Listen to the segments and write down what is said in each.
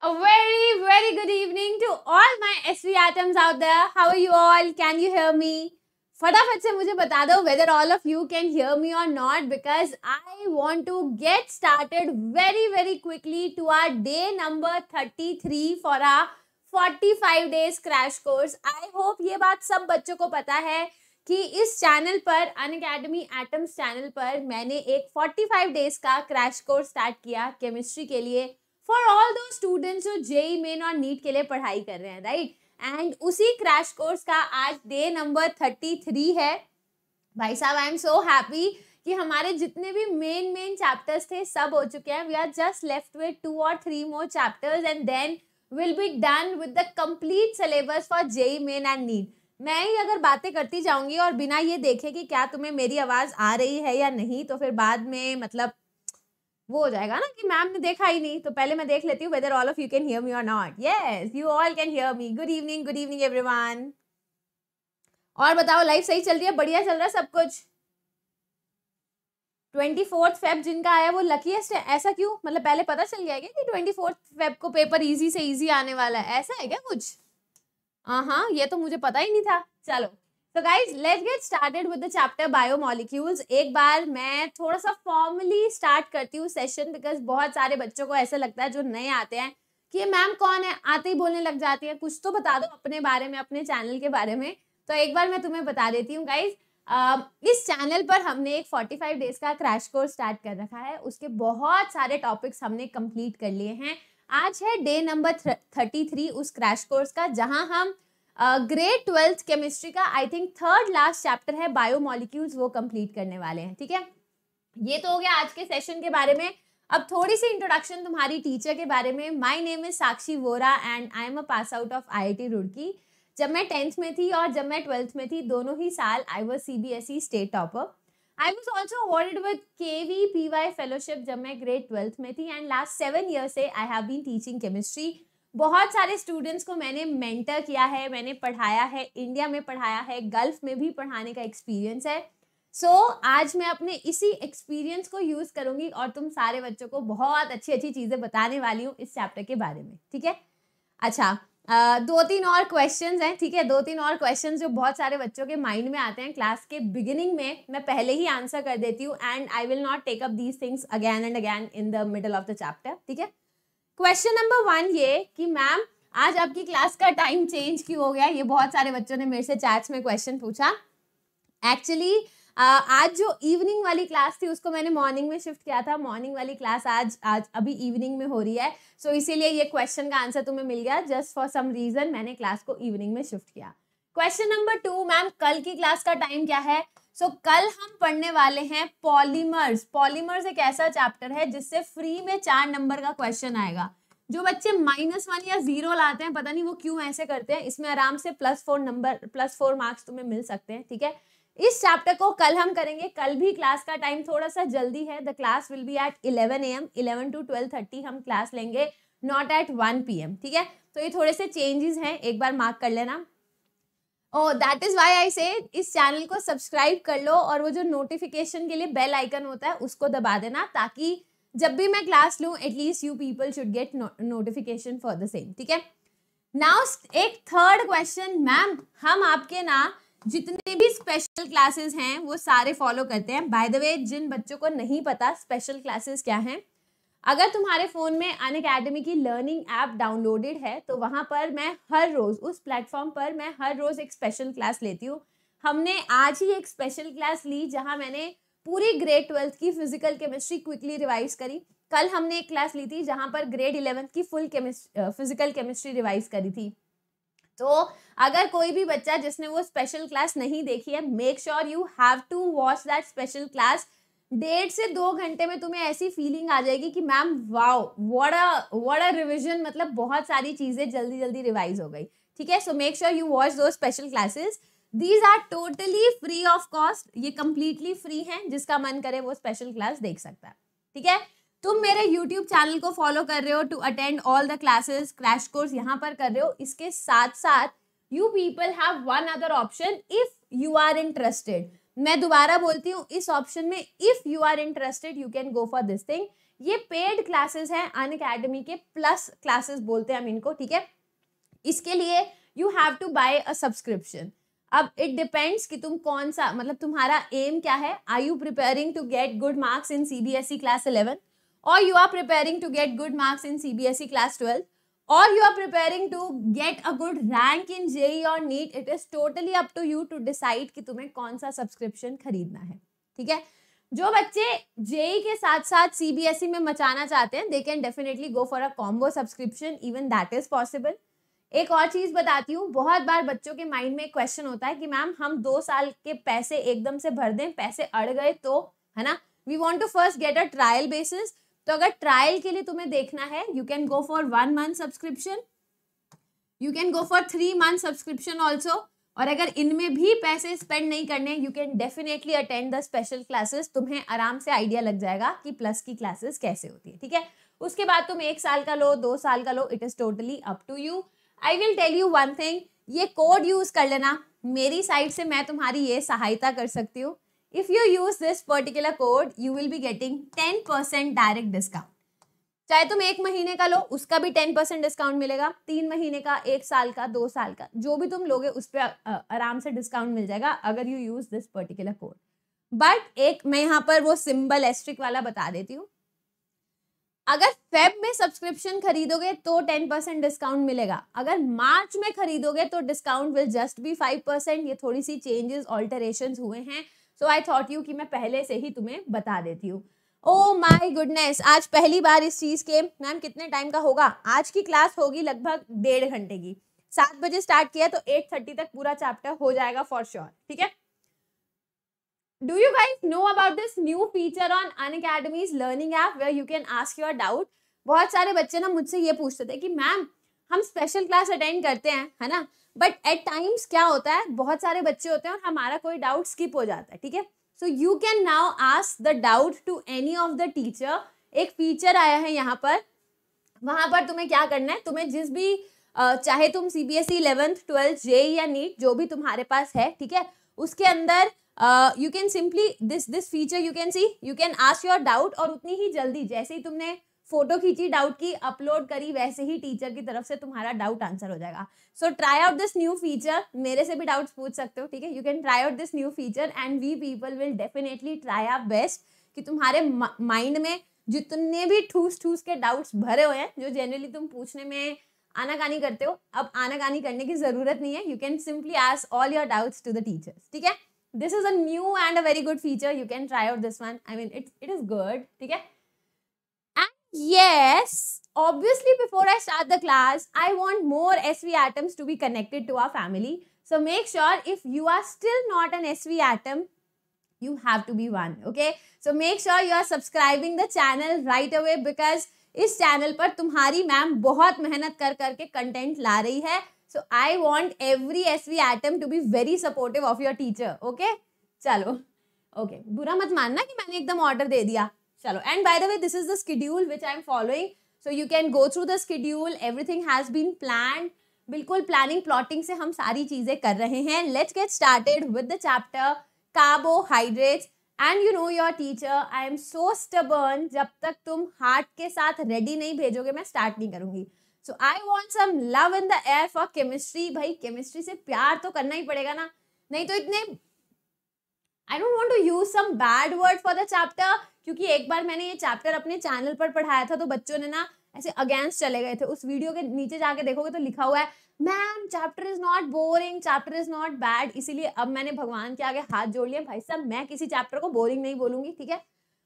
A very, very good evening to all my SV atoms out there. How are you all? Can you hear me? फटाफट से मुझे बता दो whether all of you can hear me or not because I want to get started very very quickly to our day number thirty three for a forty five days crash course I hope ये बात सब बच्चों को पता है कि इस channel पर अन अकेडमी एटम्स चैनल पर मैंने एक फोर्टी फाइव डेज का क्रैश कोर्स स्टार्ट किया केमिस्ट्री के लिए फॉर ऑल दो स्टूडेंट्स जो जेई मेन और नीट के लिए पढ़ाई कर रहे हैं राइट एंड उसी क्रैश कोर्स का आज डे नंबर थर्टी थ्री है भाई साहब आई एम सो हैप्पी कि हमारे जितने भी मेन मेन चैप्टर्स थे सब हो चुके हैं we are just left with two or three more chapters and then will be done with the complete syllabus for JEE Main and NEET मैं ही अगर बातें करती जाऊंगी और बिना ये देखे कि क्या तुम्हें मेरी आवाज़ आ रही है या नहीं तो फिर बाद में मतलब वो हो जाएगा ना कि मैम ने देखा ही नहीं तो पहले मैं देख लेती हूँ whether all of you can hear me or not yes you all can hear me good evening good evening everyone और बताओ लाइफ सही चल रही है बढ़िया चल रहा है सब कुछ ट्वेंटी फोर्थ फेब जिनका आया वो लकीस्ट है ऐसा क्यों मतलब पहले पता चल गया क्या कि ट्वेंटी फोर्थ फेब को पेपर इजी से इजी आने वाला है ऐसा है क्या कुछ हाँ, हाँ ये तो मुझे पता ही नहीं था चलो तो guys let's get started with the chapter biomolecules एक बार मैं थोड़ा सा फॉर्मली स्टार्ट करती हूँ सेशन बिकॉज बहुत सारे बच्चों को ऐसा लगता है जो नए आते हैं कि मैम कौन है आते ही बोलने लग जाती है कुछ तो बता दो अपने बारे में अपने चैनल के बारे में तो एक बार मैं तुम्हें बता देती हूँ गाइज इस चैनल पर हमने एक 45 डेज का क्रैश कोर्स स्टार्ट कर रखा है उसके बहुत सारे टॉपिक्स हमने कंप्लीट कर लिए हैं आज है डे नंबर थर्टी थ्री उस क्रैश कोर्स का जहाँ हम ग्रेड ट्वेल्थ केमिस्ट्री का I think third last chapter है बायोमोलिक्यूल्स वो कंप्लीट करने वाले हैं ठीक है ये तो हो गया आज के सेशन के बारे में अब थोड़ी सी इंट्रोडक्शन तुम्हारी टीचर के बारे में my name is Sakshi Vora and I am a pass out of I I Roorkee जब मैं टेंथ में थी और जब मैं ट्वेल्थ में थी दोनों ही साल I was C B S E state topper I was also awarded with K V P Y fellowship जब मैं ग्रेड ट्वेल्थ में थी एंड लास्ट सेवन ईयर से I have been teaching chemistry बहुत सारे स्टूडेंट्स को मैंने मेंटर किया है मैंने पढ़ाया है इंडिया में पढ़ाया है गल्फ में भी पढ़ाने का एक्सपीरियंस है सो so, आज मैं अपने इसी एक्सपीरियंस को यूज़ करूंगी और तुम सारे बच्चों को बहुत अच्छी अच्छी चीज़ें बताने वाली हूँ इस चैप्टर के बारे में ठीक है अच्छा दो तीन और क्वेश्चन हैं ठीक है दो तीन और क्वेश्चन जो बहुत सारे बच्चों के माइंड में आते हैं क्लास के बिगिनिंग में मैं पहले ही आंसर कर देती हूँ and I will not take up these things again and again in the middle of the chapter ठीक है क्वेश्चन नंबर वन ये कि मैम आज आपकी क्लास का टाइम चेंज क्यों हो गया ये बहुत सारे बच्चों ने मेरे से चैट्स में क्वेश्चन पूछा एक्चुअली आज जो इवनिंग वाली क्लास थी उसको मैंने मॉर्निंग में शिफ्ट किया था मॉर्निंग वाली क्लास आज आज अभी इवनिंग में हो रही है सो so, इसीलिए ये क्वेश्चन का आंसर तुम्हें मिल गया जस्ट फॉर सम रीजन मैंने क्लास को इवनिंग में शिफ्ट किया क्वेश्चन नंबर टू मैम कल की क्लास का टाइम क्या है सो so, कल हम पढ़ने वाले हैं पॉलीमर्स पॉलीमर्स एक ऐसा चैप्टर है जिससे फ्री में चार नंबर का क्वेश्चन आएगा जो बच्चे माइनस वन या जीरो लाते हैं पता नहीं वो क्यों ऐसे करते हैं इसमें आराम से plus four number plus four marks तुम्हें मिल सकते हैं ठीक है इस चैप्टर को कल हम करेंगे कल भी क्लास का टाइम थोड़ा सा जल्दी है the class will be at eleven A M eleven to twelve thirty हम क्लास लेंगे not at one P M ठीक है तो ये थोड़े से चेंजेस हैं एक बार मार्क कर लेना oh that is why I से इस चैनल को सब्सक्राइब कर लो और वो जो नोटिफिकेशन के लिए बेल आइकन होता है उसको दबा देना ताकि जब भी मैं क्लास लूँ at least you people should get notification for the same ठीक है नाउ एक थर्ड क्वेश्चन मैम हम आपके ना जितने भी स्पेशल क्लासेस हैं वो सारे फॉलो करते हैं बाय द वे जिन बच्चों को नहीं पता स्पेशल क्लासेस क्या हैं अगर तुम्हारे फ़ोन में अन अकेडमी की लर्निंग ऐप डाउनलोडेड है तो वहाँ पर मैं हर रोज़ उस प्लेटफॉर्म पर मैं हर रोज़ एक स्पेशल क्लास लेती हूँ हमने आज ही एक स्पेशल क्लास ली जहाँ मैंने पूरी ग्रेड ट्वेल्थ की फिजिकल केमिस्ट्री क्विकली रिवाइज करी कल हमने एक क्लास ली थी जहाँ पर ग्रेड इलेवंथ की full chemistry physical chemistry revise करी थी तो अगर कोई भी बच्चा जिसने वो स्पेशल क्लास नहीं देखी है make sure you have to watch that special class डेढ़ से दो घंटे में तुम्हें ऐसी फीलिंग आ जाएगी कि ma'am wow what a a revision मतलब बहुत सारी चीज़ें जल्दी जल्दी रिवाइज हो गई ठीक है so make sure you watch दो special classes these are totally free of cost ये कम्प्लीटली फ्री हैं जिसका मन करे वो स्पेशल क्लास देख सकता है ठीक है तुम मेरे यूट्यूब चैनल को फॉलो कर रहे हो to attend all the classes crash course यहाँ पर कर रहे हो इसके साथ साथ you people have one other option if you are interested मैं दोबारा बोलती हूँ इस ऑप्शन में if you are interested you can go for this thing ये पेड क्लासेस हैं अन अकेडमी के प्लस क्लासेस बोलते हैं हम इनको ठीक है इसके लिए you have to buy a subscription अब इट डिपेंड्स कि तुम कौन सा मतलब तुम्हारा एम क्या है I you preparing to get good marks in C B S E class eleven और you are preparing to get good marks in C B S E class twelfth or you are preparing to get a good rank in JE or NEET, it is totally up to you to decide कि तुम्हें कौन सा subscription खरीदना है ठीक है जो बच्चे जेई e के साथ साथ सीबीएसई में मचाना चाहते हैं they can definitely go for a combo subscription even that is possible एक और चीज बताती हूँ बहुत बार बच्चों के माइंड में एक क्वेश्चन होता है कि मैम हम दो साल के पैसे एकदम से भर दें पैसे अड़ गए तो है ना we want to first get a trial basis तो अगर ट्रायल के लिए तुम्हें देखना है you can go for one month subscription you can go for three month subscription also और अगर इनमें भी पैसे स्पेंड नहीं करने you can definitely attend the special classes तुम्हें आराम से आइडिया लग जाएगा कि प्लस की क्लासेस कैसे होती है ठीक है उसके बाद तुम एक साल का लो दो साल का लो it is totally up to you I will tell you one thing ये कोड यूज़ कर लेना मेरी साइड से मैं तुम्हारी ये सहायता कर सकती हूँ if you use this particular code you will be getting 10% direct discount चाहे तुम एक महीने का लो उसका भी टेन परसेंट डिस्काउंट मिलेगा तीन महीने का एक साल का दो साल का जो भी तुम लोगे उस पर आराम से डिस्काउंट मिल जाएगा अगर you use this particular code but एक मैं यहाँ पर वो सिंबल एस्ट्रिक वाला बता देती हूँ अगर फेब में सब्सक्रिप्शन खरीदोगे तो टेन परसेंट डिस्काउंट मिलेगा अगर मार्च में खरीदोगे तो discount will just be five percent ये थोड़ी सी चेंजेस ऑल्टरेशन हुए हैं सो आई थॉट यू कि मैं पहले से ही तुम्हें बता देती हूँ ओ माय गुडनेस आज पहली बार इस चीज़ के मैम कितने टाइम का होगा आज की क्लास होगी लगभग डेढ़ घंटे की सात बजे स्टार्ट किया तो एट थर्टी तक पूरा चैप्टर हो जाएगा फॉर श्योर ठीक है do you guys know about this new feature on Unacademy's learning app where you can ask your doubt बहुत सारे बच्चे ना मुझसे ये पूछते थे कि मैम हम स्पेशल क्लास अटेंड करते हैं है ना बट एट टाइम्स क्या होता है बहुत सारे बच्चे होते हैं और हमारा कोई डाउट स्किप हो जाता है ठीक है so you can now ask the doubt to any of the teacher एक फीचर आया है यहाँ पर वहाँ पर तुम्हें क्या करना है तुम्हें जिस भी चाहे तुम C B S E eleventh twelfth JEE या नीट जो भी तुम्हारे पास है ठीक है उसके अंदर you can simply this this feature you can see you can ask your doubt और उतनी ही जल्दी जैसे ही तुमने फोटो खींची डाउट की अपलोड करी वैसे ही टीचर की तरफ से तुम्हारा डाउट आंसर हो जाएगा so try out this new feature मेरे से भी डाउट्स पूछ सकते हो ठीक है you can try out this new feature and we people will definitely try our best कि तुम्हारे माइंड में जितने भी ठूस ठूस के डाउट्स भरे हुए हैं जो जनरली तुम पूछने में आनाकानी करते हो अब आनाकानी करने की जरूरत नहीं है you can simply ask all your doubts to the teachers ठीक है this is a new and a very good feature you can try out this one I mean it it is good ठीक है Yes, obviously before I start the class, I want more SV atoms to be connected to our family. So make sure if you are still not an SV atom, you have to be one, okay? So make sure you are subscribing the channel right away because इस channel पर तुम्हारी ma'am बहुत मेहनत कर करके content ला रही है so I want every S V atom to be very supportive of your teacher okay चलो ओके okay. बुरा मत मानना कि मैंने एकदम ऑर्डर दे दिया चलो and by the way this is the schedule which I am following so you can go through the schedule everything has been plan बिल्कुल प्लानिंग प्लॉटिंग से हम सारी चीज़ें कर रहे हैं let's get started with the chapter carbohydrates and you know your teacher I am so stubborn जब तक तुम हार्ट के साथ रेडी नहीं भेजोगे मैं स्टार्ट नहीं करूंगी so I want some love in the air for chemistry भाई केमिस्ट्री से प्यार तो करना ही पड़ेगा ना नहीं तो इतने I don't want to use some bad word for the chapter क्योंकि एक बार मैंने ये चैप्टर अपने चैनल पर पढ़ाया था तो बच्चों ने ना ऐसे अगेंस्ट चले गए थे उस वीडियो के नीचे जाके देखोगे तो लिखा हुआ है ma'am chapter is not boring chapter is not bad इसीलिए अब मैंने भगवान के आगे हाथ जोड़ लिया भाई साहब मैं किसी चैप्टर को बोरिंग नहीं बोलूंगी ठीक है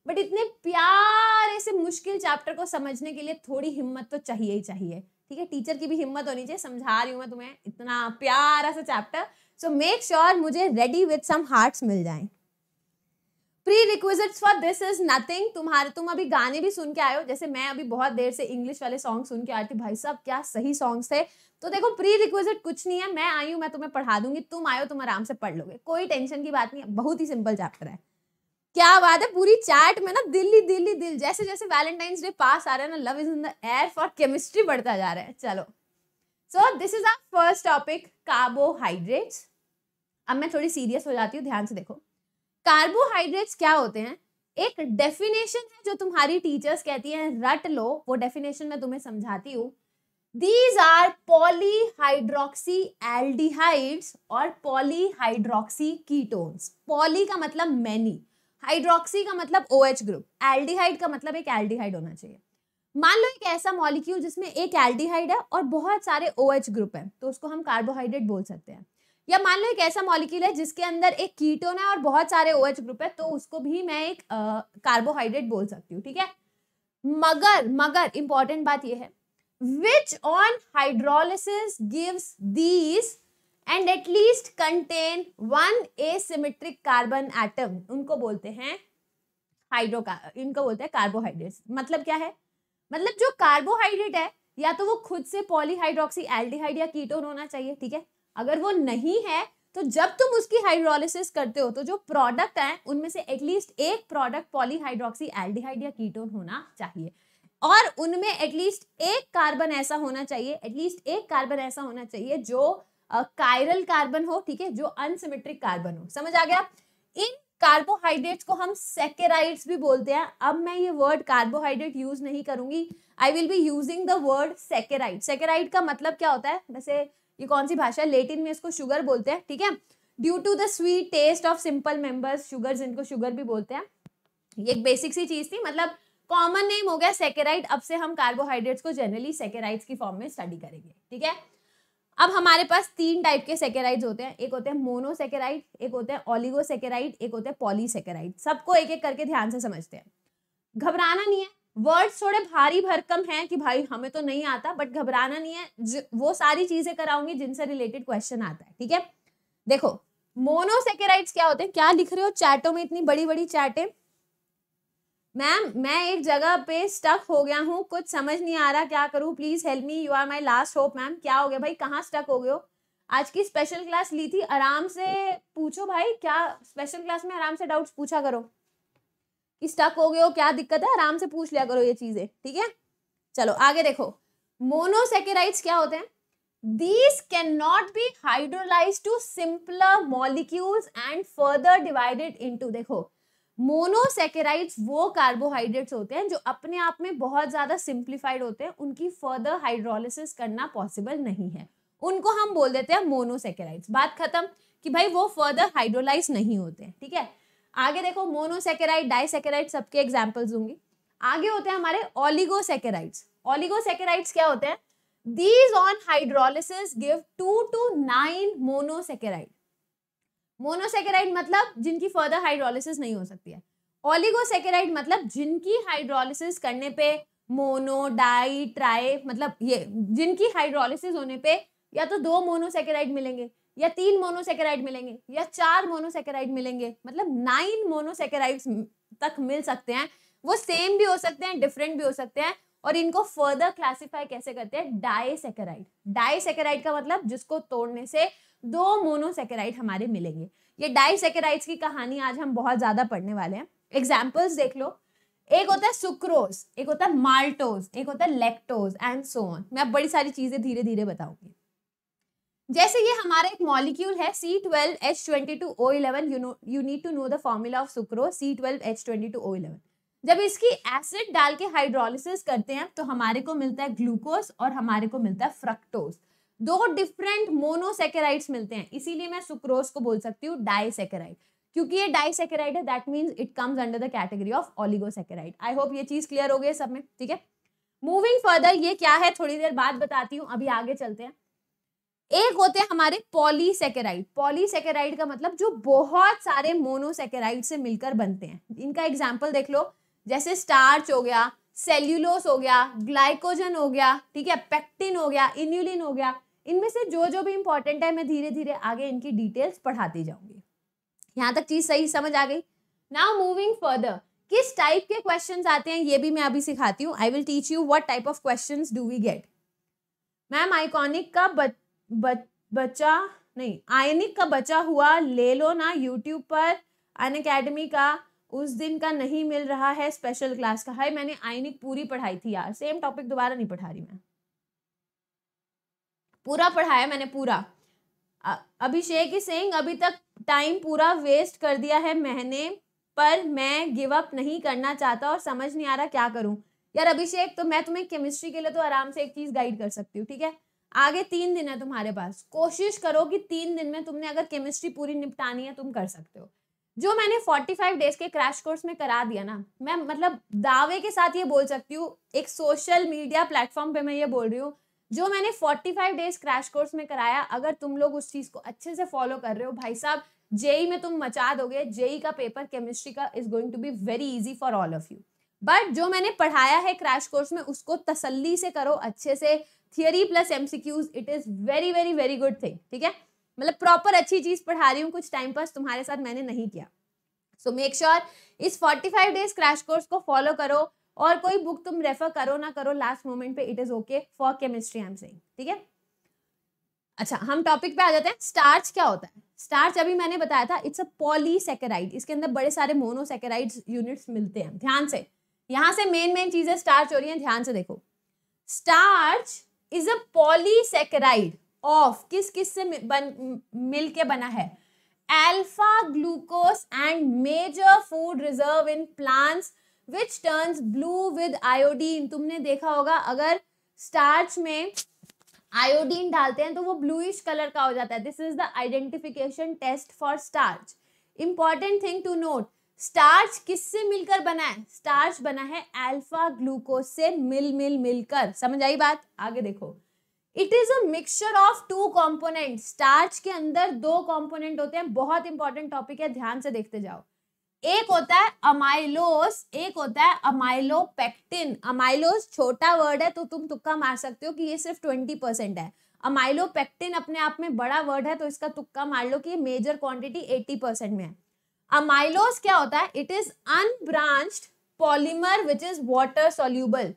बट इतने प्यार ऐसे मुश्किल चैप्टर को समझने के लिए थोड़ी हिम्मत तो चाहिए ही चाहिए ठीक है टीचर की भी हिम्मत होनी चाहिए समझा रही हूँ मैं तुम्हें इतना प्यारा सा चैप्टर सो मेक श्योर मुझे रेडी विथ सम हार्ट्स मिल जाएं prerequisites for this is nothing तुम्हारे तुम अभी गाने भी सुन के आयो जैसे मैं अभी बहुत देर से इंग्लिश वाले सॉन्ग सुन के आई थी भाई साहब क्या सही सॉन्ग्स थे तो देखो प्री रिक्विजिट कुछ नहीं है मैं आई हूँ मैं तुम्हें पढ़ा दूंगी तुम आयो तुम आराम से पढ़ लोगे कोई टेंशन की बात नहीं है बहुत ही सिंपल चैप्टर है क्या बात है पूरी चैट में ना दिल्ली दिल्ली दिल जैसे जैसे वैलेंटाइंस डे पास आ रहा है ना love is in the air for chemistry बढ़ता जा रहा है चलो so this is our first topic carbohydrates अब मैं थोड़ी सीरियस हो जाती हूँ ध्यान से देखो कार्बोहाइड्रेट्स क्या होते हैं एक डेफिनेशन है जो तुम्हारी टीचर्स कहती हैं रट लो वो डेफिनेशन मैं तुम्हें समझाती हूँ दीज आर पॉलीहाइड्रोक्सी एल्डिहाइड्स और पॉलीहाइड्रोक्सी कीटोन्स पॉली का मतलब मैनी हाइड्रोक्सी का मतलब ओ OH ग्रुप एल्डिहाइड का मतलब एक एल्डिहाइड होना चाहिए मान लो एक ऐसा मॉलिक्यूल जिसमें एक एल्डिहाइड है और बहुत सारे ओ OH ग्रुप है तो उसको हम कार्बोहाइड्रेट बोल सकते हैं या मान लो एक ऐसा मॉलिक्यूल है जिसके अंदर एक कीटोन है और बहुत सारे ओ OH ग्रुप है तो उसको भी मैं एक कार्बोहाइड्रेट बोल सकती हूँ ठीक है मगर मगर इंपॉर्टेंट बात यह है which on hydrolysis gives these and at least contain one symmetric carbon atom उनको बोलते हैं हाइड्रोकार इनको बोलते हैं कार्बोहाइड्रेट मतलब क्या है मतलब जो कार्बोहाइड्रेट है या तो वो खुद से पॉलीहाइड्रोक्सी एल्डिहाइड या कीटोन होना चाहिए ठीक है अगर वो नहीं है तो जब तुम उसकी हाइड्रोलिसिस करते हो तो जो प्रोडक्ट है उनमें से एटलीस्ट एक प्रोडक्ट पॉलीहाइड्रोक्सी एल्डिहाइड या कीटोन होना चाहिए और उनमें एटलीस्ट एक कार्बन ऐसा होना चाहिए एटलीस्ट एक कार्बन ऐसा होना चाहिए जो कायरल कार्बन हो ठीक है जो अनसिमेट्रिक कार्बन हो समझ आ गया इन कार्बोहाइड्रेट्स को हम सेकेराइड्स भी बोलते हैं अब मैं ये वर्ड कार्बोहाइड्रेट यूज नहीं करूंगी I will be using the word saccharide saccharide का मतलब क्या होता है वैसे ये कौन सी भाषा है लेटिन में इसको शुगर बोलते हैं ठीक है due to the sweet taste of simple members sugar जिनको शुगर भी बोलते हैं ये एक बेसिक सी चीज थी मतलब कॉमन नेम हो गया सेकेराइड अब से हम कार्बोहाइड्रेट्स को जनरली सेकेराइड्स की फॉर्म में स्टडी करेंगे ठीक है अब हमारे पास तीन टाइप के सेकेराइड होते हैं एक होते हैं मोनोसेकेराइड एक होते हैं ऑलिगोसेकेराइड एक होते हैं पॉलीसेकेराइड सबको एक एक करके ध्यान से समझते हैं घबराना नहीं है वर्ड्स थोड़े भारी भरकम हैं कि भाई हमें तो नहीं आता बट घबराना नहीं है वो सारी चीजें कराऊंगी जिनसे रिलेटेड क्वेश्चन आता है ठीक है देखो मोनोसेकेराइड्स क्या होते हैं क्या लिख रहे हो चैटों में इतनी बड़ी बड़ी चैटें मैम मैं एक जगह पे स्टक हो गया हूँ कुछ समझ नहीं आ रहा क्या करूँ please help me you are my last hope ma'am क्या हो गया भाई कहाँ स्टक हो गए हो आज की स्पेशल क्लास ली थी आराम से पूछो भाई क्या स्पेशल क्लास में आराम से डाउट्स पूछा करो कि स्टक हो गए हो क्या दिक्कत है आराम से पूछ लिया करो ये चीजें ठीक है चलो आगे देखो मोनोसेकेराइड्स क्या होते हैं can not be hydrolyse to simpler molecules and further divided into देखो मोनोसेकेराइड्स वो कार्बोहाइड्रेट्स होते हैं जो अपने आप में बहुत ज्यादा सिंप्लीफाइड होते हैं उनकी फर्दर हाइड्रोलिसिस करना पॉसिबल नहीं है उनको हम बोल देते हैं मोनोसेकेराइड्स बात खत्म कि भाई वो फर्दर हाइड्रोलाइज नहीं होते ठीक है आगे देखो मोनोसेकेराइड डाइसेकेराइड सबके एग्जाम्पल दूंगी आगे होते हैं हमारे ऑलिगोसेकेराइड्स ऑलिगोसेकेराइड्स क्या होते हैं these on hydrolysis give two to nine monosaccharide monosaccharide मतलब जिनकी फर्दर हाइड्रोलिसिस नहीं हो सकती है ऑलिगोसेकेराइड मतलब जिनकी हाइड्रोलिसिस करने पे मोनो डाई ट्राई मतलब ये जिनकी हाइड्रोलिसिस होने पे या तो दो मोनोसेकेराइड मिलेंगे या तीन मोनोसेकेराइड मिलेंगे या चार मोनोसेकेराइड मिलेंगे मतलब नाइन मोनोसेकेराइड तक मिल सकते हैं वो सेम भी हो सकते हैं डिफरेंट भी हो सकते हैं और इनको फर्दर क्लासिफाई कैसे करते हैं डाइसेकेराइड डाइसेकेराइड का मतलब जिसको तोड़ने से दो मोनोसेकेराइड हमारे मिलेंगे ये डाइसेकेराइड्स की कहानी आज हम बहुत ज्यादा पढ़ने वाले हैं एग्जाम्पल्स देख लो एक होता है सुक्रोज एक होता है माल्टोज एक होता है लेक्टोज एंड सोन मैं आप बड़ी सारी चीजें धीरे धीरे बताऊंगी जैसे ये हमारा एक मॉलिक्यूल है C twelve H twenty two O eleven you need to know the formula of sucrose C twelve H twenty two O eleven जब इसकी एसिड डाल के हाइड्रोलिसिस करते हैं तो हमारे को मिलता है ग्लूकोज और हमारे को मिलता है फ्रक्टोज दो डिफरेंट मोनोसेकेराइड्स मिलते हैं इसीलिए मैं सुक्रोज को बोल सकती हूँ डाइसेकेराइड क्योंकि ये डाइसेकेराइड है that means it comes under the category of oligosaccharide I hope ये चीज क्लियर हो गई सब में ठीक है मूविंग फर्दर ये क्या है थोड़ी देर बाद बताती हूँ अभी आगे चलते हैं एक होते हैं हमारे पॉलीसेकेराइड पॉलीसेकेराइड का मतलब जो बहुत सारे मोनोसेकेराइड से मिलकर बनते हैं इनका एग्जाम्पल देख लो जैसे स्टार्च हो गया सेल्यूलोस हो गया ग्लाइकोजन हो गया ठीक है पेक्टिन हो गया इन्यूलिन हो गया इनमें से जो जो भी इंपॉर्टेंट है मैं धीरे धीरे आगे इनकी डिटेल्स पढ़ाती जाऊंगी यहाँ तक चीज सही समझ आ गई नाउ मूविंग फर्दर किस टाइप के क्वेश्चन आते हैं ये भी मैं अभी सिखाती हूँ I will teach you what type of question do we get ma'am iconic का बच बचा नहीं आयनिक का बचा हुआ ले लो ना यूट्यूब पर अन अकेडमी का उस दिन का नहीं मिल रहा है स्पेशल क्लास का हाई मैंने आयनिक पूरी पढ़ाई थी यार सेम टॉपिक दोबारा नहीं पढ़ा रही मैं पूरा पढ़ाया मैंने पूरा अभिषेक सिंह अभी तक टाइम पूरा वेस्ट कर दिया है मैंने पर मैं गिव अप नहीं करना चाहता और समझ नहीं आ रहा क्या करूं यार अभिषेक तो मैं तुम्हें केमिस्ट्री के लिए तो आराम से एक चीज गाइड कर सकती हूँ ठीक है आगे तीन दिन है तुम्हारे पास कोशिश करो कि तीन दिन में तुमने अगर केमिस्ट्री पूरी निपटानी है तुम कर सकते हो जो मैंने 45 डेज के क्रैश कोर्स में करा दिया ना मैं मतलब दावे के साथ ये बोल सकती हूँ एक सोशल मीडिया प्लेटफॉर्म पे मैं ये बोल रही हूँ जो मैंने 45 डेज क्रैश कोर्स में कराया अगर तुम लोग उस चीज़ को अच्छे से फॉलो कर रहे हो भाई साहब जेई में तुम मचा दोगे जेई का पेपर केमिस्ट्री का is going to be very easy for all of you but जो मैंने पढ़ाया है क्रैश कोर्स में उसको तसल्ली से करो अच्छे से theory plus MCQs it is very very very good thing ठीक है मतलब प्रॉपर अच्छी चीज पढ़ा रही हूँ कुछ टाइम पास तुम्हारे साथ मैंने नहीं किया सो मेक श्योर इस 45 डेज क्रैश कोर्स को फॉलो करो और कोई बुक तुम रेफर करो ना करो लास्ट मोमेंट पे it is okay for chemistry I am saying ठीक है अच्छा हम टॉपिक पे आ जाते हैं स्टार्च क्या होता है स्टार्च अभी मैंने बताया था इट्स अ पॉलीसेकेराइड इसके अंदर बड़े सारे मोनोसेकेराइड यूनिट्स मिलते हैं ध्यान से यहां से मेन मेन चीजें स्टार्च हो रही है ध्यान से देखो starch is a polysaccharide of किस किस से बन मिल के बना है alpha glucose and major food reserve in plants which turns blue with iodine तुमने देखा होगा अगर स्टार्च में आयोडीन डालते हैं तो वो ब्लूइश कलर का हो जाता है this is the identification test for starch important thing to note starch किससे मिलकर बना है स्टार्च बना है अल्फा ग्लूकोज से मिल मिल मिलकर समझ आई बात आगे देखो it is a mixture of two component starch के अंदर दो कॉम्पोनेंट होते हैं बहुत इंपॉर्टेंट टॉपिक है ध्यान से देखते जाओ एक होता है अमाइलोस एक होता है अमाइलोपेक्टिन अमाइलोस छोटा वर्ड है तो तुम तुक्का मार सकते हो कि ये सिर्फ ट्वेंटी परसेंट है अमाइलोपेक्टिन अपने आप में बड़ा वर्ड है तो इसका तुक्का मार लो कि ये मेजर क्वांटिटी एट्टी परसेंट में है अमाइलोज क्या होता है it is unbranched polymer which is water soluble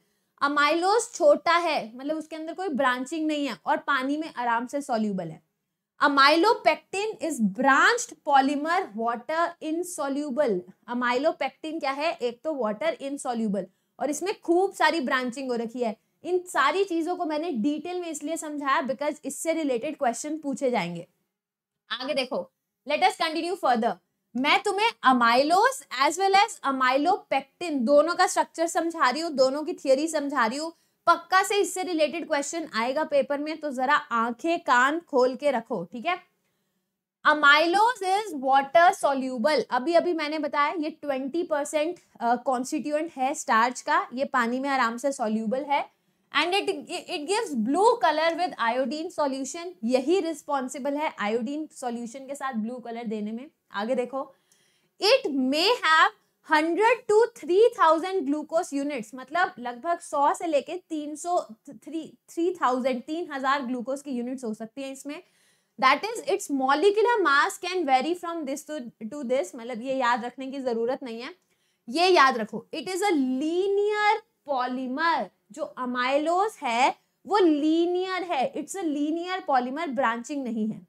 amylose छोटा है मतलब उसके अंदर कोई ब्रांचिंग नहीं है और पानी में आराम से सोल्यूबल है amylopectin is branched polymer water insoluble amylopectin क्या है एक तो वाटर इनसोल्यूबल और इसमें खूब सारी ब्रांचिंग हो रखी है इन सारी चीजों को मैंने डिटेल में इसलिए समझाया बिकॉज इससे रिलेटेड क्वेश्चन पूछे जाएंगे आगे देखो लेट कंटिन्यू फर्दर मैं तुम्हें amylose as well as amylopectin दोनों का स्ट्रक्चर समझा रही हूँ दोनों की थियोरी समझा रही हूँ पक्का से इससे रिलेटेड क्वेश्चन आएगा पेपर में तो जरा आंखें कान खोल के रखो ठीक है अमाइलोज इज वाटर सोल्यूबल अभी अभी मैंने बताया ये ट्वेंटी परसेंट कॉन्स्टिट्यूएंट है स्टार्च का ये पानी में आराम से सोल्यूबल है and it it gives blue colour with iodine solution यही रिस्पॉन्सिबल है आयोडीन सॉल्यूशन के साथ ब्लू कलर देने में आगे देखो it may have hundred to three thousand glucose units मतलब लगभग सौ से लेके तीन सौ थ्री थ्री थाउजेंड तीन हजार ग्लूकोज की यूनिट्स हो सकती हैं इसमें that is its molecular mass can vary from this to to this मतलब ये याद रखने की जरूरत नहीं है ये याद रखो इट इज अर पॉलीमर जो अमाइलोज है वो लीनियर है it's a linear polymer branching नहीं है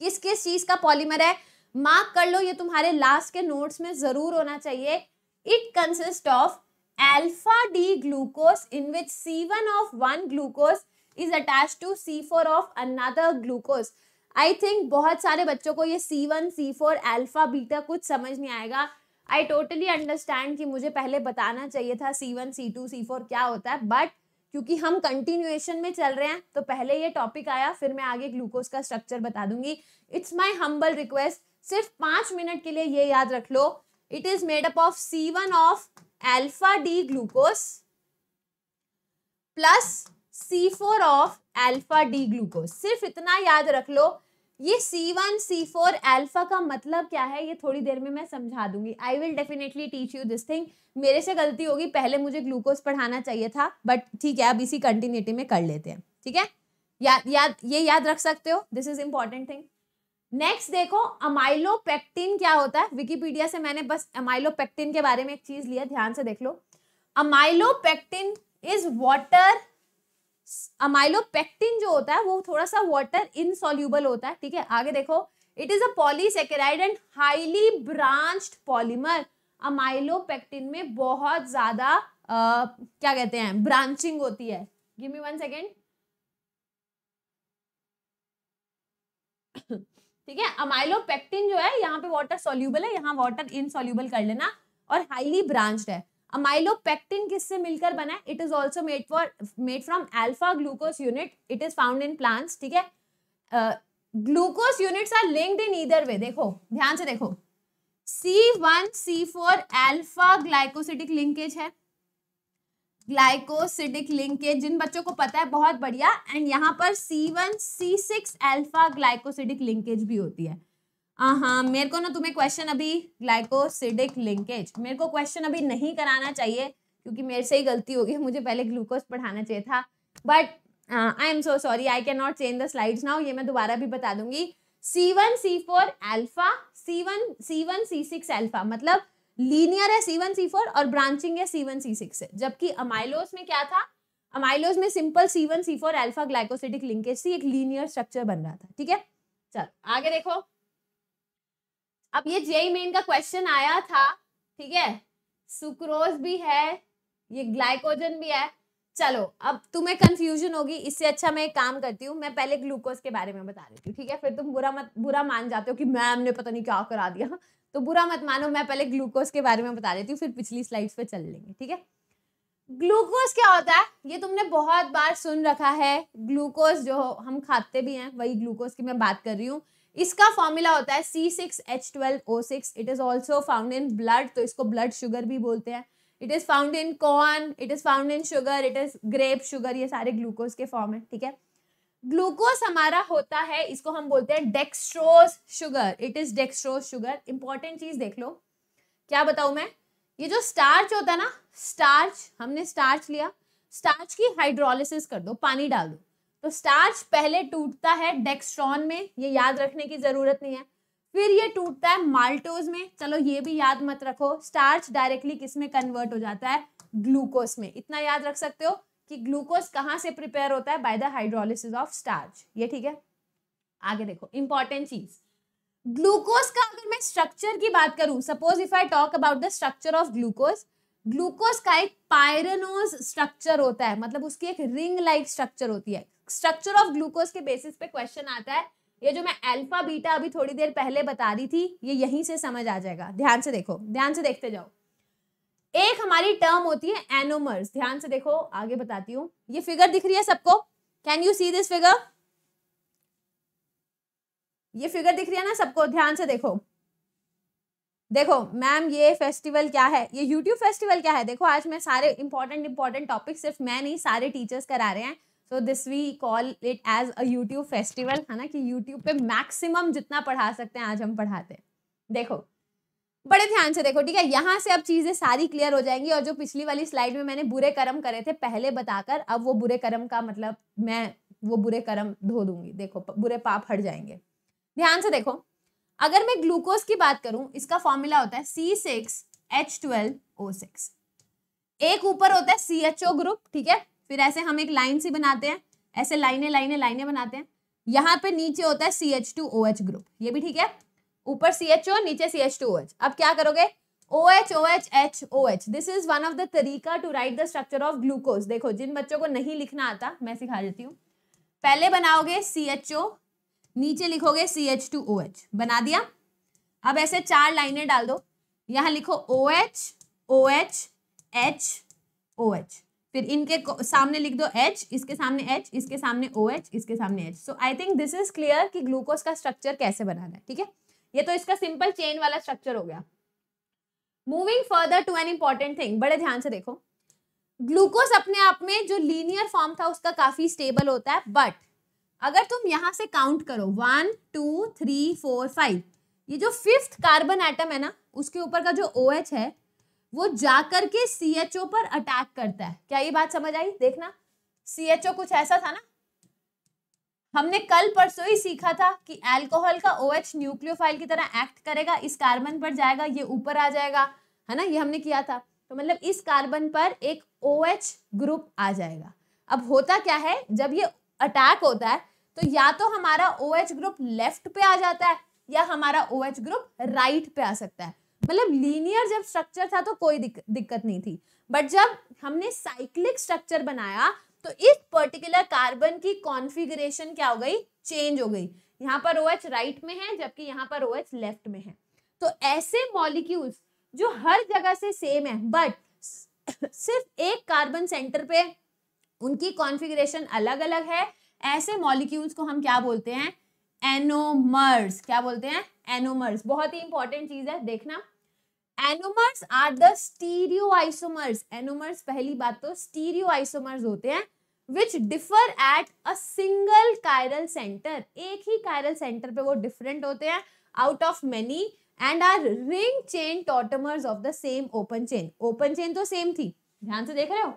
किस किस चीज का पॉलीमर है मार्क कर लो ये तुम्हारे लास्ट के नोट्स में जरूर होना चाहिए it consist of alpha D glucose in which C one of one glucose is attach to C four of another glucose I think बहुत सारे बच्चों को ये C one C four alpha beta कुछ समझ नहीं आएगा आई टोटली अंडरस्टैंड कि मुझे पहले बताना चाहिए था C C one two C four क्या होता है बट क्योंकि हम कंटिन्यूएशन में चल रहे हैं तो पहले ये टॉपिक आया फिर मैं आगे ग्लूकोज का स्ट्रक्चर बता दूंगी इट्स माई हम्बल रिक्वेस्ट सिर्फ पांच मिनट के लिए ये याद रख लो it is made up of C one of alpha D glucose plus C four of alpha D glucose सिर्फ इतना याद रख लो ये C one C four alpha का मतलब क्या है ये थोड़ी देर में मैं समझा दूंगी I will definitely teach you this thing मेरे से गलती होगी पहले मुझे ग्लूकोज पढ़ाना चाहिए था बट ठीक है अब इसी कंटिन्यूटी में कर लेते हैं ठीक है या, याद ये याद रख सकते हो this is important thing next देखो अमाइलोपेक्टिन क्या होता है विकीपीडिया से मैंने बस अमाइलोपेक्टिन के बारे में एक चीज लिया ध्यान से देख लो अमाइलोपेक्टिन इज वाटर अमाइलोपेक्टिन जो होता है वो थोड़ा सा वाटर इनसॉल्यूबल होता है ठीक है आगे देखो it is a polysaccharide and highly branched polymer amylopectin में बहुत ज्यादा क्या कहते हैं ब्रांचिंग होती है गिव मी वन सेकेंड ठीक है अमाइलोपेक्टिन जो है यहाँ पे वाटर सोल्यूबल है यहाँ वाटर इनसोल्यूबल कर लेना और हाईली ब्रांच्ड है अमाइलोपेक्टिन किससे मिलकर बना है it is also made for made from alpha glucose unit it is found in plants ठीक है glucose units are linked in either way देखो ध्यान से देखो C one C four alpha glycosidic linkage है ग्लाइकोसिडिक लिंकेज जिन बच्चों को पता है बहुत बढ़िया एंड यहाँ पर C one C six alpha glycosidic linkage भी होती है हाँ मेरे को ना तुम्हें क्वेश्चन अभी ग्लाइकोसिडिक लिंकेज मेरे को क्वेश्चन अभी नहीं कराना चाहिए क्योंकि मेरे से ही गलती हो गई मुझे पहले ग्लूकोज पढ़ाना चाहिए था but I am so sorry I can not change the slides now ये मैं दोबारा भी बता दूंगी C one C four alpha C one C one C six alpha मतलब लीनियर है सी वन सी फोर और ब्रांचिंग है सी वन सी सिक्स है जबकि अमाइलोस में क्या था अमाइलोस में simple C one C four alpha glycosidic linkage थी एक लीनियर स्ट्रक्चर बन रहा था ठीक है चल आगे देखो अब ये जेई मेन का क्वेश्चन आया था ठीक है सुक्रोज भी है ये ग्लाइकोजन भी है चलो अब तुम्हें कंफ्यूजन होगी इससे अच्छा मैं एक काम करती हूँ मैं पहले ग्लूकोज के बारे में बता देती हूँ ठीक है फिर तुम बुरा मत बुरा मान जाते हो कि मैम ने पता नहीं क्या करा दिया तो बुरा मत मानो मैं पहले ग्लूकोज के बारे में बता देती हूँ फिर पिछली स्लाइड्स पे चल लेंगे ठीक है ग्लूकोज क्या होता है ये तुमने बहुत बार सुन रखा है ग्लूकोज जो हम खाते भी हैं वही ग्लूकोज की मैं बात कर रही हूँ इसका फॉर्मूला होता है C six H twelve O six it is also found in blood तो इसको ब्लड शुगर भी बोलते हैं it is found in corn it is found in sugar it is grape sugar ये सारे ग्लूकोज के फॉर्म है ठीक है ग्लूकोज हमारा होता है इसको हम बोलते हैं dextrose sugar it is dextrose sugar important चीज देख लो क्या बताऊ मैं ये जो स्टार्च होता है ना स्टार्च हमने स्टार्च लिया स्टार्च की हाइड्रोलिसिस कर दो पानी डाल दो तो स्टार्च पहले टूटता है डेक्स्ट्रॉन में ये याद रखने की जरूरत नहीं है फिर ये टूटता है माल्टोज में चलो ये भी याद मत रखो स्टार्च डायरेक्टली किस में कन्वर्ट हो जाता है ग्लूकोज में इतना याद रख सकते हो कि ग्लूकोज कहाँ से प्रिपेयर होता है by the hydrolysis of starch ये ठीक है आगे देखो इंपॉर्टेंट चीज ग्लूकोज का अगर मैं स्ट्रक्चर की बात करूं suppose if I talk about the structure of glucose glucose का एक पायरनोज स्ट्रक्चर होता है मतलब उसकी एक रिंग लाइक स्ट्रक्चर होती है स्ट्रक्चर ऑफ ग्लूकोज के बेसिस पे क्वेश्चन आता है ये जो मैं अल्फा बीटा अभी थोड़ी देर पहले बता रही थी ये यहीं से समझ आ जाएगा ध्यान से देखो ध्यान से देखते जाओ एक हमारी टर्म होती है एनोमर्स ध्यान से देखो आगे बताती हूँ ये फिगर दिख रही है सबको can you see this figure ये फिगर दिख रही है ना सबको ध्यान से देखो देखो मैम ये फेस्टिवल क्या है ये यूट्यूब फेस्टिवल क्या है देखो आज मैं सारे इंपॉर्टेंट इंपॉर्टेंट टॉपिक सिर्फ मैं नहीं सारे टीचर्स करा रहे हैं so this we call it as a YouTube festival है ना कि यूट्यूब पे मैक्सिमम जितना पढ़ा सकते हैं आज हम पढ़ाते हैं देखो बड़े ध्यान से देखो ठीक है यहाँ से अब चीज़ें सारी क्लियर हो जाएंगी और जो पिछली वाली स्लाइड में मैंने बुरे कर्म करे थे पहले बताकर अब वो बुरे कर्म का मतलब मैं वो बुरे कर्म धो दूंगी देखो बुरे पाप हट जाएंगे ध्यान से देखो अगर मैं ग्लूकोज की बात करूं इसका फॉर्मूला होता है C six H twelve O six एक ऊपर होता है सी एच ओ ग्रुप ठीक है फिर ऐसे हम एक लाइन सी बनाते हैं ऐसे लाइने लाइने लाइने बनाते हैं यहाँ पे नीचे होता है C H two O H group ये भी ठीक है ऊपर सी एच ओ नीचे C H two O H अब क्या करोगे O H O H H O H this is one of the तरीका to write the structure of glucose देखो जिन बच्चों को नहीं लिखना आता मैं सिखा देती हूँ पहले बनाओगे सी एच ओ नीचे लिखोगे C H two O H बना दिया अब ऐसे चार लाइनें डाल दो यहाँ लिखो O H O H H O H फिर इनके सामने लिख दो एच इसके सामने एच इसके सामने ओ एच इसके सामने H so I think this is clear कि ग्लूकोज का स्ट्रक्चर कैसे बनाना है ठीक है ये तो इसका सिंपल चेन वाला स्ट्रक्चर हो गया moving further to an important thing बड़े ध्यान से देखो ग्लूकोज अपने आप में जो लीनियर फॉर्म था उसका काफी स्टेबल होता है बट अगर तुम यहां से काउंट करो one two three four five ये जो फिफ्थ कार्बन एटम है ना उसके ऊपर का जो ओ OH है वो जाकर के सी एच ओ पर अटैक करता है क्या ये बात समझ आई देखना सी एच ओ कुछ ऐसा था ना हमने कल परसों ही सीखा था कि अल्कोहल का ओ OH न्यूक्लियोफाइल की तरह एक्ट करेगा इस कार्बन पर जाएगा ये ऊपर आ जाएगा है ना ये हमने किया था तो मतलब इस कार्बन पर एक ओ OH ग्रुप आ जाएगा अब होता क्या है जब ये अटैक होता है तो या तो हमारा ओ OH ग्रुप लेफ्ट पे आ जाता है या हमारा ओ OH ग्रुप राइट पे आ सकता है मतलब लीनियर जब स्ट्रक्चर था तो कोई दिक, दिक्कत नहीं थी बट जब हमने साइक्लिक स्ट्रक्चर बनाया तो इस पर्टिकुलर कार्बन की कॉन्फिग्रेशन क्या हो गई चेंज हो गई यहाँ पर ओ राइट में है जबकि यहाँ पर ओ लेफ्ट में है तो ऐसे मॉलिक्यूल्स जो हर जगह से सेम है बट सिर्फ एक कार्बन सेंटर पे उनकी कॉन्फिग्रेशन अलग अलग है ऐसे मॉलिक्यूल्स को हम क्या बोलते हैं एनोमर्स क्या बोलते हैं एनोमर्स बहुत ही इंपॉर्टेंट चीज है देखना anomers are the stereo isomers anomers पहली बात तो स्टीरियो आइसोमर्स होते हैं which differ at a single chiral centre एक ही कायरल सेंटर पे वो डिफरेंट होते हैं out of many and are ring chain tautomers of the same open chain open chain तो सेम थी ध्यान से देख रहे हो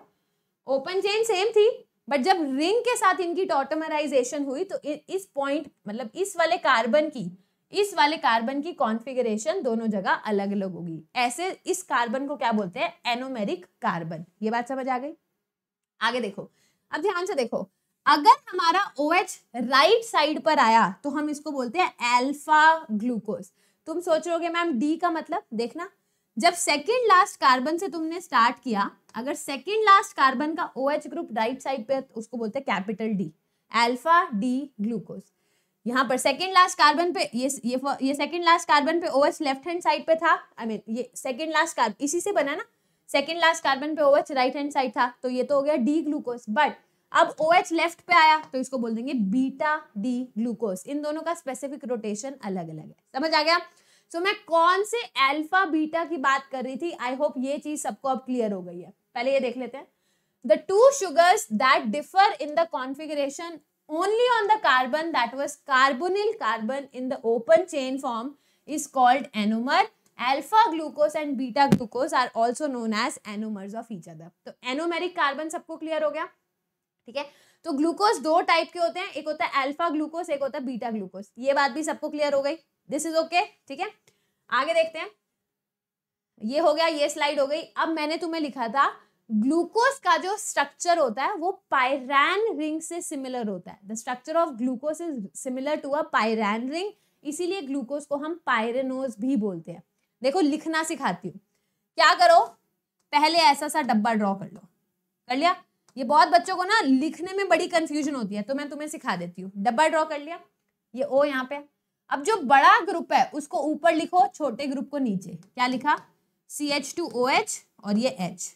ओपन चेन सेम थी बट जब रिंग के साथ इनकी टोटमराइजेशन हुई तो इस पॉइंट मतलब इस वाले कार्बन की इस वाले कार्बन की कॉन्फिगरेशन दोनों जगह अलग अलग होगी ऐसे इस कार्बन को क्या बोलते हैं एनोमेरिक कार्बन ये बात समझ आ गई आगे देखो अब ध्यान से देखो अगर हमारा ओ एच राइट साइड पर आया तो हम इसको बोलते हैं एल्फा ग्लूकोज तुम सोच रहे हो मैम डी का मतलब देखना जब सेकेंड लास्ट कार्बन से तुमने स्टार्ट किया अगर सेकेंड लास्ट कार्बन का O OH H group right side पर उसको बोलते हैं capital D alpha D glucose यहाँ पर सेकेंड लास्ट कार्बन पे ये ये सेकेंड लास्ट कार्बन पे ओएच लेफ्ट हैंड साइड पे था आई I मीन mean, ये सेकेंड लास्ट कार्बन इसी से बना ना सेकेंड लास्ट कार्बन पे ओएच राइट हैंड साइड था तो ये तो हो गया डी ग्लूकोज बट अब ओ OH लेफ्ट पे आया तो इसको बोल देंगे बीटा डी ग्लूकोज इन दोनों का स्पेसिफिक रोटेशन अलग अलग है समझ आ गया सो so, मैं कौन से अल्फा बीटा की बात कर रही थी आई होप ये चीज सबको अब क्लियर हो गई है पहले ये देख लेते हैं the two sugars that differ in the configuration only on the carbon that was carbonyl carbon in the open chain form is called enomer Alpha glucose and beta glucose are also known as enomers of each other. so enomeric carbon sabko clear ho gaya theek hai तो glucose दो type के होते हैं एक होता है alpha glucose एक होता है बीटा ग्लूकोज ये बात भी सबको क्लियर हो गई दिस इज ओके ठीक है आगे देखते हैं ये हो गया ये स्लाइड हो गई अब मैंने तुम्हें लिखा था ग्लूकोज का जो स्ट्रक्चर होता है वो पायरैन रिंग से सिमिलर होता है the structure of glucose is similar to a pyran ring इसीलिए ग्लूकोज को हम पायरेनोज भी बोलते हैं देखो लिखना सिखाती हूँ क्या करो पहले ऐसा सा डब्बा ड्रॉ कर लो कर लिया ये बहुत बच्चों को ना लिखने में बड़ी कंफ्यूजन होती है तो मैं तुम्हें सिखा देती हूँ डब्बा ड्रॉ कर लिया ये ओ यहाँ पे अब जो बड़ा ग्रुप है उसको ऊपर लिखो छोटे ग्रुप को नीचे क्या लिखा C H two O H और ये एच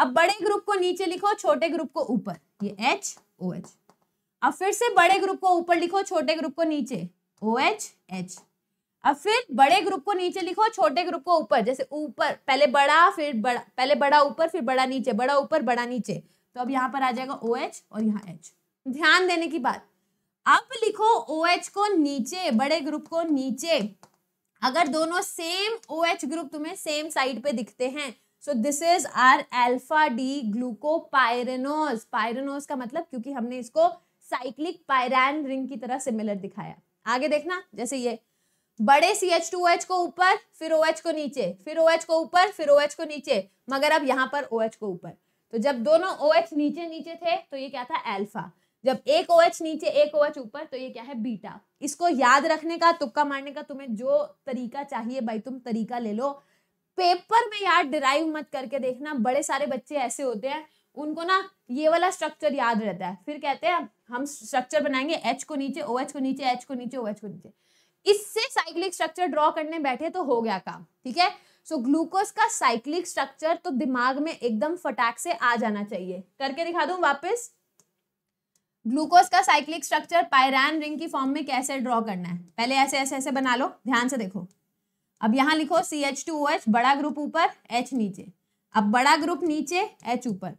अब बड़े ग्रुप को नीचे लिखो छोटे ग्रुप को ऊपर ये एच ओ एच अब फिर से बड़े ग्रुप को ऊपर लिखो छोटे ग्रुप को नीचे ओ एच एच अब फिर बड़े ग्रुप को नीचे लिखो छोटे ग्रुप को ऊपर जैसे ऊपर पहले बड़ा फिर बड़ा पहले बड़ा ऊपर फिर बड़ा नीचे बड़ा ऊपर बड़ा नीचे तो अब यहाँ पर आ जाएगा ओ एच और यहाँ एच ध्यान देने की बात अब लिखो ओ एच को नीचे बड़े ग्रुप को नीचे अगर दोनों सेम ओ एच ग्रुप तुम्हें सेम साइड पे दिखते हैं so this is are alpha D glucopyranose pyranose का मतलब क्योंकि हमने इसको साइक्लिक पायरैन रिंग की तरह सिमिलर दिखाया आगे देखना जैसे ये बड़े सी एच टू एच को ऊपर फिर ओ एच को नीचे फिर ओ एच को ऊपर फिर ओ एच को नीचे मगर अब यहाँ पर ओ एच को ऊपर तो जब दोनों ओ एच नीचे नीचे थे तो ये क्या था एल्फा जब एक ओ एच नीचे एक ओ एच ऊपर तो ये क्या है बीटा इसको याद रखने का तुक्का मारने का तुम्हें जो तरीका चाहिए भाई तुम तरीका ले लो पेपर में यार डिराइव मत करके देखना बड़े सारे बच्चे ऐसे होते हैं उनको ना ये वाला स्ट्रक्चर याद रहता है फिर कहते हैं हम स्ट्रक्चर बनाएंगे एच को नीचे ओ एच को नीचे एच को नीचे ओ एच को नीचे इससे साइक्लिक स्ट्रक्चर ड्रॉ करने बैठे तो हो गया काम ठीक है सो ग्लूकोज का साइक्लिक स्ट्रक्चर तो दिमाग में एकदम फटाक से आ जाना चाहिए करके दिखा दू वापिस ग्लूकोज का साइक्लिक स्ट्रक्चर पायरान रिंग की फॉर्म में कैसे ड्रॉ करना है पहले ऐसे ऐसे ऐसे बना लो ध्यान से देखो अब यहाँ लिखो C H two O H बड़ा ग्रुप ऊपर एच नीचे अब बड़ा ग्रुप नीचे एच ऊपर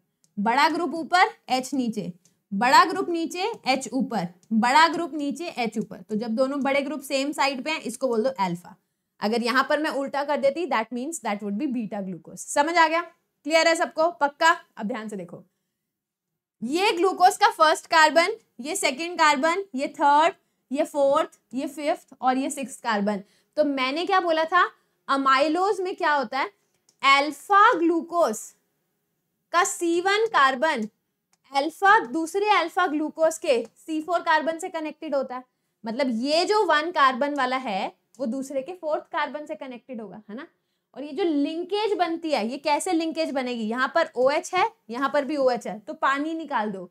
बड़ा ग्रुप ऊपर एच नीचे बड़ा ग्रुप नीचे एच ऊपर बड़ा ग्रुप नीचे एच ऊपर तो जब दोनों बड़े ग्रुप सेम साइड पे हैं इसको बोल दो एल्फा अगर यहाँ पर मैं उल्टा कर देती that means that would be beta glucose समझ आ गया क्लियर है सबको पक्का अब ध्यान से देखो ये ग्लूकोज का फर्स्ट कार्बन ये सेकेंड कार्बन ये थर्ड ये फोर्थ ये फिफ्थ और ये सिक्स कार्बन तो मैंने क्या बोला था अमाइलोज में क्या होता है एल्फा ग्लूकोज का सी वन कार्बन एल्फा दूसरे एल्फा ग्लूकोज के सी फोर कार्बन से कनेक्टेड होता है मतलब ये जो वन कार्बन वाला है वो दूसरे के फोर्थ कार्बन से कनेक्टेड होगा है ना और ये जो लिंकेज बनती है ये कैसे लिंकेज बनेगी यहाँ पर ओ OH है यहाँ पर भी ओ OH है तो पानी निकाल दो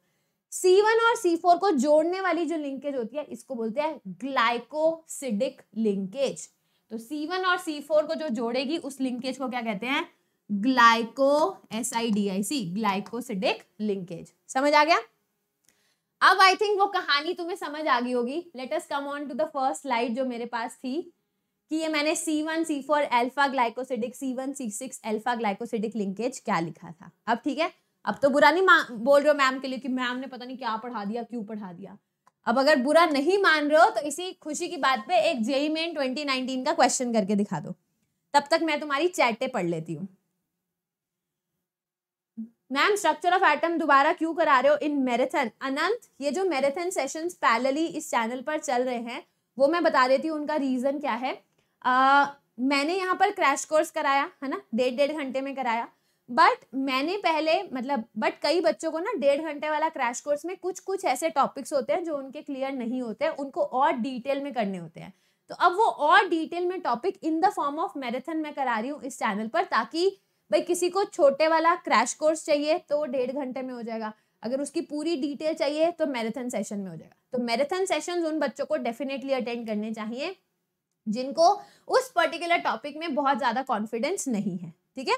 C1 और C4 को जोड़ने वाली जो लिंकेज होती है इसको बोलते हैं ग्लाइकोसिडिक लिंकेज तो C1 और C4 को जो जोड़ेगी उस लिंकेज को क्या कहते हैं glyco S I D I C glycosidic linkage समझ आ गया अब आई थिंक वो कहानी तुम्हें समझ आ गई होगी let's come on to the first slide जो मेरे पास थी कि ये मैंने C1 one C four alpha glycosidic C one C six alpha glycosidic linkage क्या लिखा था अब ठीक है अब तो बुरा नहीं बोल रहे हो मैम के लिए कि मैम ने पता नहीं क्या पढ़ा दिया क्यों पढ़ा दिया अब अगर बुरा नहीं मान रहे हो तो इसी खुशी की बात पे एक जेई मेन 2019 का क्वेश्चन करके दिखा दो तब तक मैं तुम्हारी चैटे पढ़ लेती हूँ मैम स्ट्रक्चर ऑफ एटम दोबारा क्यों करा रहे हो इन मैराथन अनंत ये जो मैराथन सेशन पैरेलली इस चैनल पर चल रहे हैं वो मैं बता देती हूँ उनका रीज़न क्या है आ, मैंने यहाँ पर क्रैश कोर्स कराया है ना डेढ़ डेढ़ घंटे में कराया बट मैंने पहले मतलब बट कई बच्चों को ना डेढ़ घंटे वाला क्रैश कोर्स में कुछ कुछ ऐसे टॉपिक्स होते हैं जो उनके क्लियर नहीं होते हैं उनको और डिटेल में करने होते हैं तो अब वो और डिटेल में topic in the form of marathon मैं करा रही हूँ इस चैनल पर ताकि भाई किसी को छोटे वाला क्रैश कोर्स चाहिए तो वो डेढ़ घंटे में हो जाएगा अगर उसकी पूरी डिटेल चाहिए तो मैराथन सेशन में हो जाएगा तो मैराथन सेशन उन बच्चों को डेफिनेटली अटेंड करने चाहिए जिनको उस पर्टिकुलर टॉपिक में बहुत ज़्यादा कॉन्फिडेंस नहीं है ठीक है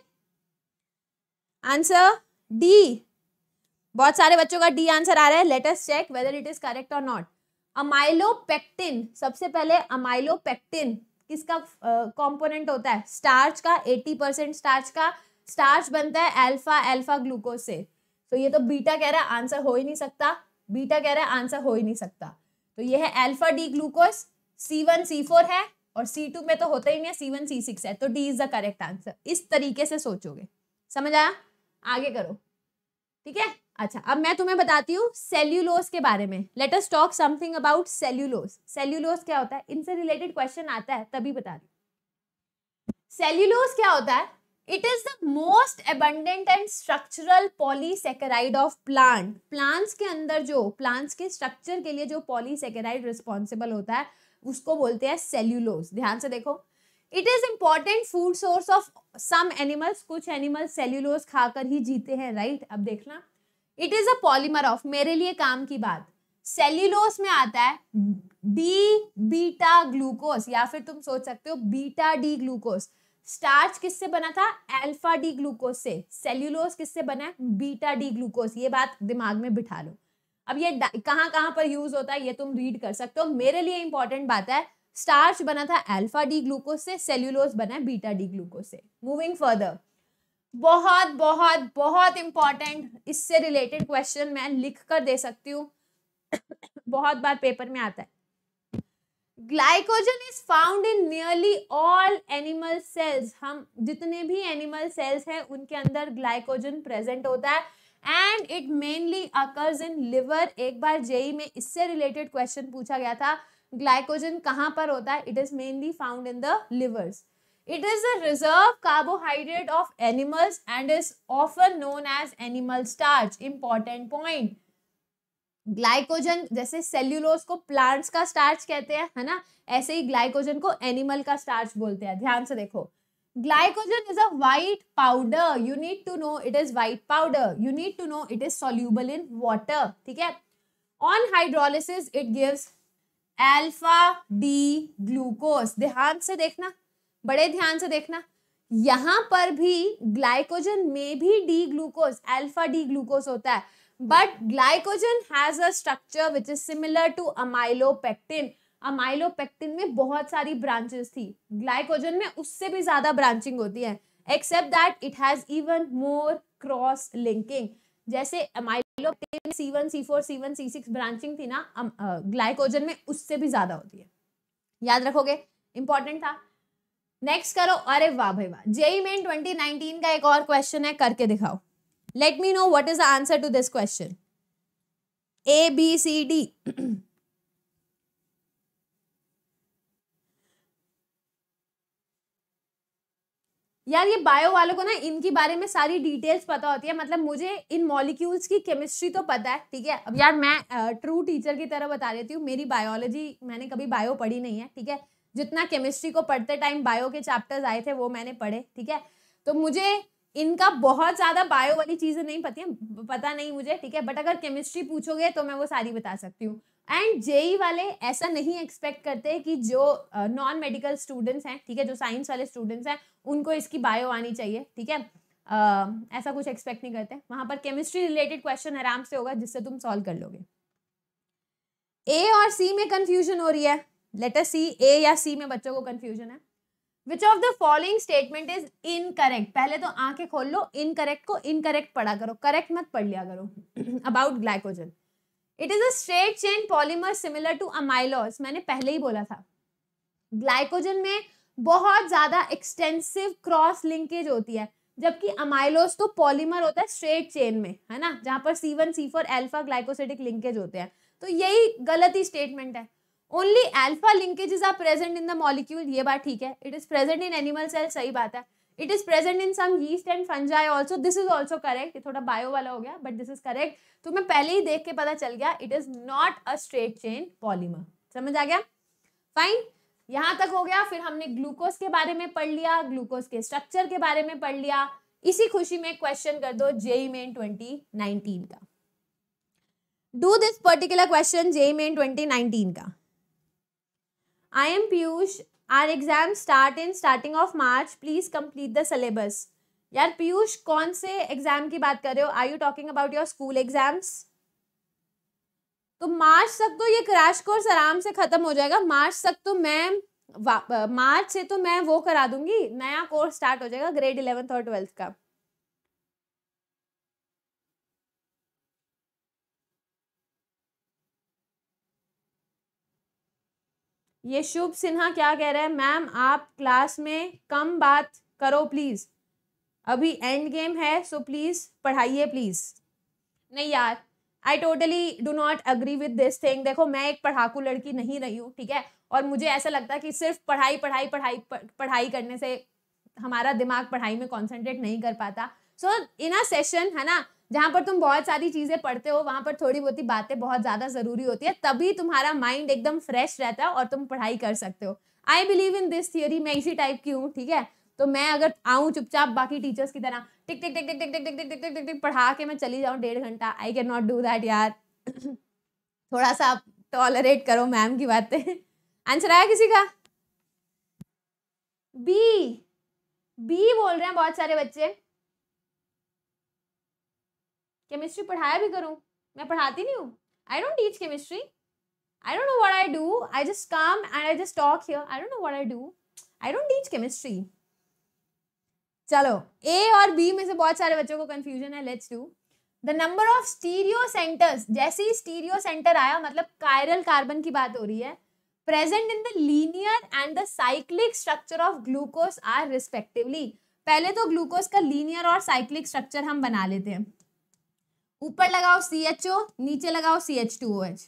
आंसर डी बहुत सारे बच्चों का डी आंसर आ रहा है latest check whether it is correct और नॉट अमाइलोपेक्टिन सबसे पहले अमाइलोपेक्टिन किसका कंपोनेंट होता है स्टार्च का 80 परसेंट स्टार्च का स्टार्च बनता है अल्फा अल्फा ग्लूकोज से तो ये तो बीटा कह रहा है आंसर हो ही नहीं सकता बीटा कह रहा है आंसर हो ही नहीं सकता तो ये है alpha D glucose C one C four है और सी टू में तो होता ही नहीं है सी वन सी सिक्स है तो D is the correct answer इस तरीके से सोचोगे समझ आया आगे करो ठीक है अच्छा अब मैं तुम्हें बताती हूँ सेल्यूलोस के बारे में let us talk something about cellulose cellulose क्या होता है इनसे रिलेटेड क्वेश्चन आता है तभी बता रही सेल्यूलोस क्या होता है it is the most abundant and structural polysaccharide of plant plants के अंदर जो प्लांट्स के स्ट्रक्चर के लिए जो पॉलीसेकेराइड रिस्पॉन्सिबल होता है उसको बोलते हैं सेल्यूलोस ध्यान से देखो it is important food source of some animals कुछ एनिमल्स सेल्यूलोज खाकर ही जीते हैं राइट right? अब देखना it is a polymer of मेरे लिए काम की बात सेल्यूलोज में आता है डी बीटा ग्लूकोज या फिर तुम सोच सकते हो बीटा डी ग्लूकोज स्टार्च किससे बना था एल्फा डी ग्लूकोज से सेल्यूलोज किससे बना है बीटा डी ग्लूकोज ये बात दिमाग में बिठा लो अब ये कहाँ कहाँ पर यूज होता है ये तुम रीड कर सकते हो मेरे लिए इंपॉर्टेंट बात है स्टार्च बना था अल्फा डी ग्लूकोज से सेल्यूलोज बना है बीटा डी ग्लूकोज से मूविंग फर्दर बहुत बहुत बहुत इंपॉर्टेंट इससे रिलेटेड क्वेश्चन मैं लिख कर दे सकती हूँ बहुत बार पेपर में आता है glycogen is found in nearly all animal cells हम जितने भी एनिमल सेल्स हैं उनके अंदर ग्लाइकोजन प्रेजेंट होता है and it mainly occurs in liver एक बार जेई में इससे रिलेटेड क्वेश्चन पूछा गया था ग्लाइकोजन कहाँ पर होता है it is mainly found in the livers it is a reserve carbohydrate of animals and is often known as animal starch important point glycogen जैसे सेल्यूलोज को प्लांट्स का स्टार्च कहते हैं है ना ऐसे ही ग्लाइकोजन को एनिमल का स्टार्च बोलते हैं ध्यान से देखो glycogen is a white powder you need to know it is white powder you need to know it is soluble in water ठीक है on hydrolysis it gives alpha D glucose ध्यान से देखना बड़े ध्यान से देखना यहां पर भी ग्लाइकोजन में भी D glucose alpha D glucose होता है but glycogen has a structure which is similar to amylopectin amylopectin में बहुत सारी ब्रांचेस थी ग्लाइकोजन में उससे भी ज्यादा ब्रांचिंग होती है except that it has even more cross linking जैसे अमाइलो ब्रांचिंग थी ना ग्लाइकोजन में उससे भी ज्यादा होती है याद रखोगे इंपॉर्टेंट था नेक्स्ट करो अरे वाह भाई वाह जेई मेन 2019 का एक और क्वेश्चन है करके दिखाओ let me know what is the answer to this question A B C D यार ये बायो वालों को ना इनके बारे में सारी डिटेल्स पता होती है मतलब मुझे इन मॉलिक्यूल्स की केमिस्ट्री तो पता है ठीक है अब यार मैं ट्रू टीचर की तरह बता देती हूँ मेरी बायोलॉजी मैंने कभी बायो पढ़ी नहीं है ठीक है जितना केमिस्ट्री को पढ़ते टाइम बायो के चैप्टर्स आए थे वो मैंने पढ़े ठीक है तो मुझे इनका बहुत ज़्यादा बायो वाली चीज़ें नहीं पता पता नहीं मुझे ठीक है बट अगर केमिस्ट्री पूछोगे तो मैं वो सारी बता सकती हूँ एंड जेई e वाले ऐसा नहीं एक्सपेक्ट करते कि जो नॉन मेडिकल स्टूडेंट्स हैं ठीक है जो साइंस वाले स्टूडेंट्स हैं उनको इसकी बायो आनी चाहिए ठीक है uh, ऐसा कुछ एक्सपेक्ट नहीं करते वहाँ पर केमिस्ट्री रिलेटेड क्वेश्चन आराम से होगा जिससे तुम सॉल्व कर लोगे ए और सी में कंफ्यूजन हो रही है लेटर सी ए या सी में बच्चों को कंफ्यूजन है which of the following statement is incorrect पहले तो आंखें खोल लो इनकरेक्ट को इनकरेक्ट पढ़ा करो करेक्ट मत पढ़ लिया करो about glycogen it is a straight chain polymer similar to amylose मैंने पहले ही बोला था ग्लाइकोजन में बहुत ज्यादा एक्सटेंसिव क्रॉस लिंकेज होती है जबकि अमाइलोस तो पॉलीमर होता है स्ट्रेट चेन में है ना जहां पर C one C four alpha glycosidic linkage होते हैं तो यही गलत ही स्टेटमेंट है only alpha linkages are present in the molecule ये बात ठीक है it is present in animal cell सही बात है it is present in some yeast and fungi also this is also correct ये थोड़ा बायो वाला हो गया बट दिस इज करेक्ट तो मैं पहले ही देख के पता चल गया it is not a straight chain polymer समझ आ गया फाइन यहां तक हो गया फिर हमने ग्लूकोज के बारे में पढ़ लिया ग्लूकोज के स्ट्रक्चर के बारे में पढ़ लिया इसी खुशी में क्वेश्चन कर दो जेई मेन ट्वेंटी नाइनटीन का do this particular question JEE Main twenty nineteen का I am Piyush our exam start in starting of March please complete the syllabus यार पीयूष कौन से एग्ज़ाम की बात कर रहे हो are you talking about your school exams तो मार्च तक तो ये क्रैश कोर्स आराम से ख़त्म हो जाएगा मार्च तक तो मैं मार्च से तो मैं वो करा दूंगी नया कोर्स स्टार्ट हो जाएगा ग्रेड इलेवेंथ और ट्वेल्थ का ये शुभ सिन्हा क्या कह रहे हैं मैम आप क्लास में कम बात करो प्लीज़ अभी एंड गेम है सो प्लीज़ पढ़ाइए प्लीज़ नहीं यार I totally do not agree with this thing देखो मैं एक पढ़ाकू लड़की नहीं रही हूँ ठीक है और मुझे ऐसा लगता है कि सिर्फ पढ़ाई पढ़ाई पढ़ाई पढ़ाई करने से हमारा दिमाग पढ़ाई में कॉन्सेंट्रेट नहीं कर पाता सो इन अ सेशन है ना जहाँ पर तुम बहुत सारी चीज़ें पढ़ते हो वहाँ पर थोड़ी बहुत बातें बहुत ज़्यादा ज़रूरी होती है तभी तुम्हारा माइंड एकदम फ्रेश रहता है और तुम पढ़ाई कर सकते हो I believe in this theory मैं इसी टाइप की हूँ ठीक है तो मैं अगर आऊँ चुपचाप बाकी टीचर्स की तरह टिक टिक टिक टिक टिक टिक टिक टिक टिक टिक टिक पढ़ा के मैं चली जाऊँ डेढ़ घंटा I can not do that यार थोड़ा सा आप टॉलरेट करो मैम की बातें आंसर आया किसी का बी बी बोल रहे हैं बहुत सारे बच्चे केमिस्ट्री पढ़ाया भी करूँ मैं पढ़ाती नहीं हूँ I don't teach chemistry I don't know what I do I just come and I just talk here I don't know what I do I don't teach chemistry चलो ए और बी में से बहुत सारे बच्चों को कंफ्यूजन है let's do the number of stereo centres जैसे ही स्टीरियो सेंटर आया मतलब कायरल कार्बन की बात हो रही है present in the linear and the cyclic structure of glucose are respectively पहले तो ग्लूकोज का लीनियर और साइक्लिक स्ट्रक्चर हम बना लेते हैं ऊपर लगाओ सी एच ओ नीचे लगाओ C H two O H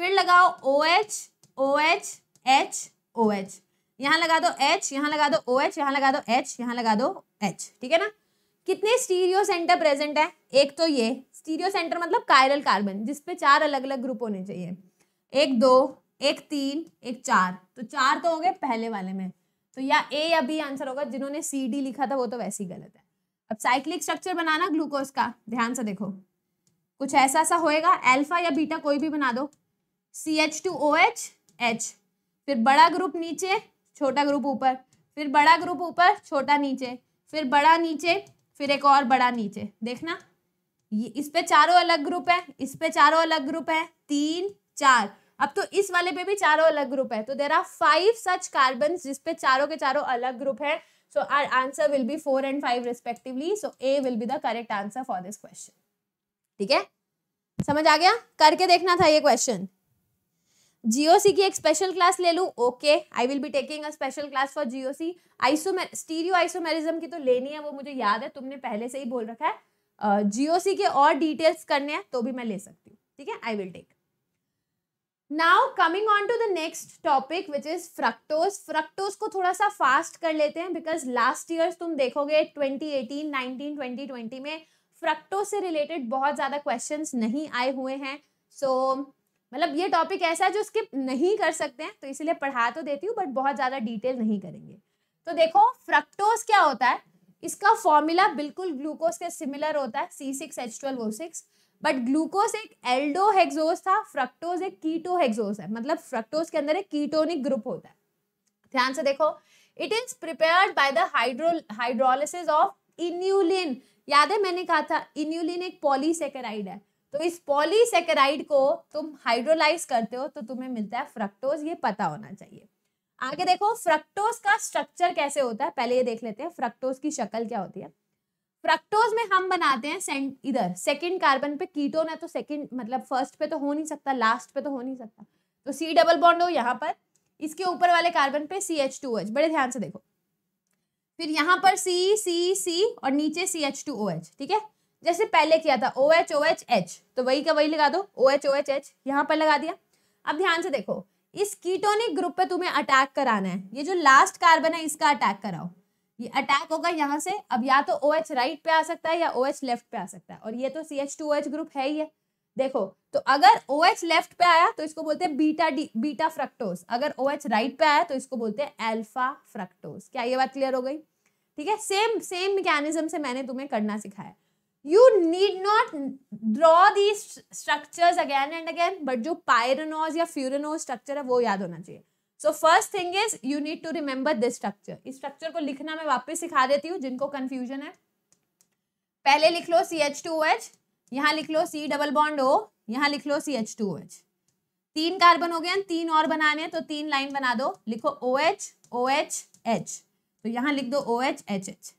फिर लगाओ O H O H H O H यहाँ लगा दो एच यहाँ लगा दो ओ एच यहाँ लगा दो एच यहाँ लगा दो एच ठीक है ना कितने स्टीरियो सेंटर प्रेजेंट है एक तो ये स्टीरियो सेंटर मतलब कायरल कार्बन जिसपे चार अलग अलग ग्रुप होने चाहिए एक दो एक तीन एक चार तो चार तो हो गए पहले वाले में तो या ए या बी आंसर होगा जिन्होंने सी डी लिखा था वो तो वैसे ही गलत है अब साइक्लिक स्ट्रक्चर बनाना ग्लूकोज का ध्यान से देखो कुछ ऐसा सा होएगा अल्फा या बीटा कोई भी बना दो C H two O H H फिर बड़ा ग्रुप नीचे छोटा ग्रुप ऊपर फिर बड़ा ग्रुप ऊपर छोटा नीचे फिर बड़ा नीचे फिर एक और बड़ा नीचे देखना ये इस पे चारों अलग ग्रुप है इस पे चारों अलग ग्रुप है तीन चार अब तो इस वाले पे भी चारों अलग ग्रुप है तो there are five such carbon जिसपे चारों के चारों अलग ग्रुप है So our answer will be 4 and 5 respectively. So A will be the correct answer for this question. ठीक है समझ आ गया करके देखना था ये क्वेश्चन जीओसी की एक स्पेशल क्लास ले लूँ okay I will be taking a special class for GOC isomer stereo isomerism की तो लेनी है वो मुझे याद है तुमने पहले से ही बोल रखा है जीओसी के और डिटेल्स करने हैं तो भी मैं ले सकती हूँ ठीक है I will take now coming on to the next topic which is fructose fructose को थोड़ा सा फास्ट कर लेते हैं बिकॉज लास्ट ईयर तुम देखोगे 2018, 19, 2020 में फ्रक्टोज से रिलेटेड बहुत ज़्यादा क्वेश्चन नहीं आए हुए हैं सो so, मतलब ये टॉपिक ऐसा है जो स्किप नहीं कर सकते हैं तो इसीलिए पढ़ा तो देती हूँ बट बहुत ज़्यादा डिटेल नहीं करेंगे तो देखो फ्रक्टोज क्या होता है इसका फॉर्मूला बिल्कुल ग्लूकोज के सिमिलर होता है C six H twelve O six but glucose एक एल्डो था फ्रक्टोज एक कीटो है मतलब फ्रक्टोज के अंदर एक कीटोनिक ग्रुप होता है ध्यान से देखो it is prepared by the hydro hydrolysis of inulin याद है मैंने कहा था इन्यूलिन एक पॉलीसेकेराइड है तो इस पॉलीसेकेराइड को तुम हाइड्रोलाइज करते हो तो तुम्हें मिलता है फ्रक्टोज ये पता होना चाहिए आगे देखो फ्रक्टोज का स्ट्रक्चर कैसे होता है पहले ये देख लेते हैं फ्रक्टोज की शक्ल क्या होती है फ्रक्टोज में हम बनाते हैं इधर सेकंड कार्बन पे कीटोन है तो सेकंड मतलब फर्स्ट पे तो हो नहीं सकता लास्ट पे तो हो नहीं सकता तो सी डबल बॉन्ड हो यहाँ पर इसके ऊपर वाले कार्बन पे सी एच टू एच बड़े ध्यान से देखो फिर यहाँ पर सी सी सी और नीचे C H two O H ठीक है जैसे पहले किया था O H O H H तो वही का वही लगा दो O H O H H यहाँ पर लगा दिया अब ध्यान से देखो इस कीटोनिक ग्रुप पे तुम्हें अटैक कराना है ये जो लास्ट कार्बन है इसका अटैक कराओ ये अटैक होगा यहाँ से अब या तो ओ OH राइट पे आ सकता है या ओ OH लेफ्ट पे आ सकता है और ये तो C H two H group है ही है देखो तो अगर ओ OH लेफ्ट पे आया तो इसको बोलते हैं बीटा डी बीटा फ्रक्टोज अगर ओ OH राइट पे आया तो इसको बोलते हैं एल्फा फ्रक्टोज क्या ये बात क्लियर हो गई ठीक है सेम सेम मैकेनिज्म से मैंने तुम्हें करना सिखाया you need not draw the structure again and again but जो पायरनोज या फ्यूरनोज स्ट्रक्चर है वो याद होना चाहिए so first thing is you need to remember this structure इस स्ट्रक्चर को लिखना मैं वापस सिखा देती हूँ जिनको कन्फ्यूजन है पहले लिख लो सी एच टू एच यहाँ लिख लो सी डबल बॉन्ड ओ यहाँ लिख लो सी एच टू एच तीन कार्बन हो गए तीन और बनाने हैं तो तीन लाइन बना दो लिखो O H O H H तो यहाँ लिख दो ओ एच एच एच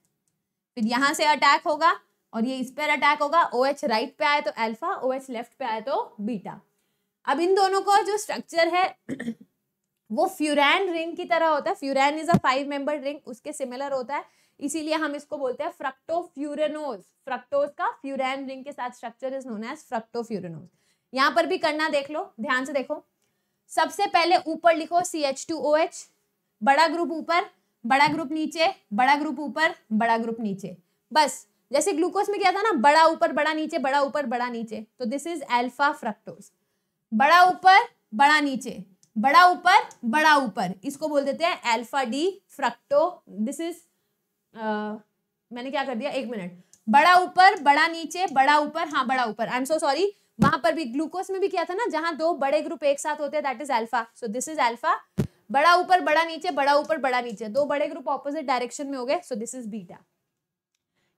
फिर यहाँ से अटैक होगा और ये इस पर अटैक होगा ओ एच राइट पे आए तो एल्फा ओ एच लेफ्ट पे आए तो बीटा अब इन दोनों को जो स्ट्रक्चर है वो फ्यूरैन रिंग की तरह होता है furan is a five member ring उसके सिमिलर होता है इसीलिए हम इसको बोलते हैं फ्रक्टोफ्यूरेनोज फ्रक्टोज का फ्यूरैन रिंग के साथ structure is known as fructofuranose यहाँ पर भी करना देख लो ध्यान से देखो सबसे पहले ऊपर लिखो C H two O H बड़ा ग्रुप ऊपर बड़ा ग्रुप नीचे बड़ा ग्रुप ऊपर बड़ा ग्रुप नीचे बस जैसे ग्लूकोज में क्या था ना बड़ा ऊपर बड़ा नीचे बड़ा ऊपर बड़ा नीचे तो दिस इज एल्फा फ्रक्टोज बड़ा ऊपर बड़ा नीचे बड़ा ऊपर बड़ा ऊपर इसको बोल देते हैं alpha D fructo this is मैंने क्या कर दिया एक मिनट बड़ा ऊपर बड़ा नीचे बड़ा ऊपर हाँ बड़ा ऊपर आई एम सो सॉरी वहां पर भी ग्लूकोस में भी क्या था ना जहां दो बड़े ग्रुप एक साथ होते हैं that is alpha so this is alpha बड़ा ऊपर बड़ा नीचे बड़ा ऊपर बड़ा नीचे दो बड़े ग्रुप ऑपोजिट डायरेक्शन में हो गए सो दिस इज बीटा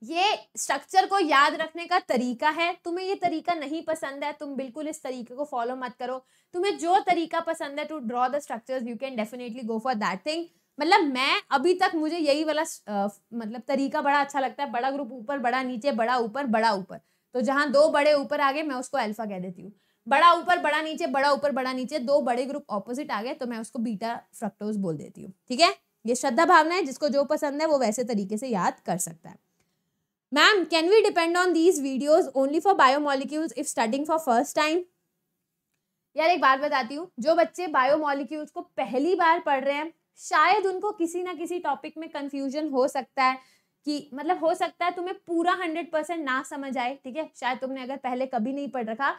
ये स्ट्रक्चर को याद रखने का तरीका है तुम्हें ये तरीका नहीं पसंद है तुम बिल्कुल इस तरीके को फॉलो मत करो तुम्हें जो तरीका पसंद है to draw the structures you can definitely go for that thing मतलब मैं अभी तक मुझे यही वाला आ, मतलब तरीका बड़ा अच्छा लगता है बड़ा ग्रुप ऊपर बड़ा नीचे बड़ा ऊपर बड़ा ऊपर तो जहाँ दो बड़े ऊपर आ गए मैं उसको अल्फा कह देती हूँ बड़ा ऊपर बड़ा नीचे बड़ा ऊपर बड़ा नीचे दो बड़े ग्रुप ऑपोजिट आ गए तो मैं उसको बीटा फ्रक्टोज बोल देती हूँ ठीक है ये श्रद्धा भावना है जिसको जो पसंद है वो वैसे तरीके से याद कर सकता है ma'am can we depend on these videos only for biomolecules if studying for first time यार एक बात बताती हूँ जो बच्चे बायोमोलिक्यूल्स को पहली बार पढ़ रहे हैं शायद उनको किसी ना किसी टॉपिक में कंफ्यूजन हो सकता है कि मतलब हो सकता है तुम्हें पूरा हंड्रेड परसेंट ना समझ आए ठीक है शायद तुमने अगर पहले कभी नहीं पढ़ रखा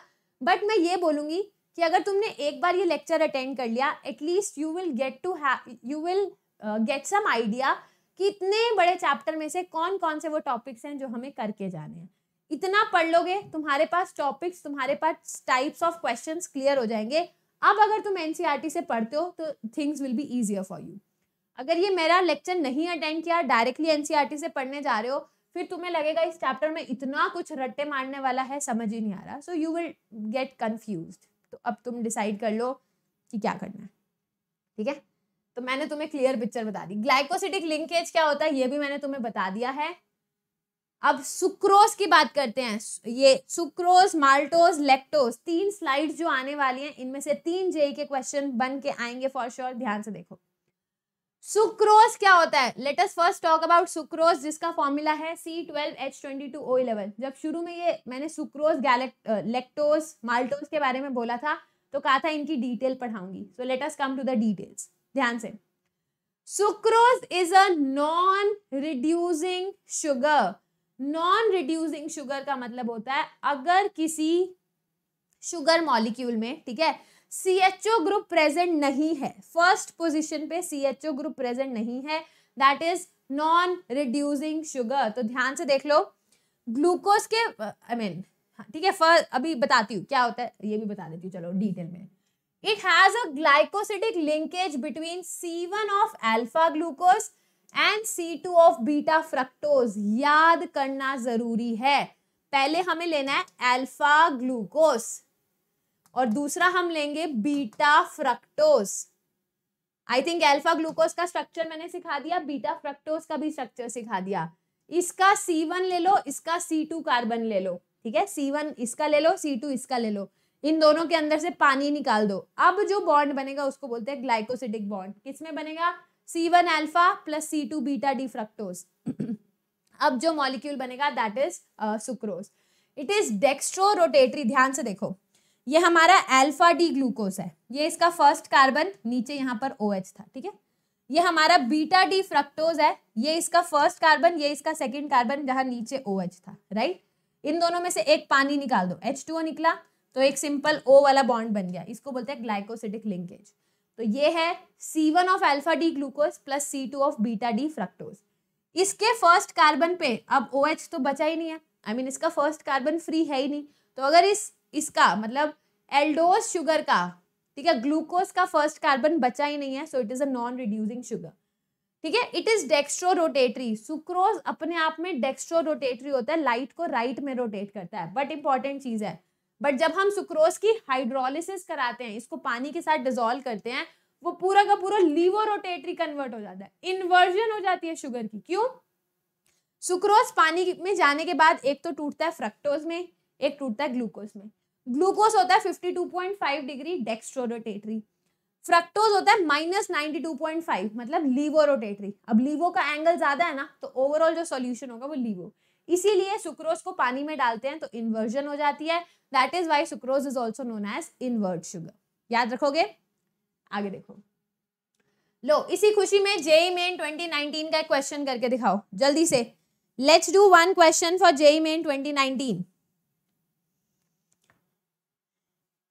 बट मैं ये बोलूँगी कि अगर तुमने एक बार ये लेक्चर अटेंड कर लिया at least you will get to have you will get some idea कितने बड़े चैप्टर में से कौन कौन से वो टॉपिक्स हैं जो हमें करके जाने हैं इतना पढ़ लोगे तुम्हारे पास टॉपिक्स तुम्हारे पास टाइप्स ऑफ क्वेश्चन क्लियर हो जाएंगे अब अगर तुम एनसीईआरटी e से पढ़ते हो तो things will be easier for you अगर ये मेरा लेक्चर नहीं अटेंड किया डायरेक्टली एनसीईआरटी e से पढ़ने जा रहे हो फिर तुम्हें लगेगा इस चैप्टर में इतना कुछ रट्टे मारने वाला है समझ ही नहीं आ रहा so you will get confuse तो अब तुम डिसाइड कर लो कि क्या करना है ठीक है तो मैंने तुम्हें क्लियर पिक्चर बता दी ग्लाइकोसिटिक लिंकेज क्या होता है ये भी मैंने तुम्हें बता दिया है अब सुक्रोज की बात करते हैं ये सुक्रोज माल्टोज लेक्टोज तीन स्लाइड जो आने वाली हैं इनमें से तीन जे के क्वेश्चन बन के आएंगे फॉर श्योर ध्यान से देखो सुक्रोज क्या होता है let us first talk about sucrose जिसका फॉर्मूला है C twelve H twenty two O eleven जब शुरू में ये मैंने सुक्रोज गैलेक्ट लेक्टोज माल्टोज के बारे में बोला था तो कहा था इनकी डिटेल पढ़ाऊंगी so let us come to the details ध्यान से sucrose is a non reducing sugar non reducing sugar का मतलब होता है अगर किसी शुगर मॉलिक्यूल में ठीक है C H O group present नहीं है फर्स्ट पोजिशन पे C H O group present नहीं है that is non reducing sugar तो ध्यान से देख लो ग्लूकोज के आई मीन ठीक है फर्स्ट अभी बताती हूँ क्या होता है ये भी बता देती हूँ चलो डिटेल में It has a glycosidic linkage between C1 of alpha glucose and C two of beta fructose याद करना जरूरी है पहले हमें लेना है एल्फा ग्लूकोज और दूसरा हम लेंगे beta fructose I think alpha glucose का स्ट्रक्चर मैंने सिखा दिया बीटा फ्रक्टोज का भी स्ट्रक्चर सिखा दिया इसका सी वन ले लो इसका सी टू कार्बन ले लो ठीक है सी वन इसका ले लो सी टू इसका ले लो इन दोनों के अंदर से पानी निकाल दो अब जो बॉन्ड बनेगा उसको बोलते हैं ग्लाइकोसिडिक बॉन्ड किसमें बनेगा C one alpha plus C two beta D fructose अब जो मॉलिक्यूल बनेगा that is sucrose it is dextro rotatory ध्यान से देखो ये हमारा एल्फा डी ग्लूकोज है ये इसका फर्स्ट कार्बन नीचे यहाँ पर ओ OH था ठीक है ये हमारा बीटा डी फ्रक्टोज है ये इसका फर्स्ट कार्बन ये इसका सेकेंड कार्बन जहां नीचे ओ OH था राइट इन दोनों में से एक पानी निकाल दो एच टू ओ निकला तो एक सिंपल ओ वाला बॉन्ड बन गया इसको बोलते हैं ग्लाइकोसिडिक लिंकेज तो ये है C one of alpha D glucose plus C two of beta D fructose इसके फर्स्ट कार्बन पे अब ओ OH तो बचा ही नहीं है आई I मीन mean, इसका फर्स्ट कार्बन फ्री है ही नहीं तो अगर इस इसका मतलब एल्डोज शुगर का ठीक है ग्लूकोज का फर्स्ट कार्बन बचा ही नहीं है so it is a non reducing sugar ठीक है it is dextro rotatory sucrose अपने आप में डेक्स्ट्रो रोटेटरी होता है लाइट को राइट में रोटेट करता है बट इंपॉर्टेंट चीज है बट जब हम सुक्रोज की हाइड्रोलिसिस कराते हैं इसको पानी के साथ डिजोल्व करते हैं वो पूरा का पूरा लीवोरोटेटरी कन्वर्ट हो जाता है इन्वर्जन हो जाती है शुगर की क्यों सुक्रोज पानी में जाने के बाद एक तो टूटता है फ्रक्टोज में एक टूटता है ग्लूकोज में ग्लूकोज होता है 52.5 डिग्री डेक्स्ट्रोरोटेटरी फ्रक्टोज होता है माइनस नाइनटी मतलब लीवो रोटेटरी अब लीवो का एंगल ज्यादा है ना तो ओवरऑल जो सोल्यूशन होगा वो लीवो इसीलिए सुक्रोज को पानी में डालते हैं तो इन्वर्जन हो जाती है that is why sucrose is also known as invert sugar याद रखोगे आगे देखो लो इसी खुशी में जेई मेन 2019 का क्वेश्चन करके दिखाओ जल्दी से let's do one question for JEE Main 2019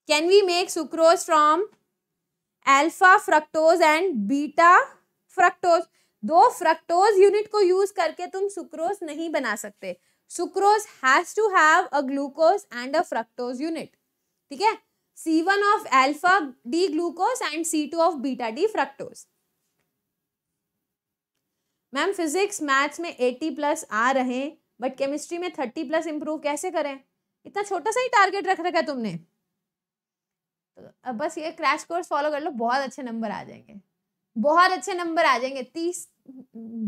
can we make sucrose from alpha fructose and beta fructose दो फ्रक्टोज यूनिट को यूज करके तुम सुक्रोज नहीं बना सकते sucrose has to have a glucose and a fructose unit ठीक है C one of alpha D glucose and C two of beta D fructose ma'am physics maths में 80 प्लस आ रहे हैं बट केमिस्ट्री में 30 प्लस इंप्रूव कैसे करें इतना छोटा सा ही टारगेट रख रखा है तुमने तो अब बस ये क्रैश कोर्स फॉलो कर लो बहुत अच्छे नंबर आ जाएंगे बहुत अच्छे नंबर आ जाएंगे तीस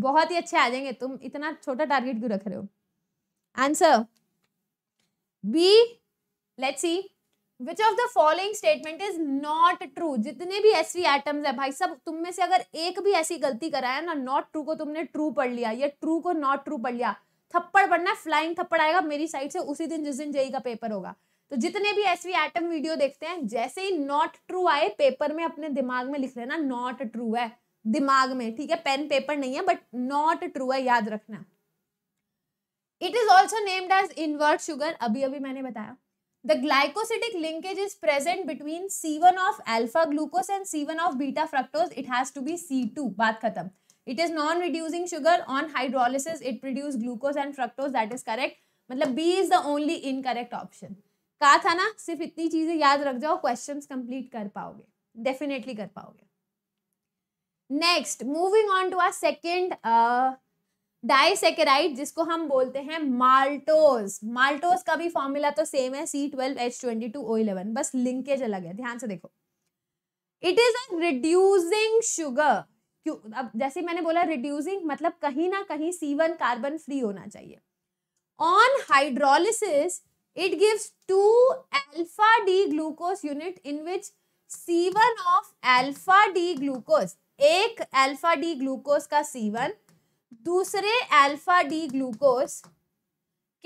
बहुत ही अच्छे आ जाएंगे तुम इतना छोटा टारगेट क्यों रख रहे हो answer B let's see which of the following statement is not true जितने भी ऐसी आइटम्स है भाई सब तुम में से अगर एक भी ऐसी गलती कराया ना नॉट ट्रू को तुमने ट्रू पढ़ लिया या ट्रू को नॉट ट्रू पढ़ लिया थप्पड़ पढ़ना फ्लाइंग थप्पड़ आएगा मेरी साइड से उसी दिन जिस दिन जेई e e का पेपर होगा तो जितने भी ऐसे आइटम एटम वीडियो देखते हैं जैसे ही नॉट ट्रू आए पेपर में अपने दिमाग में लिख लेना नॉट ट्रू है दिमाग में ठीक है पेन पेपर नहीं है बट नॉट ट्रू है याद रखना it is also named as invert sugar अभी अभी मैंने बताया the glycosidic linkage is present between C one of alpha glucose and C one of beta fructose it has to be C two बात खत्म it is non reducing sugar on hydrolysis it produce glucose and fructose that is correct मतलब B is the only incorrect option कहा था ना सिर्फ इतनी चीजें याद रख जाओ क्वेश्चंस कंप्लीट कर पाओगे डेफिनेटली कर पाओगे next moving on to our second disaccharide जिसको हम बोलते हैं माल्टोज माल्टोज का भी फॉर्मूला तो सेम है C twelve H twenty two O eleven बस लिंकेज अलग है ध्यान से देखो it is a reducing sugar क्यों अब जैसे मैंने बोला रिड्यूसिंग मतलब कहीं ना कहीं सी वन कार्बन फ्री होना चाहिए on hydrolysis It gives 2 alpha D glucose unit in which C1 of alpha D glucose, एक alpha D glucose का C1, दूसरे alpha D glucose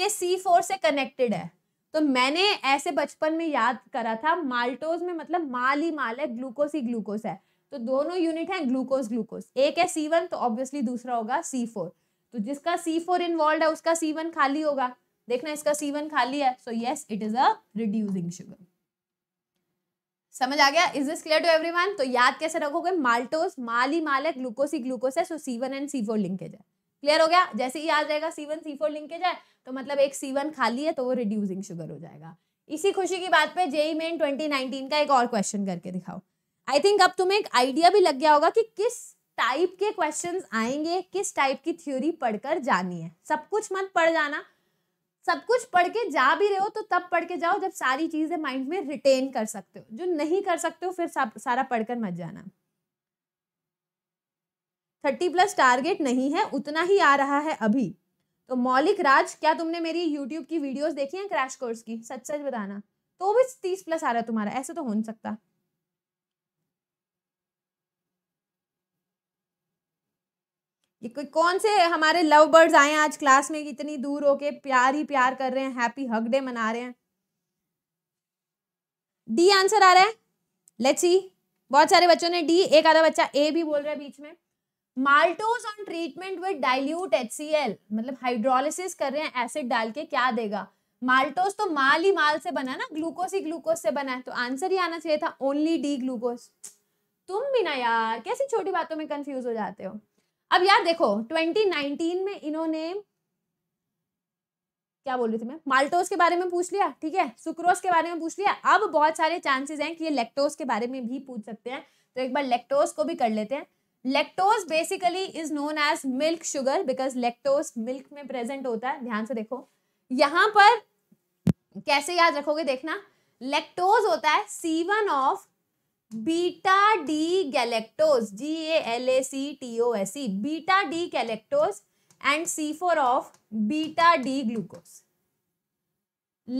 के C4 से कनेक्टेड है तो मैंने ऐसे बचपन में याद करा था माल्टोज में मतलब माल ही माल है ग्लूकोज ही ग्लूकोज है तो दोनों यूनिट है ग्लूकोज ग्लूकोज एक है सी वन तो ऑब्वियसली दूसरा होगा सी फोर तो जिसका सी फोर इन्वॉल्व है उसका सी वन खाली होगा देखना इसका सी वन खाली है so yes it is a reducing sugar समझ आ गया is this clear to everyone तो याद कैसे रखोगे माल्टोज माली माल है ग्लूकोस ही ग्लूकोस है so C one and C four linkage है क्लियर हो गया जैसे ही याद रहेगा C one C four linkage है तो मतलब एक सी वन खाली है तो वो रिड्यूसिंग शुगर हो जाएगा इसी खुशी की बात पे जेई मेन नाइनटीन का एक और क्वेश्चन करके दिखाओ आई थिंक अब तुम्हें एक आइडिया भी लग गया होगा कि किस टाइप के क्वेश्चन आएंगे किस टाइप की थ्योरी पढ़कर जानी है सब कुछ मत पढ़ जाना सब कुछ पढ़ के जा भी रहे हो तो तब पढ़ के जाओ जब सारी चीज़ें माइंड में रिटेन कर सकते हो जो नहीं कर सकते हो फिर सारा पढ़कर मत जाना थर्टी प्लस टारगेट नहीं है उतना ही आ रहा है अभी तो मौलिक राज क्या तुमने मेरी यूट्यूब की वीडियोस देखी हैं क्रैश कोर्स की सच सच बताना तो भी तीस प्लस आ रहा है तुम्हारा ऐसे तो हो नहीं सकता ये कौन से हमारे लव बर्ड्स आए हैं आज क्लास में इतनी दूर होके प्यार ही प्यार कर रहे हैं हैप्पी हक डे मना रहे हैं डी आंसर आ रहा है लेट्स सी बहुत सारे बच्चों ने डी एक आधा बच्चा ए भी बोल रहा है बीच में maltose on treatment with dilute H मतलब हाइड्रोलिसिस कर रहे हैं एसिड डाल के क्या देगा माल्टोज तो माल ही माल से बना ना ग्लूकोज ही ग्लूकोज से बना है तो आंसर ही आना चाहिए था ओनली डी ग्लूकोज तुम भी ना यार कैसी छोटी बातों में कंफ्यूज हो जाते हो अब यार देखो 2019 में इन्होंने क्या बोल रही थी मैं माल्टोज के बारे में पूछ लिया ठीक है सुक्रोस के बारे में पूछ लिया अब बहुत सारे चांसेस हैं कि ये लेक्टोज के बारे में भी पूछ सकते हैं तो एक बार लेक्टोस को भी कर लेते हैं lactose basically is known as milk sugar because lactose milk में प्रेजेंट होता है ध्यान से देखो यहां पर कैसे याद रखोगे देखना लेक्टोज होता है C of beta D galactose G A L A C T O S E beta D galactose and C four of beta D glucose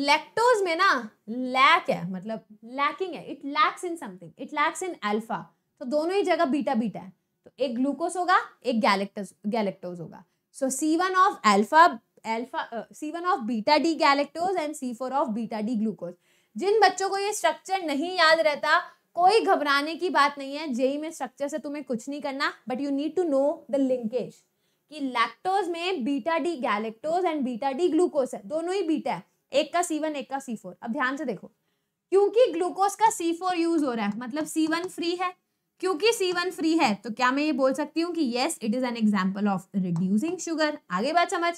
lactose में ना लैक है मतलब लैकिंग है it lacks in something it lacks in alpha तो दोनों ही जगह beta beta है तो एक ग्लूकोज होगा एक गैलेक्टोज गैलेक्टोज होगा so C one of alpha alpha C one of beta D galactose and C four of beta D glucose जिन बच्चों को ये स्ट्रक्चर नहीं याद रहता कोई घबराने की बात नहीं है जेई में स्ट्रक्चर से तुम्हें कुछ नहीं करना but you need to know the linkage कि लैक्टोज में beta D galactose and beta D glucose है दोनों ही बीटा है एक का सी वन एक का सी फोर अब ध्यान से देखो क्योंकि ग्लूकोज का सी फोर यूज हो रहा है मतलब सी वन फ्री है क्योंकि सी वन फ्री है तो क्या मैं ये बोल सकती हूँ कि yes it is an example of reducing sugar आगे बात समझ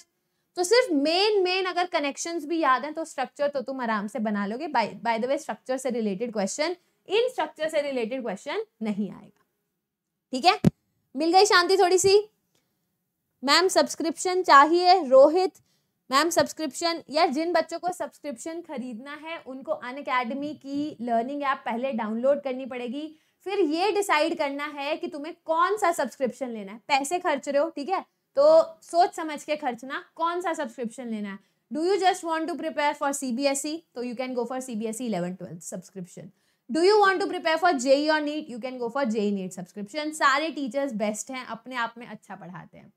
तो सिर्फ मेन मेन अगर कनेक्शंस भी याद हैं तो स्ट्रक्चर तो तुम आराम से बना लोगे by by the way structure से रिलेटेड क्वेश्चन इन स्ट्रक्चर से रिलेटेड क्वेश्चन नहीं आएगा ठीक है मिल गई शांति थोड़ी सी मैम सब्सक्रिप्शन चाहिए रोहित मैम सब्सक्रिप्शन या जिन बच्चों को सब्सक्रिप्शन खरीदना है उनको अन अकेडमी की लर्निंग ऐप पहले डाउनलोड करनी पड़ेगी फिर ये डिसाइड करना है कि तुम्हें कौन सा सब्सक्रिप्शन लेना है पैसे खर्च रहे हो ठीक है तो सोच समझ के खर्चना कौन सा सब्सक्रिप्शन लेना है do you just want to prepare for C B S E तो you can go for C B S E eleven twelfth subscription do you want to prepare for JEE or NEET you can go for JEE NEET subscription सारे teachers best हैं अपने आप में अच्छा पढ़ाते हैं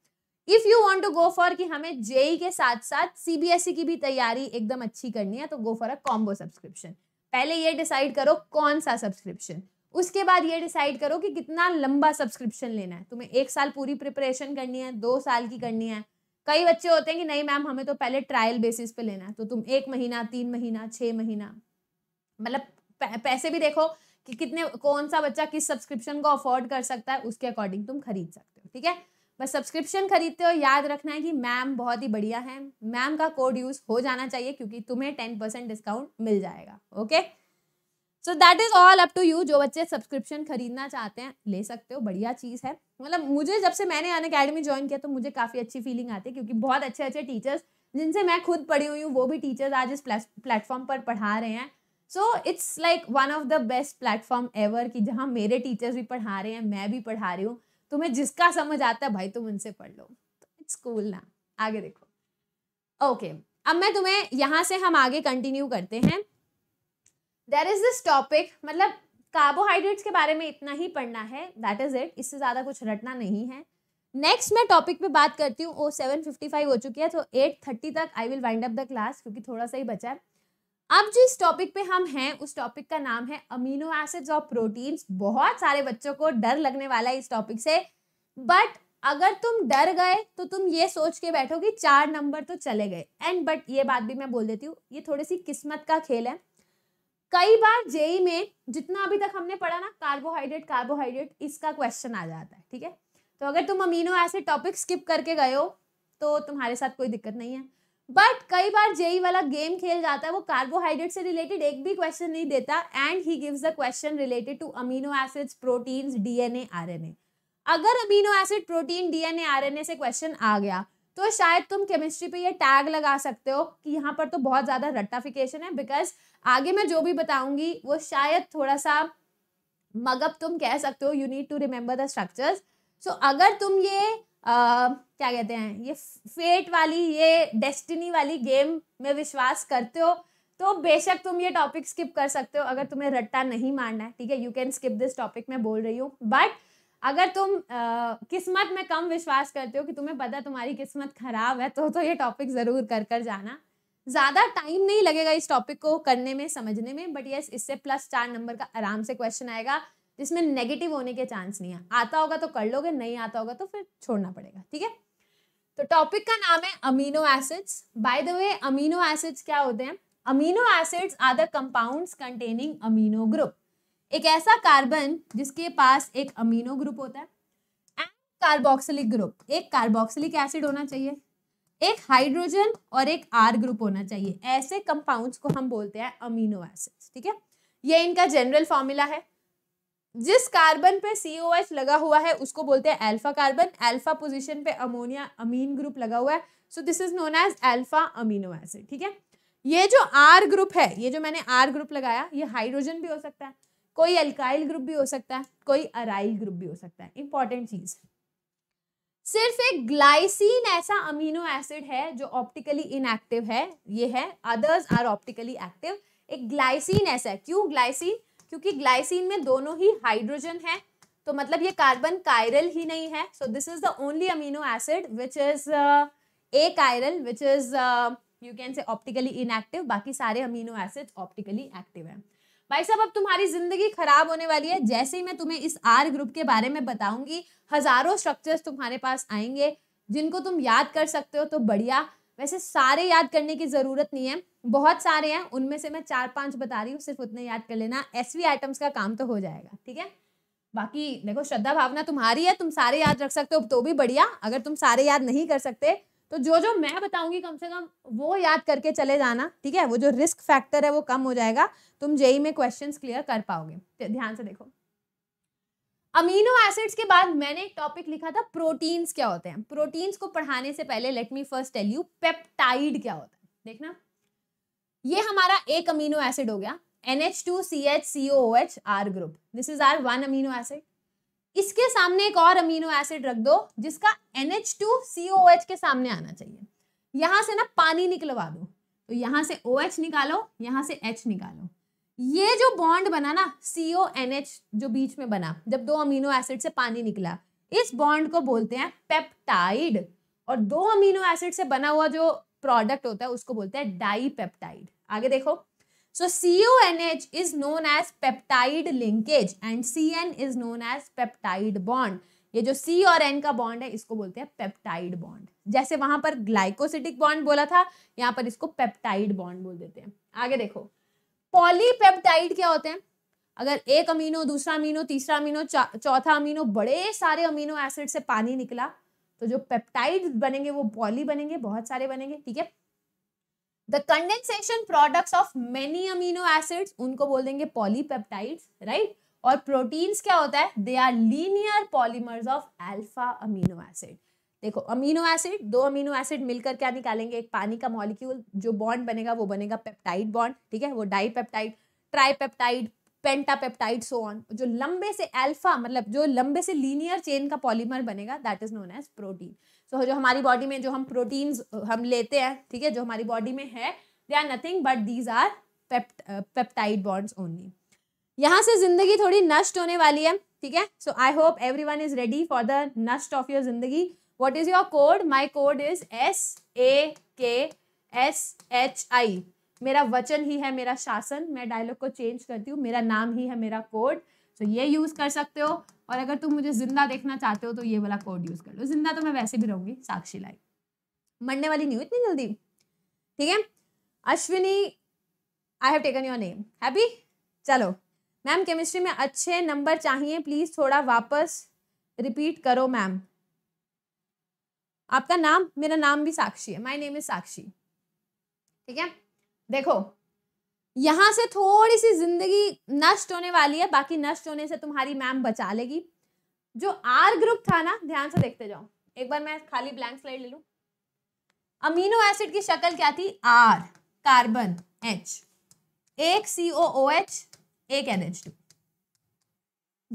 if you want to go for कि हमें जेई के साथ साथ CBSE की भी तैयारी एकदम अच्छी करनी है तो go for a combo subscription पहले ये डिसाइड करो कौन सा सब्सक्रिप्शन उसके बाद ये डिसाइड करो कि कितना लंबा सब्सक्रिप्शन लेना है तुम्हें एक साल पूरी प्रिपरेशन करनी है दो साल की करनी है कई बच्चे होते हैं कि नहीं मैम हमें तो पहले ट्रायल बेसिस पे लेना है तो तुम एक महीना तीन महीना छः महीना मतलब पैसे भी देखो कि कितने कौन सा बच्चा किस सब्सक्रिप्शन को अफोर्ड कर सकता है उसके अकॉर्डिंग तुम खरीद सकते हो ठीक है बस सब्सक्रिप्शन खरीदते हो याद रखना है कि मैम बहुत ही बढ़िया है मैम का कोड यूज हो जाना चाहिए क्योंकि तुम्हें टेन परसेंट डिस्काउंट मिल जाएगा okay so that is all up to you जो बच्चे सब्सक्रिप्शन खरीदना चाहते हैं ले सकते हो बढ़िया चीज़ है मतलब मुझे जब से मैंने अन अकेडमी ज्वाइन किया तो मुझे काफ़ी अच्छी फीलिंग आती है क्योंकि बहुत अच्छे अच्छे टीचर्स जिनसे मैं खुद पढ़ी हुई हूँ वो भी टीचर्स आज इस प्लेटफॉर्म पर पढ़ा रहे हैं so it's like one of the best platform ever कि जहाँ मेरे टीचर्स भी पढ़ा रहे हैं मैं भी पढ़ा रही हूँ तुम्हें जिसका समझ आता है भाई तुम उनसे पढ़ लो इट्स कूल ना आगे देखो ओके okay, अब मैं तुम्हें यहाँ से हम आगे कंटिन्यू करते हैं देर इज दिस टॉपिक मतलब कार्बोहाइड्रेट्स के बारे में इतना ही पढ़ना है दैट इज इट इससे ज़्यादा कुछ रटना नहीं है नेक्स्ट मैं टॉपिक पे बात करती हूँ ओ सेवन फिफ्टी फाइव हो चुकी है तो एट थर्टी तक I will wind up the class क्योंकि थोड़ा सा ही बचा है अब जिस टॉपिक पे हम हैं उस टॉपिक का नाम है अमीनो एसिड्स और प्रोटीन्स बहुत सारे बच्चों को डर लगने वाला है इस टॉपिक से बट अगर तुम डर गए तो तुम ये सोच के बैठो कि चार नंबर तो चले गए एंड बट ये बात भी मैं बोल देती हूँ ये थोड़ी सी किस्मत का खेल है कई बार जेई में जितना अभी तक हमने पढ़ा ना कार्बोहाइड्रेट कार्बोहाइड्रेट इसका क्वेश्चन आ जाता है ठीक है तो अगर तुम अमीनो एसिड टॉपिक स्किप करके गए हो तो तुम्हारे साथ कोई दिक्कत नहीं है बट कई बार जेई e वाला गेम खेल जाता है वो कार्बोहाइड्रेट से रिलेटेड एक भी क्वेश्चन नहीं देता and he gives a question related to amino acids proteins DNA RNA अगर amino acid protein DNA RNA से क्वेश्चन आ गया तो शायद तुम केमिस्ट्री पे ये टैग लगा सकते हो कि यहाँ पर तो बहुत ज़्यादा रट्टाफिकेशन है बिकॉज आगे मैं जो भी बताऊंगी वो शायद थोड़ा सा मगअप तुम कह सकते हो you need to remember the structures so अगर तुम ये क्या कहते हैं ये फेट वाली ये डेस्टिनी वाली गेम में विश्वास करते हो तो बेशक तुम ये टॉपिक स्किप कर सकते हो अगर तुम्हें रट्टा नहीं मारना है ठीक है you can skip this topic मैं बोल रही हूँ बट अगर तुम आ, किस्मत में कम विश्वास करते हो कि तुम्हें पता तुम्हारी किस्मत खराब है तो तो ये टॉपिक ज़रूर कर कर जाना ज़्यादा टाइम नहीं लगेगा इस टॉपिक को करने में समझने में बट यस इससे प्लस चार नंबर का आराम से क्वेश्चन आएगा जिसमें नेगेटिव होने के चांस नहीं है आता होगा तो कर लोगे नहीं आता होगा तो फिर छोड़ना पड़ेगा ठीक है तो टॉपिक का नाम है amino acids by the way amino acids क्या होते हैं amino acids are the compounds containing amino group एक ऐसा कार्बन जिसके पास एक अमीनो ग्रुप होता है एंड कार्बोक्सिलिक ग्रुप एक कार्बोक्सिलिक एसिड होना चाहिए एक हाइड्रोजन और एक आर ग्रुप होना चाहिए ऐसे कंपाउंड्स को हम बोलते हैं अमीनो एसिड्स ठीक है ये इनका जनरल फॉर्मूला है जिस कार्बन पे सी ओ एच लगा हुआ है उसको बोलते हैं एल्फा कार्बन एल्फा पोजिशन पे अमोनिया अमीन ग्रुप लगा हुआ है so this is known as alpha amino acid ठीक है ये जो आर ग्रुप है ये जो मैंने आर ग्रुप लगाया ये हाइड्रोजन भी हो सकता है कोई अल्काइल ग्रुप भी हो सकता है कोई अराइल ग्रुप भी हो सकता है इंपॉर्टेंट चीज सिर्फ एक ग्लाइसिन ऐसा अमीनो एसिड है जो ऑप्टिकली इनएक्टिव है ये है अदर्स आर ऑप्टिकली एक्टिव एक ग्लाइसिन ऐसा है क्यों ग्लाइसिन क्योंकि ग्लाइसिन में दोनों ही हाइड्रोजन है तो मतलब ये कार्बन कायरल ही नहीं है so this is the only amino acid which is achiral which is you can say optically inactive बाकी सारे अमीनो एसिड ऑप्टिकली एक्टिव हैं भाई साहब अब तुम्हारी जिंदगी खराब होने वाली है जैसे ही मैं तुम्हें इस आर ग्रुप के बारे में बताऊंगी हजारों स्ट्रक्चर्स तुम्हारे पास आएंगे जिनको तुम याद कर सकते हो तो बढ़िया वैसे सारे याद करने की ज़रूरत नहीं है बहुत सारे हैं उनमें से मैं चार पांच बता रही हूँ सिर्फ उतने याद कर लेना एस वी आइटम्स का काम तो हो जाएगा ठीक है बाकी देखो श्रद्धा भावना तुम्हारी है तुम सारे याद रख सकते हो तो भी बढ़िया अगर तुम सारे याद नहीं कर सकते तो जो जो मैं बताऊंगी कम से कम वो याद करके चले जाना ठीक है वो जो रिस्क फैक्टर है वो कम हो जाएगा तुम जेई में क्वेश्चंस क्लियर कर पाओगे ध्यान से देखो अमीनो एसिड्स के बाद मैंने एक टॉपिक लिखा था प्रोटीन्स क्या होते हैं प्रोटीन्स को पढ़ाने से पहले let me first tell you peptide क्या होता है देखना ये हमारा एक अमीनो एसिड हो गया NH2CHCOOH R group this is R one amino acid इसके सामने एक और अमीनो एसिड रख दो जिसका NH2COOH के सामने आना चाहिए यहां से ना पानी निकलवा दो तो यहां से OH निकालो यहां से H निकालो ये जो बॉन्ड बना ना सीओ एच जो बीच में बना जब दो अमीनो एसिड से पानी निकला इस बॉन्ड को बोलते हैं पेप्टाइड और दो अमीनो एसिड से बना हुआ जो प्रोडक्ट होता है उसको बोलते हैं डाईपेप्टाइड आगे देखो so CO N H is known as peptide linkage and C N is known as peptide bond ये जो सी और एन का बॉन्ड है इसको बोलते हैं पेप्टाइड बॉन्ड जैसे वहां पर ग्लाइकोसिटिक बॉन्ड बोला था यहाँ पर इसको पेप्टाइड बॉन्ड बोल देते हैं आगे देखो पॉलीपेप्टाइड क्या होते हैं अगर एक अमीनो दूसरा अमीनो तीसरा अमीनो चौथा अमीनो बड़े सारे अमीनो एसिड से पानी निकला तो जो पेप्टाइड बनेंगे वो पॉली बनेंगे बहुत सारे बनेंगे ठीक है the condensation products of many amino acids उनको बोल देंगे पॉलीपेप्टाइड्स राइट और प्रोटीन्स क्या होता है they are linear polymers of alpha amino acid देखो अमीनो एसिड दो अमीनो एसिड मिलकर क्या निकालेंगे एक पानी का मॉलिक्यूल जो बॉन्ड बनेगा वो बनेगा पेप्टाइड बॉन्ड ठीक है वो dipeptide tripeptide pentapeptide so on जो लंबे से अल्फा मतलब जो लंबे से लीनियर चेन का पॉलीमर बनेगा that is known as protein so जो हमारी बॉडी में जो हम प्रोटीन हम लेते हैं ठीक है जो हमारी बॉडी में है they are nothing but these are peptide bonds only यहाँ से जिंदगी थोड़ी नष्ट होने वाली है ठीक है so I hope everyone is ready for the नष्ट ऑफ योर जिंदगी what is your code my code is s a k s h i मेरा वचन ही है मेरा शासन मैं डायलॉग को चेंज करती हूँ मेरा नाम ही है मेरा कोड तो ये यूज़ कर सकते हो और अगर तुम मुझे जिंदा देखना चाहते हो तो ये वाला कोड यूज़ कर लो जिंदा तो मैं वैसे भी रहूँगी साक्षी लाइव मरने वाली न्यू इतनी जल्दी ठीक है Ashwini I have taken your name happy चलो मैम केमिस्ट्री में अच्छे नंबर चाहिए प्लीज़ थोड़ा वापस रिपीट करो मैम आपका नाम मेरा नाम भी साक्षी है माई नेम इज साक्षी ठीक है देखो यहां से थोड़ी सी जिंदगी नष्ट होने वाली है बाकी नष्ट होने से तुम्हारी मैम बचा लेगी जो आर ग्रुप था ना ध्यान से देखते जाओ एक बार मैं खाली ब्लैंक स्लाइड ले लू अमीनो एसिड की शक्ल क्या थी आर कार्बन एच एक सीओ एच एक एन एच टू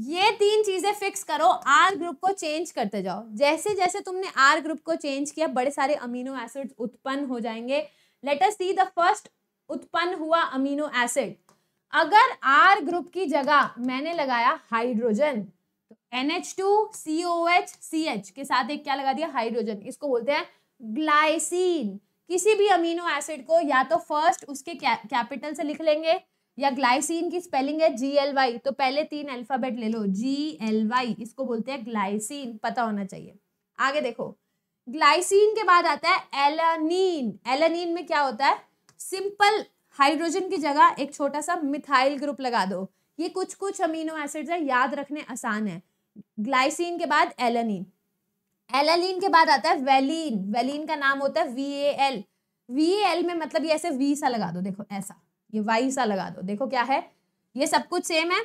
ये तीन चीजें फिक्स करो आर ग्रुप को चेंज करते जाओ जैसे जैसे तुमने आर ग्रुप को चेंज किया बड़े सारे अमीनो एसिड उत्पन्न हो जाएंगे let us see the first उत्पन्न हुआ अमीनो एसिड अगर आर ग्रुप की जगह मैंने लगाया हाइड्रोजन तो एच के साथ एक क्या लगा दिया हाइड्रोजन इसको बोलते हैं ग्लाइसिन किसी भी अमीनो एसिड को या तो फर्स्ट उसके कैपिटल से लिख लेंगे या ग्लाइसिन की स्पेलिंग है जी एल वाई तो पहले तीन अल्फाबेट ले लो जी एल वाई इसको बोलते हैं ग्लाइसिन पता होना चाहिए आगे देखो ग्लाइसिन के बाद आता है एलानीन एलानीन में क्या होता है सिंपल हाइड्रोजन की जगह एक छोटा सा मिथाइल ग्रुप लगा दो ये कुछ कुछ अमीनो एसिड्स है याद रखने आसान है ग्लाइसिन के बाद एलानीन एलानीन के बाद आता है वेलिन वेलिन का नाम होता है V A L V A L में मतलब ये ऐसे वी सा लगा दो देखो ऐसा ये वाई सा लगा दो देखो क्या है ये सब कुछ सेम है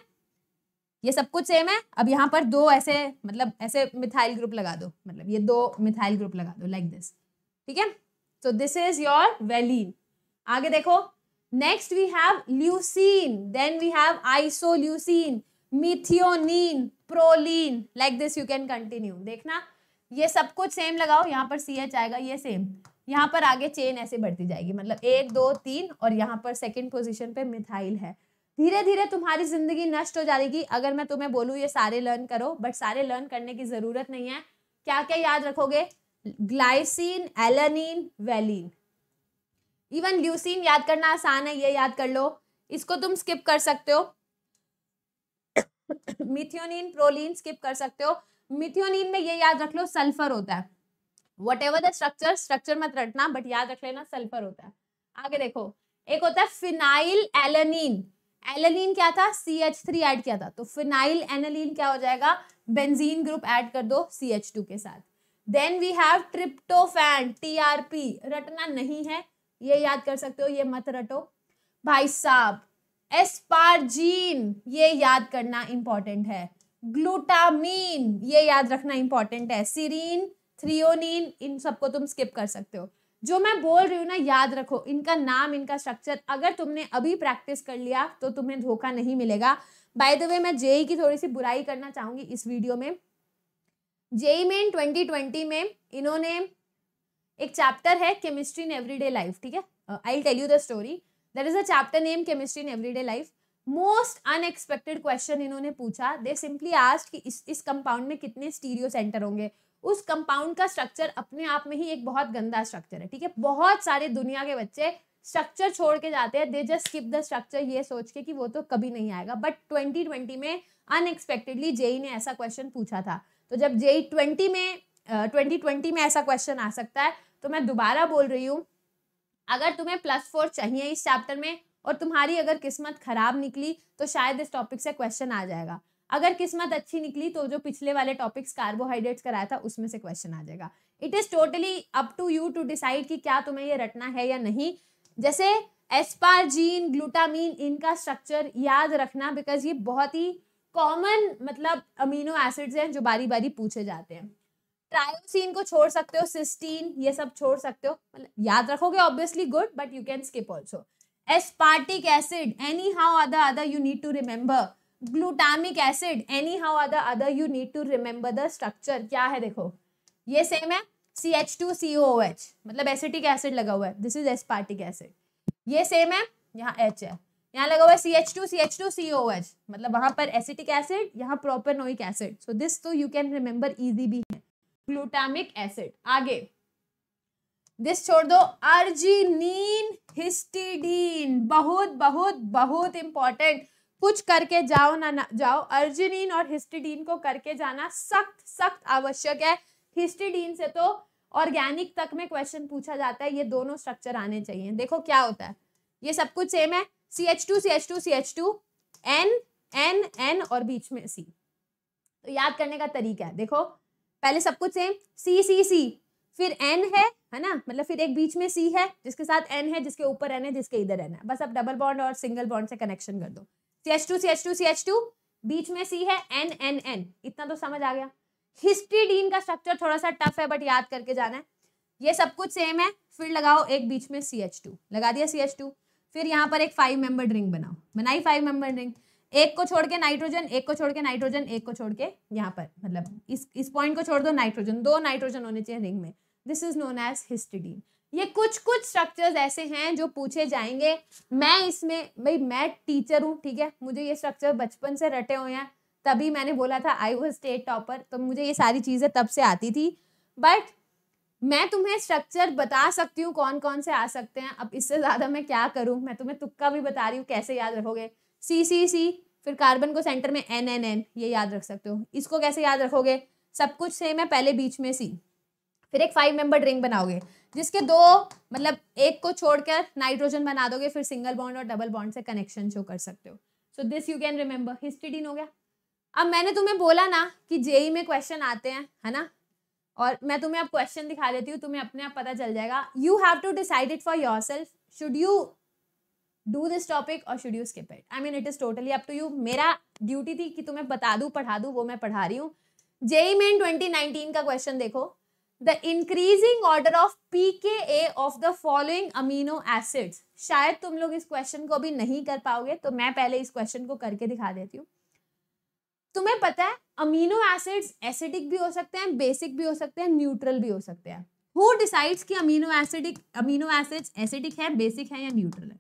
ये सब कुछ सेम है अब यहाँ पर दो ऐसे मतलब ऐसे मिथाइल ग्रुप लगा दो मतलब ये दो मिथाइल ग्रुप लगा दो लाइक दिस ठीक है so this is your valine आगे देखो next we have leucine then we have isoleucine methionine proline like this you can continue देखना ये सब कुछ सेम लगाओ यहाँ पर सी एच आएगा ये सेम यहाँ पर आगे चेन ऐसे बढ़ती जाएगी मतलब एक दो तीन और यहाँ पर सेकेंड पोजिशन पे मिथाइल है धीरे धीरे तुम्हारी जिंदगी नष्ट हो जाएगी अगर मैं तुम्हें बोलूँ ये सारे लर्न करो बट सारे लर्न करने की जरूरत नहीं है क्या क्या याद रखोगे glycine alanine valine even leucine याद करना आसान है ये याद कर लो इसको तुम स्किप कर सकते हो मिथियोनिन प्रोलिन स्किप कर सकते हो मिथियोनिन में ये याद रख लो सल्फर होता है whatever the structure structure मत रटना बट याद रख लेना सल्फर होता है आगे देखो एक होता है फिनाइल एलनिन एलनिन क्या था सी एच थ्री एड किया था तो फिनाइल एनलिन क्या हो जाएगा बेंजीन ग्रुप एड कर दो सी एच टू के साथ then we have tryptophan T R P रटना नहीं है ये याद कर सकते हो ये मत रटो भाई साहब एस्पार्जीन ये याद करना इंपॉर्टेंट है ग्लूटामीन ये याद रखना इंपॉर्टेंट है सीरीन थ्रियोनिन इन सबको तुम स्किप कर सकते हो जो मैं बोल रही हूँ ना याद रखो इनका नाम इनका स्ट्रक्चर अगर तुमने अभी प्रैक्टिस कर लिया तो तुम्हें धोखा नहीं मिलेगा बाय द वे मैं जेई की थोड़ी सी बुराई करना चाहूँगी इस वीडियो में जेई में ट्वेंटी ट्वेंटी में इन्होंने एक चैप्टर है केमिस्ट्री इन एवरीडे लाइफ ठीक है I tell you the story that is a chapter name chemistry in everyday life most unexpected question इन्होंने पूछा दे सिंपली आस्ट कि इस इस कंपाउंड में कितने स्टीरियो सेंटर होंगे उस कंपाउंड का स्ट्रक्चर अपने आप में ही एक बहुत गंदा स्ट्रक्चर है ठीक है बहुत सारे दुनिया के बच्चे स्ट्रक्चर छोड़ के जाते हैं they just skip the structure ये सोच के कि वो तो कभी नहीं आएगा बट ट्वेंटी ट्वेंटी में अनएक्सपेक्टेडली जेई e ने ऐसा क्वेश्चन पूछा था तो जब जेई ट्वेंटी e में ट्वेंटी uh, में ऐसा क्वेश्चन आ सकता है तो मैं दोबारा बोल रही हूँ अगर तुम्हें प्लस फोर चाहिए इस चैप्टर में और तुम्हारी अगर किस्मत खराब निकली तो शायद इस टॉपिक से क्वेश्चन आ जाएगा अगर किस्मत अच्छी निकली तो जो पिछले वाले टॉपिक्स कार्बोहाइड्रेट्स कराया था उसमें से क्वेश्चन आ जाएगा it is totally up to you to decide कि क्या तुम्हें ये रटना है या नहीं जैसे एस्पार्जीन ग्लूटामीन इनका स्ट्रक्चर याद रखना बिकॉज ये बहुत ही कॉमन मतलब अमीनो एसिड्स हैं जो बारी बारी पूछे जाते हैं ट्रायोसिन को छोड़ सकते हो सिस्टीन ये सब छोड़ सकते हो मतलब याद रखोगे obviously good but you can skip also aspartic acid anyhow other other you need to remember glutamic acid anyhow other other you need to remember the structure क्या है देखो ये सेम है C H two C O H मतलब acetic acid लगा हुआ है this is aspartic acid ये सेम है यहाँ एच है यहाँ लगा हुआ है C H two C H two C O H मतलब वहां पर एसिटिक एसिड यहाँ नोइक एसिड सो दिस तो यू कैन रिमेम्बर इजी भी है ग्लूटामिक एसिड आगे दिस छोड़ दो अर्जिनिन हिस्टिडीन बहुत बहुत बहुत इंपॉर्टेंट कुछ करके जाओ ना, ना जाओ अर्जिनिन और हिस्टिडीन को करके जाना सख्त सख्त आवश्यक है हिस्टिडीन से तो ऑर्गेनिक तक में क्वेश्चन पूछा जाता है ये दोनों स्ट्रक्चर आने चाहिए देखो क्या होता है ये सब कुछ सेम है C H two C H two C H two N N N और बीच में सी तो याद करने का तरीका है देखो पहले सब कुछ सेम सी सी सी फिर एन है है ना मतलब फिर एक बीच में सी है जिसके साथ एन है जिसके ऊपर एन है जिसके इधर एन है बस अब डबल बॉन्ड और सिंगल बॉन्ड से कनेक्शन कर दो C H two C H two C H two बीच में सी है एन एन एन इतना तो समझ आ गया हिस्ट्रीडीन का स्ट्रक्चर थोड़ा सा टफ है बट याद करके जाना है ये सब कुछ सेम है फिर लगाओ एक बीच में सी एच टू लगा दिया सी एच टू फिर यहाँ पर एक फाइव मेंबर रिंग बनाओ बनाई फाइव मेंबर रिंग एक को छोड़ के नाइट्रोजन एक को छोड़ के नाइट्रोजन एक को छोड़ के यहाँ पर मतलब इस इस पॉइंट को छोड़ दो नाइट्रोजन दो नाइट्रोजन होने चाहिए रिंग में this is known as histidine ये कुछ कुछ स्ट्रक्चर्स ऐसे हैं जो पूछे जाएंगे मैं इसमें भाई मैं टीचर हूँ ठीक है मुझे ये स्ट्रक्चर बचपन से रटे हुए हैं तभी मैंने बोला था आई वो स्टेट टॉपर तो मुझे ये सारी चीज़ें तब से आती थी बट मैं तुम्हें स्ट्रक्चर बता सकती हूँ कौन कौन से आ सकते हैं अब इससे ज़्यादा मैं क्या करूँ मैं तुम्हें तुक्का भी बता रही हूँ कैसे याद रखोगे सी सी सी फिर कार्बन को सेंटर में एन एन एन ये याद रख सकते हो इसको कैसे याद रखोगे सब कुछ सेम है पहले बीच में सी फिर एक फाइव मेंबर रिंग बनाओगे जिसके दो मतलब एक को छोड़कर नाइट्रोजन बना दोगे फिर सिंगल बॉन्ड और डबल बॉन्ड से कनेक्शन शो कर सकते हो so this you can remember histidine हो गया अब मैंने तुम्हें बोला ना कि जेई e में क्वेश्चन आते हैं है ना और मैं तुम्हें अब क्वेश्चन दिखा देती हूँ तुम्हें अपने आप पता चल जाएगा you have to decide it for yourself should you do this topic और should you skip it I mean it is totally up to you मेरा ड्यूटी थी कि तुम्हें बता दू पढ़ा दू वो मैं पढ़ा रही हूँ जेई मेन नाइनटीन का क्वेश्चन देखो the increasing order of P K A of the following amino acids शायद तुम लोग इस क्वेश्चन को अभी नहीं कर पाओगे तो मैं पहले इस क्वेश्चन को करके दिखा देती हूँ तुम्हें पता है अमीनो एसिड्स एसिडिक भी हो सकते हैं बेसिक भी हो सकते हैं न्यूट्रल भी हो सकते हैं हु डिसाइड्स कि amino acidic amino acids acidic है बेसिक है या न्यूट्रल है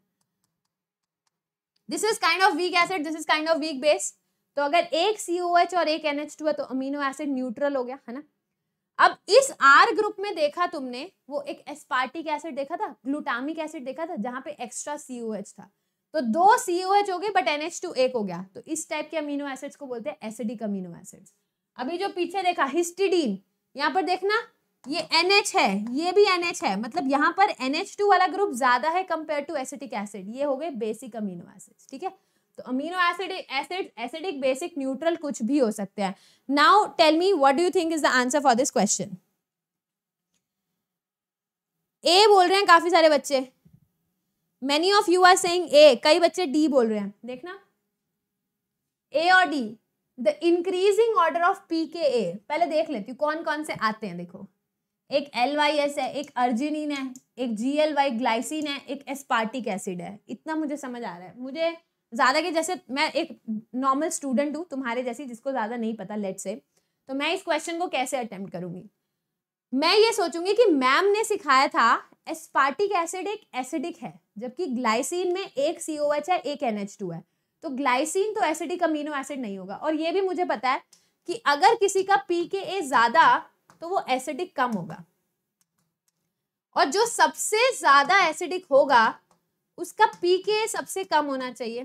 this is kind of weak acid this is kind of weak base तो अगर एक सी और एक एन है तो अमीनो एसिड न्यूट्रल हो गया है ना अब इस आर ग्रुप में देखा तुमने वो एक एस्पार्टिक एसिड देखा था ग्लूटामिक एसिड देखा था जहां पे एक्स्ट्रा सी था तो दो सी हो गए बट एन टू एक हो गया तो इस टाइप के अमीनो एसिड्स को बोलते हैं एसिडिक अमीनो एसिड्स अभी जो पीछे देखा हिस्टिडीन यहाँ पर देखना ये एनएच है ये भी एनएच है मतलब यहाँ पर एनएच टू वाला ग्रुप ज्यादा है कंपेयर टू एसिटिक एसिड ये हो गए बेसिक अमीनो एसिड ठीक है तो amino acid acid acidic basic neutral कुछ भी हो सकते हैं now tell me what do you think is the answer for this question A बोल रहे हैं काफी सारे बच्चे many of you are saying A कई बच्चे डी बोल रहे हैं देखना ए और D the increasing order of P K a पहले देख लेती हूँ कौन कौन से आते हैं देखो एक एल वाई एस है एक अर्जिनिन है एक जी एल वाई ग्लाइसिन है एक एस्पार्टिक एसिड है इतना मुझे समझ आ रहा है मुझे ज़्यादा के जैसे मैं एक नॉर्मल स्टूडेंट हूँ तुम्हारे जैसी जिसको ज़्यादा नहीं पता लेट से तो मैं इस क्वेश्चन को कैसे अटैम्प्ट करूँगी मैं ये सोचूंगी कि मैम ने सिखाया था एस्पार्टिक एसिड एक एसिडिक है जबकि ग्लाइसिन में एक सी है एक एन है तो ग्लाइसिन तो एसिडिक अमीनो एसिड नहीं होगा और ये भी मुझे पता है कि अगर किसी का पी के ए ज़्यादा तो वो एसिडिक कम होगा और जो सबसे ज़्यादा एसिडिक होगा उसका पी के ए सबसे कम होना चाहिए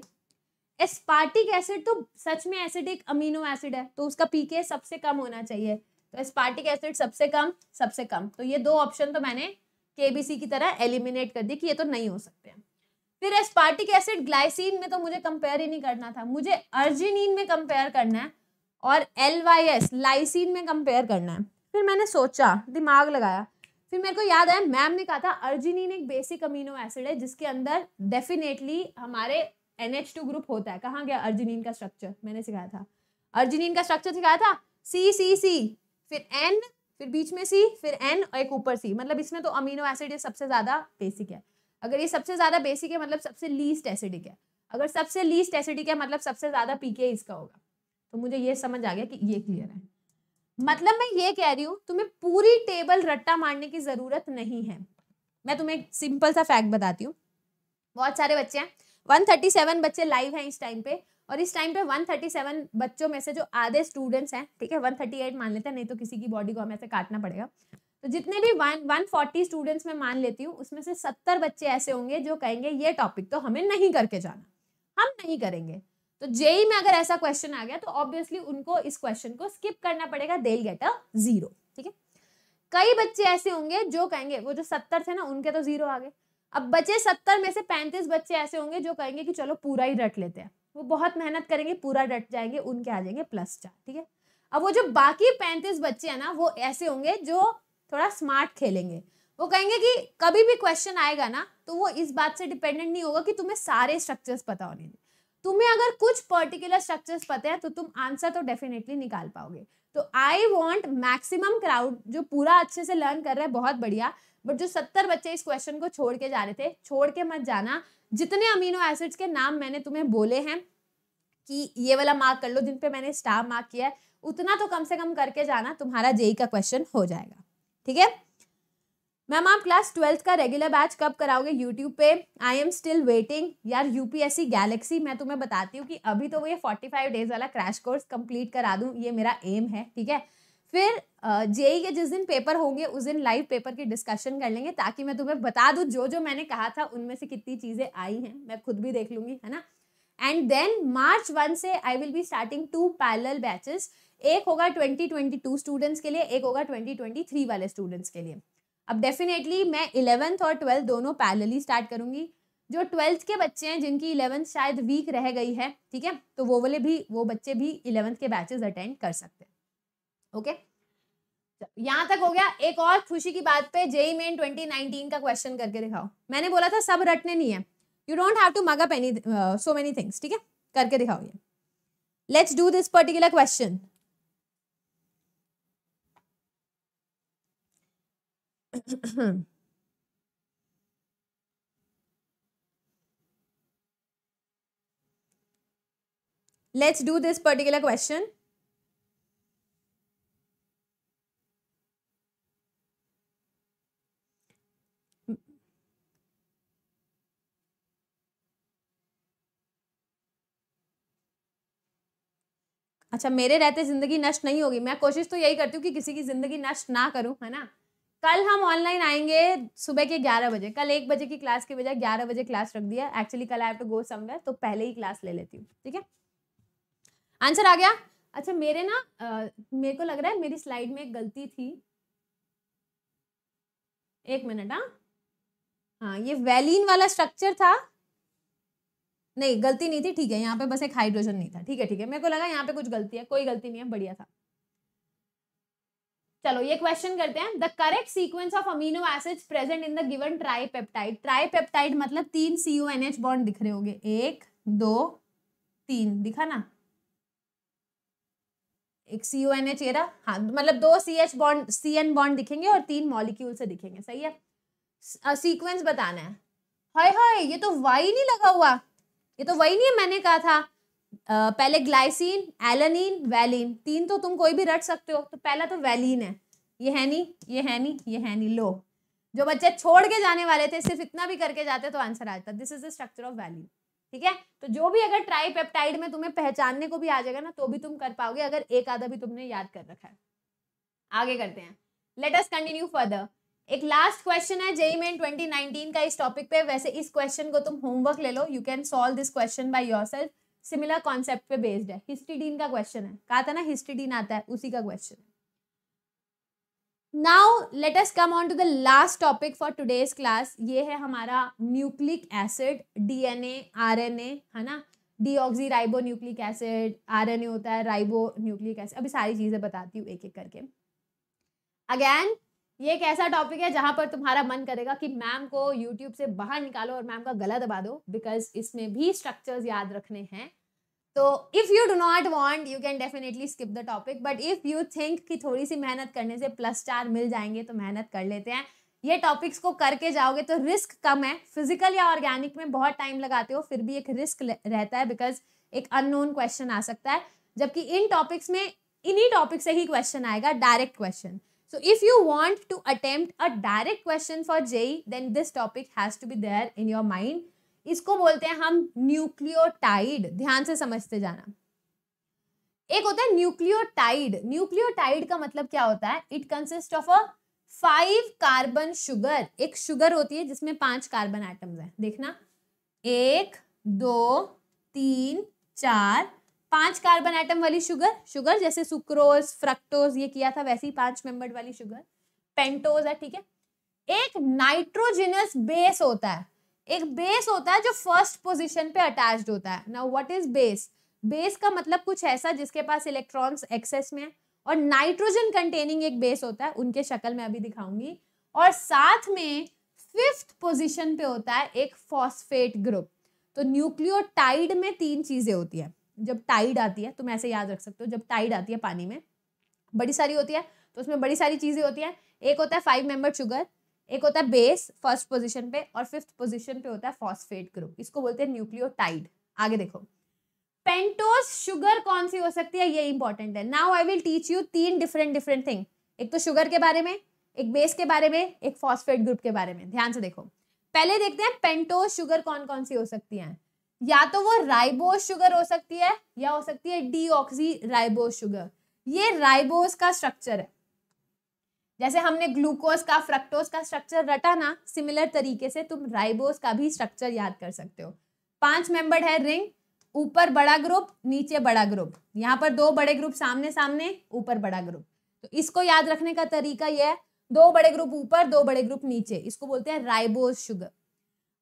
एस्पार्टिक एसिड तो सच में एक अमीनो एसिड है तो उसका पीके सबसे कम होना चाहिए तो एस्पार्टिक एसिड सबसे कम सबसे कम तो ये दो ऑप्शन तो मैंने केबीसी की तरह एलिमिनेट कर दी कि ये तो नहीं हो सकते हैं फिर एस्पार्टिक एसिड ग्लाइसिन में तो मुझे कंपेयर ही नहीं करना था मुझे अर्जिनिन में कंपेयर करना है और एल वाई एस लाइसिन में कंपेयर करना है फिर मैंने सोचा दिमाग लगाया फिर मेरे को याद आया मैम ने कहा था अर्जिनिन एक बेसिक अमीनो एसिड है जिसके अंदर डेफिनेटली हमारे एन एच टू ग्रुप होता है कहाँ गया अर्जिनिन का स्ट्रक्चर मैंने सिखाया था अर्जिनिन का स्ट्रक्चर सिखाया था सी सी सी फिर एन फिर बीच में सी फिर एन और एक ऊपर सी मतलब इसमें तो अमीनो एसिड ये सबसे ज़्यादा बेसिक है अगर ये सबसे ज़्यादा बेसिक है मतलब सबसे लीस्ट एसिडिक है अगर सबसे लीस्ट एसिडिक है मतलब सबसे ज़्यादा पीके इसका होगा तो मुझे ये समझ आ गया कि ये क्लियर है मतलब मैं ये कह रही हूँ तुम्हें पूरी टेबल रट्टा मारने की ज़रूरत नहीं है मैं तुम्हें एक सिंपल सा फैक्ट बताती हूँ बहुत सारे बच्चे हैं 137 बच्चे लाइव हैं इस टाइम पे और इस टाइम पे 137 बच्चों में से जो आधे स्टूडेंट्स हैं ठीक है 138 मान लेते हैं नहीं तो किसी की बॉडी को हमें से काटना पड़ेगा तो जितने भी वन फोर्टी स्टूडेंट्स में मान लेती हूँ उसमें से सत्तर बच्चे ऐसे होंगे जो कहेंगे ये टॉपिक तो हमें नहीं करके जाना हम नहीं करेंगे तो जेई में अगर ऐसा क्वेश्चन आ गया तो ऑब्वियसली उनको इस क्वेश्चन को स्किप करना पड़ेगा देल गेट अ जीरो ठीक है कई बच्चे ऐसे होंगे जो कहेंगे वो जो सत्तर थे ना उनके तो जीरो आ गए अब बचे सत्तर में से पैंतीस बच्चे ऐसे होंगे जो कहेंगे कि चलो पूरा ही रट लेते हैं वो बहुत मेहनत करेंगे पूरा रट जाएंगे उनके आ जाएंगे प्लस चार ठीक है अब वो जो बाकी पैंतीस बच्चे हैं ना वो ऐसे होंगे जो थोड़ा स्मार्ट खेलेंगे वो कहेंगे कि कभी भी क्वेश्चन आएगा ना तो वो इस बात से डिपेंडेंट नहीं होगा कि तुम्हें सारे स्ट्रक्चर्स पता होने चाहिए तुम्हें अगर कुछ पर्टिकुलर स्ट्रक्चर्स पता है तो तुम आंसर तो डेफिनेटली निकाल पाओगे तो आई वॉन्ट मैक्सिमम क्राउड जो पूरा अच्छे से लर्न कर रहा है बहुत बढ़िया बट जो सत्तर बच्चे इस क्वेश्चन को छोड़ के जा रहे थे छोड़ के मत जाना जितने अमीनो एसिड्स के नाम मैंने तुम्हें बोले हैं कि ये वाला मार्क कर लो जिन पे मैंने स्टार मार्क किया है उतना तो कम से कम करके जाना तुम्हारा जेई का क्वेश्चन हो जाएगा ठीक है मैम आप क्लास ट्वेल्थ का रेगुलर बैच कब कराओगे यूट्यूब पे आई एम स्टिल वेटिंग यार यूपीएससी गैलेक्सी मैं तुम्हें बताती हूँ कि अभी तो वो ये फाइव डेज वाला क्रैश कोर्स कंप्लीट करा दूँ ये मेरा एम है ठीक है फिर जेई के जिस दिन पेपर होंगे उस दिन लाइव पेपर की डिस्कशन कर लेंगे ताकि मैं तुम्हें बता दूँ जो जो मैंने कहा था उनमें से कितनी चीज़ें आई हैं मैं खुद भी देख लूँगी है ना एंड देन मार्च वन से I will be starting two parallel batches एक होगा ट्वेंटी ट्वेंटी टू स्टूडेंट्स के लिए एक होगा ट्वेंटी ट्वेंटी थ्री वाले स्टूडेंट्स के लिए अब डेफिनेटली मैं इलेवंथ और ट्वेल्थ दोनों ही स्टार्ट करूंगी जो ट्वेल्थ के बच्चे हैं जिनकी इलेवंथ शायद वीक रह गई है ठीक है तो वो वाले भी वो बच्चे भी इलेवंथ के बैचेस अटेंड कर सकते हैं ओके यहां तक हो गया एक और खुशी की बात पे जेई मेन 2019 का क्वेश्चन करके दिखाओ मैंने बोला था सब रटने नहीं है you don't have to mug up any so many things ठीक है करके दिखाओ ये let's do this particular question let's do this particular question अच्छा मेरे रहते ज़िंदगी नष्ट नहीं होगी मैं कोशिश तो यही करती हूँ कि किसी की ज़िंदगी नष्ट ना करूँ है ना कल हम ऑनलाइन आएंगे सुबह के ग्यारह बजे कल एक बजे की क्लास के बजाय ग्यारह बजे क्लास रख दिया एक्चुअली कल आई टू गो समवेयर तो पहले ही क्लास ले लेती हूँ ठीक है आंसर आ गया अच्छा मेरे ना मेरे को लग रहा है मेरी स्लाइड में एक गलती थी एक मिनट हाँ हाँ ये वैलिन वाला स्ट्रक्चर था नहीं गलती नहीं थी ठीक है यहाँ पे बस एक हाइड्रोजन नहीं था ठीक है ठीक है मेरे को लगा यहाँ पे कुछ गलती है कोई गलती नहीं है बढ़िया था चलो ये क्वेश्चन करते हैं the correct sequence of amino acid present in the given tripeptide tripeptide मतलब तीन एन एच बॉन्ड दिख रहे होंगे एक दो तीन दिखा ना एक सी ओ एन एच एरा हाँ मतलब दो C H bond C N bond दिखेंगे और तीन मॉलिक्यूल से दिखेंगे सही है सीक्वेंस बताना है हाय हाय ये तो वाई नहीं लगा हुआ ये तो वही नहीं है मैंने कहा था आ, पहले ग्लाइसिन एलनिन वैलिन तीन तो तुम कोई भी रट सकते हो तो पहला तो वैलिन है ये है नहीं ये है नहीं ये है नहीं लो जो बच्चे छोड़ के जाने वाले थे सिर्फ इतना भी करके जाते तो आंसर आ जाता this is the structure of valine ठीक है तो जो भी अगर ट्राइपेप्टाइड में तुम्हें पहचानने को भी आ जाएगा ना तो भी तुम कर पाओगे अगर एक आधा भी तुमने याद कर रखा है आगे करते हैं लेट अस कंटिन्यू फर्दर एक लास्ट क्वेश्चन है जेई मेन 2019 का इस टॉपिक पे वैसे इस क्वेश्चन को तुम होमवर्क ले लो you can solve this question by yourself similar concept पे बेस्ड है हिस्ट्री डीन का क्वेश्चन है कहा था ना हिस्ट्री डीन आता है उसी का क्वेश्चन है now let us come on to the last topic for today's class ये है हमारा न्यूक्लिक एसिड डीएनए आरएनए है ना D ribo nucleic acid RNA होता है राइबो न्यूक्लिक एसिड अभी सारी चीजें बताती हूँ एक एक करके अगैन ये एक ऐसा टॉपिक है जहां पर तुम्हारा मन करेगा कि मैम को यूट्यूब से बाहर निकालो और मैम का गला दबा दो बिकॉज इसमें भी स्ट्रक्चर्स याद रखने हैं तो if you do not want you can definitely skip the topic but if you think कि थोड़ी सी मेहनत करने से प्लस स्टार मिल जाएंगे तो मेहनत कर लेते हैं ये टॉपिक्स को करके जाओगे तो रिस्क कम है फिजिकल या ऑर्गेनिक में बहुत टाइम लगाते हो फिर भी एक रिस्क रहता है बिकॉज एक अननोन क्वेश्चन आ सकता है जबकि इन टॉपिक्स में इन्हीं टॉपिक से ही क्वेश्चन आएगा direct question So if you want to attempt a direct question for JE, then this topic has to be there in your mind. इसको बोलते हैं हम न्यूक्लियोटाइड ध्यान से समझते जाना एक होता है न्यूक्लियोटाइड न्यूक्लियोटाइड का मतलब क्या होता है it consist of a five carbon sugar एक शुगर होती है जिसमें पांच कार्बन एटम्स हैं देखना एक दो तीन चार पांच कार्बन आइटम वाली शुगर शुगर जैसे सुक्रोज फ्रक्टोज ये किया था वैसे ही पांच मेंबर्ड वाली शुगर पेंटोज है ठीक है एक नाइट्रोजिनस बेस होता है एक बेस होता है जो फर्स्ट पोजिशन पे अटैच होता है now what is base base का मतलब कुछ ऐसा जिसके पास इलेक्ट्रॉन्स एक्सेस में है और नाइट्रोजन कंटेनिंग एक बेस होता है उनके शक्ल में अभी दिखाऊंगी और साथ में फिफ्थ पोजीशन पे होता है एक फॉस्फेट ग्रुप तो न्यूक्लियोटाइड में तीन चीजें होती है जब टाइड आती है तुम ऐसे याद रख सकते हो जब टाइड आती है पानी में बड़ी सारी होती है तो उसमें बड़ी सारी चीज़ें होती हैं एक होता है फाइव मेंबर शुगर एक होता है बेस फर्स्ट पोजीशन पे और फिफ्थ पोजीशन पे होता है फॉस्फेट ग्रुप इसको बोलते हैं न्यूक्लियोटाइड आगे देखो पेंटोस शुगर कौन सी हो सकती है ये इंपॉर्टेंट है now I will teach you तीन डिफरेंट डिफरेंट थिंग एक तो शुगर के बारे में एक बेस के बारे में एक फॉस्फेट ग्रुप के बारे में ध्यान से देखो पहले देखते हैं पेंटोस शुगर कौन कौन सी हो सकती है या तो वो राइबोस शुगर हो सकती है या हो सकती है डी राइबोस शुगर ये राइबोस का स्ट्रक्चर है जैसे हमने ग्लूकोज का फ्रक्टोज का स्ट्रक्चर रटा ना सिमिलर तरीके से तुम राइबोस का भी स्ट्रक्चर याद कर सकते हो पांच मेंबर्ड है रिंग ऊपर बड़ा ग्रुप नीचे बड़ा ग्रुप यहाँ पर दो बड़े ग्रुप सामने सामने ऊपर बड़ा ग्रुप तो इसको याद रखने का तरीका यह है दो बड़े ग्रुप ऊपर दो बड़े ग्रुप नीचे इसको बोलते हैं राइबोस शुगर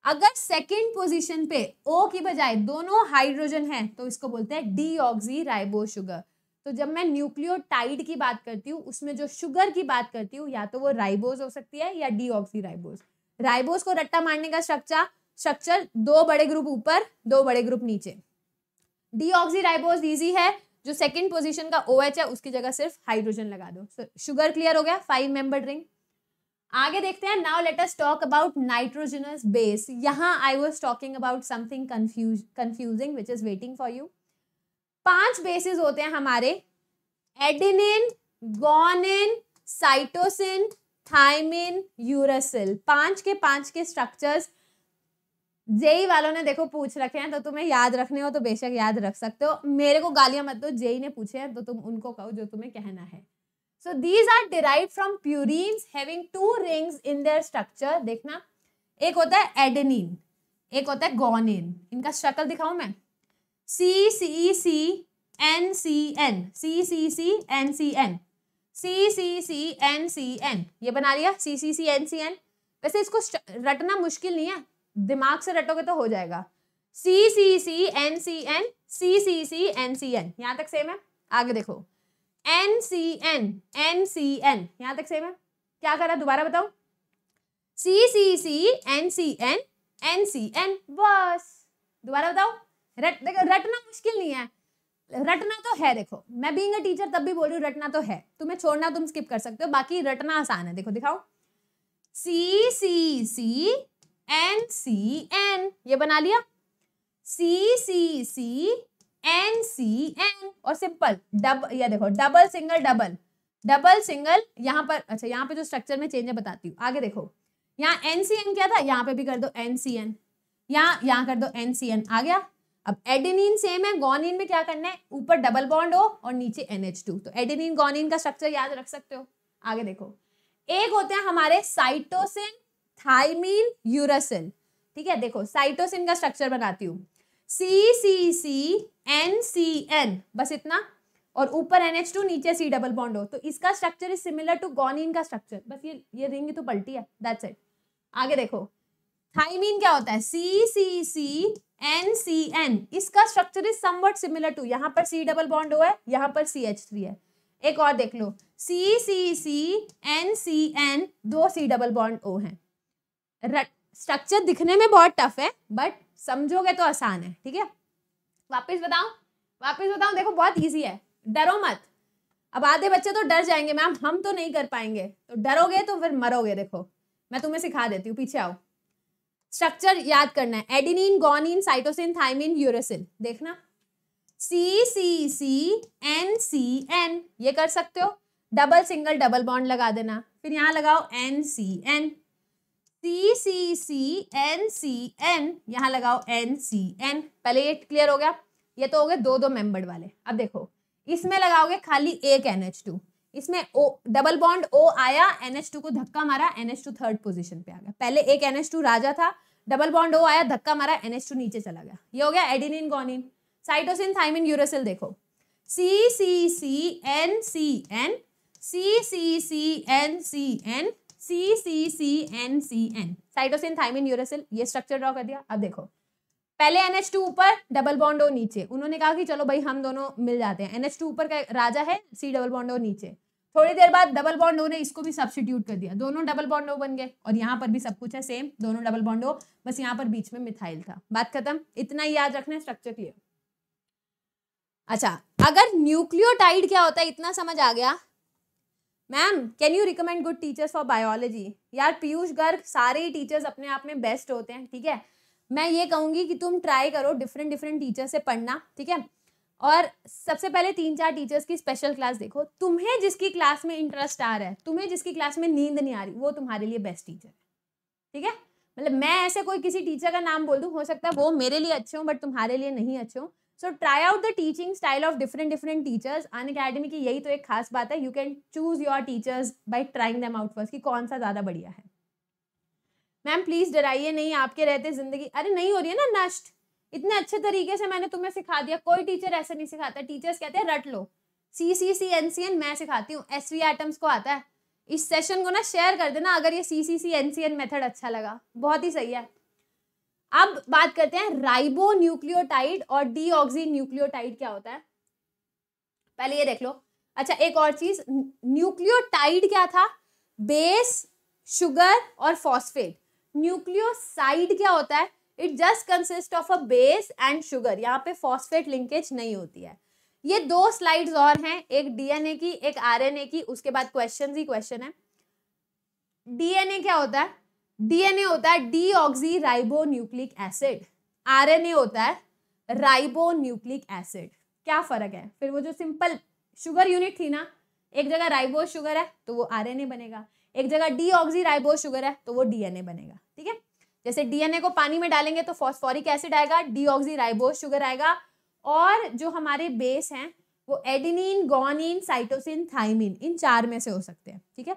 अगर सेकेंड पोजिशन पे ओ की बजाय दोनों हाइड्रोजन है तो इसको बोलते हैं डी ऑक्सी राइबो शुगर तो जब मैं न्यूक्लियोटाइड की बात करती हूँ उसमें जो शुगर की बात करती हूँ या तो वो राइबोज हो सकती है या डी ऑक्सी राइबोज राइबोज को रट्टा मारने का स्ट्रक्चर स्ट्रक्चर दो बड़े ग्रुप ऊपर दो बड़े ग्रुप नीचे डी ऑक्सी राइबोज ईजी है जो सेकेंड पोजिशन का ओ है उसकी जगह सिर्फ हाइड्रोजन लगा दो शुगर क्लियर हो गया फाइव मेंबर ड्रिंक आगे देखते हैं now let us talk about nitrogenous base यहाँ I was talking about something confuse confusing which is waiting for you पांच बेसिस होते हैं हमारे adenine guanine cytosine thymine uracil पांच के पांच के स्ट्रक्चर्स जेई वालों ने देखो पूछ रखे हैं तो तुम्हें याद रखने हो तो बेशक याद रख सकते हो मेरे को गालियां मत दो जेई ने पूछे हैं तो तुम उनको कहो जो तुम्हें कहना है so these are derive from purine having two rings in their structure. देखना एक होता है एडेनिन एक होता है गोनिन इनका शक्ल दिखाऊं मैं C C C N C N C C C N C N C C C N C N ये बना लिया C C C N C N वैसे इसको रटना मुश्किल नहीं है दिमाग से रटोगे तो हो जाएगा C C C N C N C C C N C N यहाँ तक सेम है आगे देखो N C N N C N यहां तक सेम है क्या करा दोबारा बताओ C C C N C N N C N बस दोबारा बताओ रट देखो रटना मुश्किल नहीं है रटना तो है देखो मैं बीइंग अ टीचर तब भी बोल रही हूँ रटना तो है तुम्हें छोड़ना तुम स्किप कर सकते हो बाकी रटना आसान है देखो दिखाओ सी C C N C N ये बना लिया C C C N C N और सिंपल डब ये देखो double single double double single यहाँ पर अच्छा यहाँ पे जो स्ट्रक्चर में चेंज है बताती हूँ आगे देखो यहाँ एन सी एन क्या था यहाँ पे भी कर दो एन सी एन यहाँ यहाँ कर दो एन सी एन आ गया अब एडेनिन सेम है गोनिन में क्या करना है ऊपर डबल बॉन्ड हो और नीचे एन एच टू तो एडेनिन गोनिन का स्ट्रक्चर याद रख सकते हो आगे देखो एक होते हैं हमारे साइटोसिन थाइमिन यूरासिल ठीक है देखो साइटोसिन का स्ट्रक्चर बनाती हूँ सी C C N C N बस इतना और ऊपर एन एच टू नीचे सी डबल बॉन्ड हो तो इसका structure is similar to guanine का स्ट्रक्चर बस ये ये रिंग तो पलटी है दैट्स इट आगे देखो थाइमीन क्या होता है C C C N C N इसका structure is somewhat similar to यहाँ पर सी डबल बॉन्ड हो है यहाँ पर सी एच थ्री है एक और देख लो सी C C N C N दो सी डबल बॉन्ड ओ है स्ट्रक्चर दिखने में बहुत टफ है बट समझोगे तो आसान है ठीक है वापस बताओ वापस बताओ देखो बहुत ईजी है डरो मत अब आधे बच्चे तो डर जाएंगे मैम हम तो नहीं कर पाएंगे तो डरोगे तो फिर मरोगे देखो मैं तुम्हें सिखा देती हूँ पीछे आओ स्ट्रक्चर याद करना है adenine guanine cytosine thymine uracil देखना C C C N C N ये कर सकते हो डबल सिंगल डबल बॉन्ड लगा देना फिर यहाँ लगाओ N C N C C C N C N यहाँ लगाओ एन सी एन पहले ये क्लियर हो गया ये तो हो गए दो दो मेंबर्ड वाले अब देखो इसमें लगाओगे खाली एक एन एच टू इसमें ओ डबल बॉन्ड ओ आया एन एच टू को धक्का मारा N H two third position पे आ गया पहले एक एन एच टू राजा था डबल बॉन्ड ओ आया धक्का मारा एन एच टू नीचे चला गया ये हो गया adenine guanine cytosine thymine uracil देखो C C C N C N C C C N C N C C C N C N cytosine thymine uracil ये स्ट्रक्चर ड्रॉ कर दिया अब देखो पहले एनएच टू ऊपर डबल बॉन्ड और नीचे उन्होंने कहा कि चलो भाई हम दोनों मिल जाते हैं एनएच टू ऊपर का राजा है सी डबल बॉन्ड और नीचे थोड़ी देर बाद डबल बॉन्डो ने इसको भी सब्सिट्यूट कर दिया दोनों डबल बॉन्डो बन गए और यहाँ पर भी सब कुछ है सेम दोनों डबल बॉन्डो बस यहाँ पर बीच में मिथाइल था बात खत्म इतना ही याद रखना है स्ट्रक्चर क्लियर अच्छा अगर न्यूक्लियोटाइड क्या होता है इतना समझ आ गया ma'am can you recommend good teachers for biology यार पीयूष गर्ग सारे ही टीचर्स अपने आप में बेस्ट होते हैं ठीक है मैं ये कहूँगी कि तुम ट्राई करो डिफरेंट डिफरेंट टीचर्स से पढ़ना ठीक है और सबसे पहले तीन चार टीचर्स की स्पेशल क्लास देखो तुम्हें जिसकी क्लास में इंटरेस्ट आ रहा है तुम्हें जिसकी क्लास में नींद नहीं आ रही वो तुम्हारे लिए बेस्ट टीचर है ठीक है मतलब मैं ऐसे कोई किसी टीचर का नाम बोल दूँ हो सकता है वो मेरे लिए अच्छे हों बट तुम्हारे लिए नहीं अच्छे हों so try out the teaching style of different different teachers on academy की यही तो एक खास बात है you can choose your teachers by trying them out first कि कौन सा ज़्यादा बढ़िया है मैम प्लीज़ डराइए नहीं आपके रहते ज़िंदगी अरे नहीं हो रही है ना नष्ट इतने अच्छे तरीके से मैंने तुम्हें सिखा दिया कोई टीचर ऐसे नहीं सिखाता टीचर्स कहते हैं रट लो सी C C N C N मैं सिखाती हूँ एस वी आइटम्स को आता है इस सेशन को ना शेयर कर देना अगर ये C C C N C N method अच्छा लगा बहुत ही सही है अब बात करते हैं राइबो न्यूक्लियोटाइड और डी न्यूक्लियोटाइड क्या होता है पहले ये देख लो अच्छा एक और चीज न्यूक्लियोटाइड क्या था बेस शुगर और फॉस्फेट न्यूक्लियोसाइड क्या होता है it just consist of a base and sugar यहाँ पे फॉस्फेट लिंकेज नहीं होती है ये दो स्लाइड्स और हैं एक डीएनए की एक आरएनए की उसके बाद क्वेश्चन ही क्वेश्चन है डीएनए क्या होता है डीएनए होता है ribo nucleic acid A होता है राइबो न्यूक्लिक एसिड क्या फर्क है फिर वो जो सिंपल शुगर यूनिट थी ना एक जगह राइबो शुगर है तो वो ए बनेगा एक जगह डी ऑक्सी राइबो शुगर है तो वो डीएनए बनेगा ठीक है जैसे डीएनए को पानी में डालेंगे तो फॉस्फोरिक एसिड आएगा डी ऑक्सी राइबो शुगर आएगा और जो हमारे बेस हैं वो एडिनिन गोनिन साइटोसिन थाइमिन इन चार में से हो सकते हैं ठीक है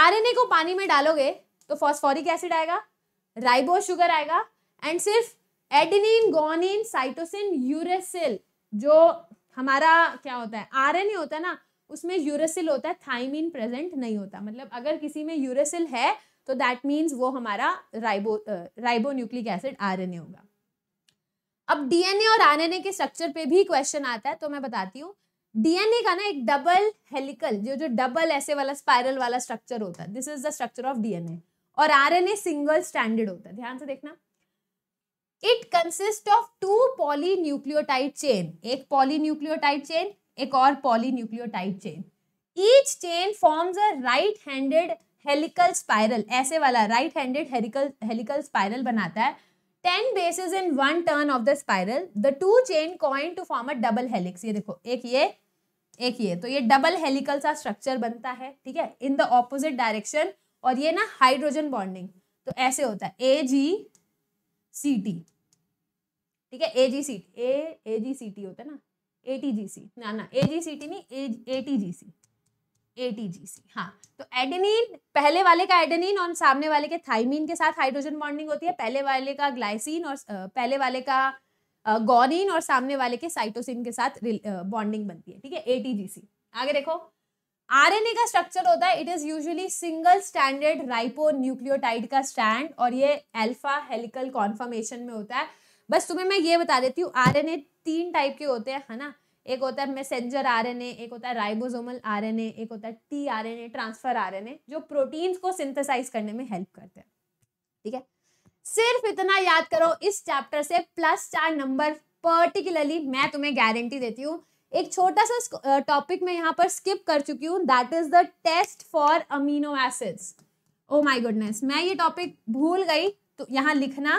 आरएनए को पानी में डालोगे तो फॉस्फोरिक एसिड आएगा राइबो शुगर आएगा एंड सिर्फ एडिनिन गोनिन साइटोसिन यूरेसिल जो हमारा क्या होता है आरएनए होता है ना उसमें यूरेसिल होता है थाइमिन प्रेजेंट नहीं होता मतलब अगर किसी में यूरेसिल है तो दैट मीन्स वो हमारा ribo ribo nucleic acid RNA होगा अब डीएनए और आरएनए के स्ट्रक्चर पे भी क्वेश्चन आता है तो मैं बताती हूँ डीएनए का ना एक डबल हेलिकल जो जो डबल ऐसे वाला स्पायरल वाला स्ट्रक्चर होता है this is the structure of DNA और आरएनए सिंगल स्टैंडर्ड होता है ध्यान से देखना it consist of two polynucleotide chain एक पॉली न्यूक्लियोटाइड चेन एक और polynucleotide chain each chain forms a right handed helical spiral ऐसे वाला right handed helical helical spiral बनाता है ten bases in one turn of the spiral the two chain coil to form a double helix ये देखो एक ये एक ये तो ये डबल हेलिकल सा स्ट्रक्चर बनता है ठीक है इन द ऑपोजिट डायरेक्शन और ये ना हाइड्रोजन बॉन्डिंग तो ऐसे होता है ए जी सी टी ठीक है ए जी C T A A ji C T होता है ना ए टी जी सी ना ना ए जी सी टी नहीं A T G C A T G सी हाँ तो एडेनिन पहले वाले का एडेनिन और सामने वाले के थाइमिन के साथ हाइड्रोजन बॉन्डिंग होती है पहले वाले का ग्लाइसिन और पहले वाले का गोनिन और सामने वाले के साइटोसिन के साथ बॉन्डिंग बनती है ठीक है ए टी जी सी आगे देखो आरएनए का स्ट्रक्चर होता है it is usually single standard ribonucleotide का स्टैंड और ये अल्फा हेलिकल कॉन्फर्मेशन में होता है बस तुम्हें मैं ये बता देती हूँ आरएनए तीन टाइप के होते हैं है ना एक होता है मैसेंजर आरएनए एक होता है राइबोसोमल आरएनए एक होता है टी आरएनए ट्रांसफर आरएनए जो प्रोटीन्स को सिंथेसाइज करने में हेल्प करते हैं ठीक है सिर्फ इतना याद करो इस चैप्टर से प्लस चार नंबर पर्टिकुलरली मैं तुम्हें गारंटी देती हूँ एक छोटा सा टॉपिक मैं यहाँ पर स्किप कर चुकी हूँ that is the test for amino acids oh my goodness मैं ये टॉपिक भूल गई तो यहाँ लिखना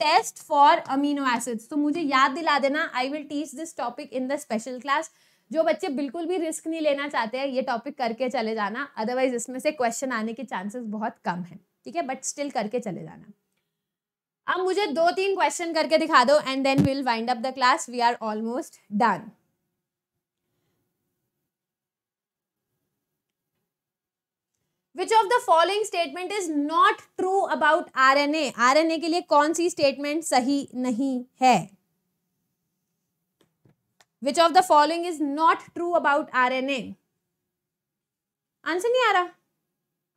टेस्ट फॉर अमीनो एसिड्स तो मुझे याद दिला देना I will teach this topic in the special class जो बच्चे बिल्कुल भी रिस्क नहीं लेना चाहते हैं ये टॉपिक करके चले जाना अदरवाइज इसमें से क्वेश्चन आने के चांसेस बहुत कम है ठीक है बट स्टिल करके चले जाना अब मुझे दो तीन क्वेश्चन करके दिखा दो and then will wind up the class we are almost done which of the following statement is not true about N A के लिए कौन सी स्टेटमेंट सही नहीं है which of the following is not true about RNA answer नहीं आ रहा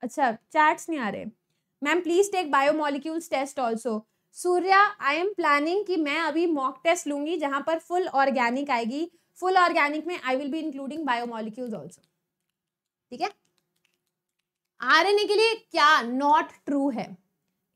अच्छा चैट्स नहीं आ रहे ma'am please take biomolecules test also Surya I am planning कि मैं अभी मॉक टेस्ट लूंगी जहां पर फुल ऑर्गेनिक आएगी फुल ऑर्गेनिक में I will be including biomolecules also ठीक है आरएनए के लिए क्या नॉट ट्रू है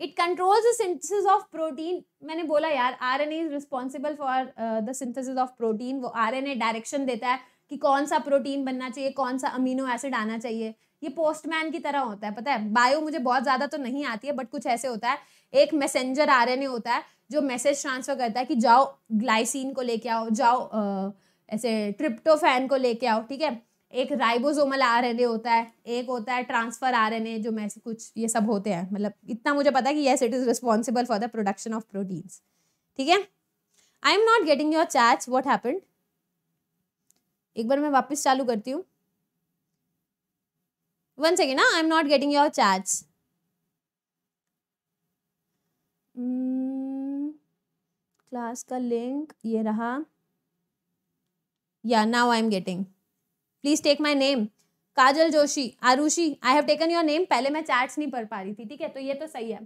it controls the synthesis of protein मैंने बोला यार RNA is responsible for the synthesis of protein वो आरएनए डायरेक्शन देता है कि कौन सा प्रोटीन बनना चाहिए कौन सा अमीनो एसिड आना चाहिए ये पोस्टमैन की तरह होता है पता है बायो मुझे बहुत ज़्यादा तो नहीं आती है बट कुछ ऐसे होता है एक मैसेंजर ए होता है जो मैसेज ट्रांसफर करता है कि जाओ ग्लाइसिन को लेके आओ जाओ आ, uh, ऐसे ट्रिप्टोफैन को लेके आओ ठीक है एक राइबोसोमल आरएनए होता है एक होता है ट्रांसफर आरएनए जो मैं कुछ ये सब होते हैं मतलब इतना मुझे पता है कि yes it is responsible for the production of proteins ठीक है I am not getting your charge what happened एक बार मैं वापस चालू करती हूँ वन सेकेंड ना I am not getting your chats class का लिंक ये रहा या now I am getting please take my name Kajal Joshi Arushi I have taken your name पहले मैं चैट्स नहीं पढ़ पा रही थी ठीक है तो ये तो सही है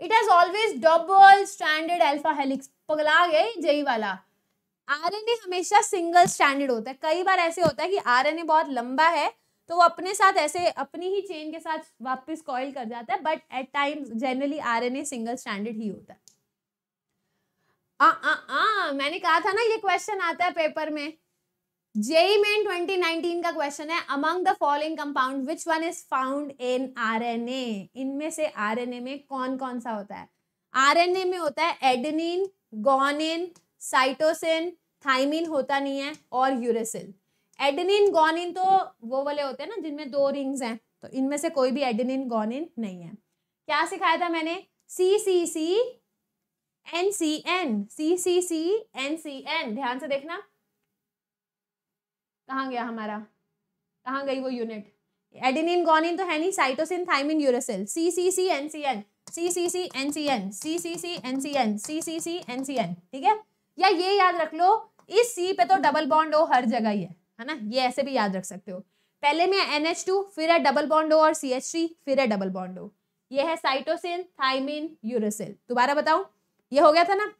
it has always double standard alpha helix पगला गए जई वाला आरएनए हमेशा सिंगल स्टैंडर्ड होता है कई बार ऐसे होता है कि आरएनए बहुत लंबा है तो वो अपने साथ ऐसे अपनी ही चेन के साथ वापस कॉइल कर जाता है but at time generally RNA single standard ही होता है आ, आ, आ, मैंने कहा था ना ये क्वेश्चन आता है पेपर में जेई मेन 2019 का क्वेश्चन है among the following compound which one is found in RNA इनमें से आरएनए में कौन कौन सा होता है आरएनए में होता है एडनिन गोनिन साइटोसिन थाइमिन होता नहीं है और यूरेसिल एडनिन गोनिन तो वो वाले होते हैं ना जिनमें दो रिंग्स हैं तो इनमें से कोई भी एडनिन गोनिन नहीं है क्या सिखाया था मैंने C C C N C N C C C N C N ध्यान से देखना कहाँ गया हमारा कहाँ गई वो यूनिट एडिनिन गोनिन तो है नहीं cytosine thymine uracil C C C N C N C C C N C N C C C N C N C C C N C N ठीक है या ये याद रख लो इस सी पे तो डबल बॉन्ड ओ हर जगह ही है है ना ये ऐसे भी याद रख सकते हो पहले में एन एच टू फिर है डबल बॉन्ड ओ और सी एच थ्री फिर है डबल बॉन्ड ओ ये है साइटोसिन थाइमिन यूरोसिल दोबारा बताऊं ये हो गया था ना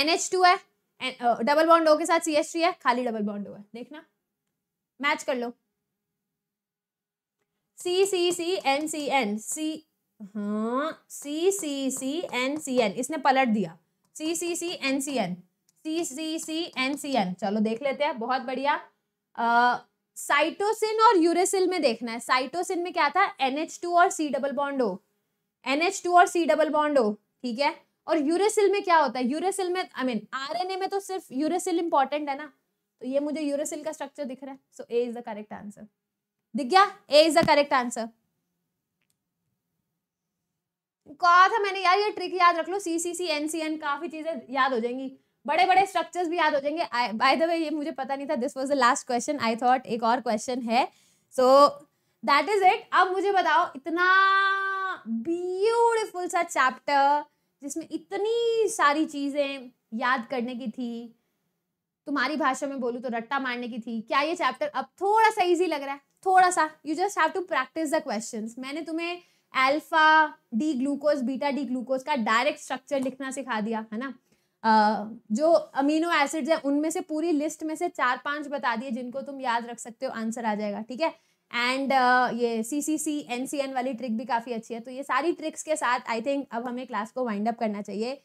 एन एच टू है डबल बॉन्ड ओ के साथ सी एस थ्री है खाली डबल बॉन्ड ओ है देखना मैच कर लो सी C C N C N सी हाँ सी C C N C N इसने पलट दिया C C C N C N C C C N C N चलो देख लेते हैं बहुत बढ़िया साइटोसिन और यूरेसिल में देखना है साइटोसिन में क्या था एन एच टू और C double bond O N H two और सी डबल बॉन्ड ओ ठीक है और यूरेसिल में क्या होता है यूरेसिल में आई मीन आर में तो सिर्फ यूरेसिल इंपॉर्टेंट है ना तो ये मुझे यूरेसिल का स्ट्रक्चर दिख रहा है so A is the correct answer दिख गया A is the correct answer कहा था मैंने यार ये ट्रिक याद रख लो सी C C N C N काफी चीजें याद हो जाएंगी बड़े बड़े स्ट्रक्चर्स भी याद हो जाएंगे बाय द वे ये मुझे पता नहीं था this was the last question I thought एक और क्वेश्चन है सो दैट इज इट अब मुझे बताओ इतना ब्यूटीफुल सा चैप्टर जिसमें इतनी सारी चीज़ें याद करने की थी तुम्हारी भाषा में बोलूँ तो रट्टा मारने की थी क्या ये चैप्टर अब थोड़ा सा ईजी लग रहा है थोड़ा सा you just have to practice the question मैंने तुम्हें alpha D glucose beta D glucose का डायरेक्ट स्ट्रक्चर लिखना सिखा दिया है ना Uh, जो अमीनो एसिड्स हैं उनमें से पूरी लिस्ट में से चार पांच बता दिए जिनको तुम याद रख सकते हो आंसर आ जाएगा ठीक है एंड uh, ये C C C N C N वाली ट्रिक भी काफ़ी अच्छी है तो ये सारी ट्रिक्स के साथ आई थिंक अब हमें क्लास को वाइंड अप करना चाहिए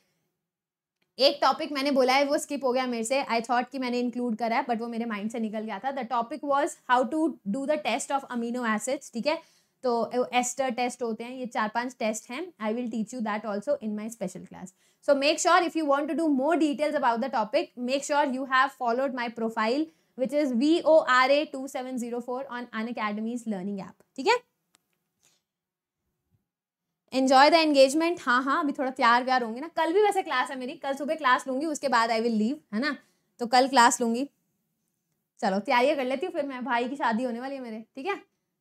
एक टॉपिक मैंने बोला है वो स्किप हो गया मेरे से आई थॉट कि मैंने इंक्लूड करा है बट वो मेरे माइंड से निकल गया था the topic was how to do the test of amino acids ठीक है तो एस्टर टेस्ट होते हैं ये चार पांच टेस्ट हैं I will teach you that also in my special class so make sure if you want to do more details about the topic make sure you have followed my profile which is V O R A two seven zero four on Unacademy learning app ठीक है enjoy the engagement हाँ हाँ अभी थोड़ा प्यार व्यार होंगे ना कल भी वैसे क्लास है मेरी कल सुबह क्लास लूंगी उसके बाद आई विल लीव है ना तो कल क्लास लूंगी चलो तैयारियाँ कर लेती हूँ फिर मैं भाई की शादी होने वाली है मेरे ठीक है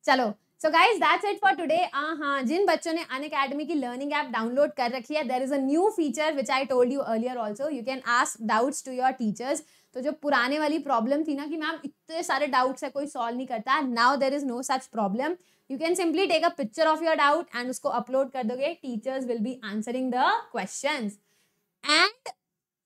चलो so guys that's it for today हाँ जिन बच्चों ने अन अकेडमी की लर्निंग ऐप डाउनलोड कर रखी है there is a new feature which I told you earlier also you can ask doubts to your teachers तो जो पुराने वाली प्रॉब्लम थी ना कि मैम इतने सारे डाउट्स है कोई सॉल्व नहीं करता now there is no such problem you can simply take a picture of your doubt and उसको अपलोड कर दोगे teachers will be answering the question and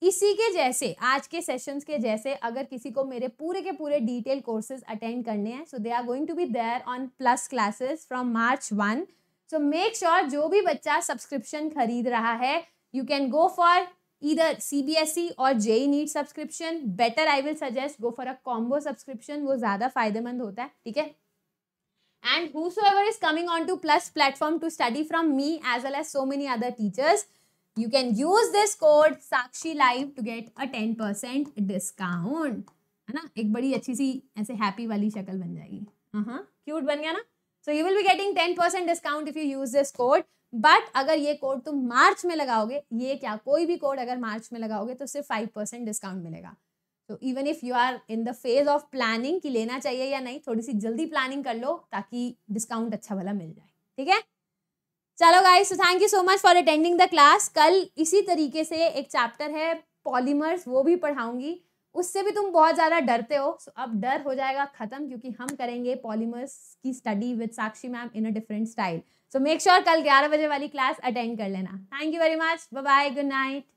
इसी के जैसे आज के सेशंस के जैसे अगर किसी को मेरे पूरे के पूरे डिटेल कोर्सेज अटेंड करने हैं so they are going to be there on plus classes from March one so make sure जो भी बच्चा सब्सक्रिप्शन खरीद रहा है you can go for either CBSE और JEE NEET subscription better I will suggest go for a combo subscription वो ज़्यादा फायदेमंद होता है ठीक है and who so ever is coming on to plus platform to study from me as well as so many other teachers you can use this code sakshi live to get a 10% discount है ना एक बड़ी अच्छी सी ऐसे happy वाली शक्ल बन जाएगी हाँ क्यूट हाँ, बन गया ना so you will be getting 10% discount if you use this code but अगर ये कोड तुम मार्च में लगाओगे ये क्या कोई भी कोड अगर मार्च में लगाओगे तो सिर्फ फाइव परसेंट डिस्काउंट मिलेगा तो even if you are in the phase of planning कि लेना चाहिए या नहीं थोड़ी सी जल्दी प्लानिंग कर लो ताकि डिस्काउंट अच्छा वाला मिल जाए ठीक है चलो guys thank you so much for attending the class कल इसी तरीके से एक चैप्टर है पॉलीमर्स वो भी पढ़ाऊंगी उससे भी तुम बहुत ज़्यादा डरते हो सो so, अब डर हो जाएगा ख़त्म क्योंकि हम करेंगे पॉलीमर्स की study with Sakshi ma'am in a different style so make sure कल ग्यारह बजे वाली क्लास अटेंड कर लेना thank you very much bye good night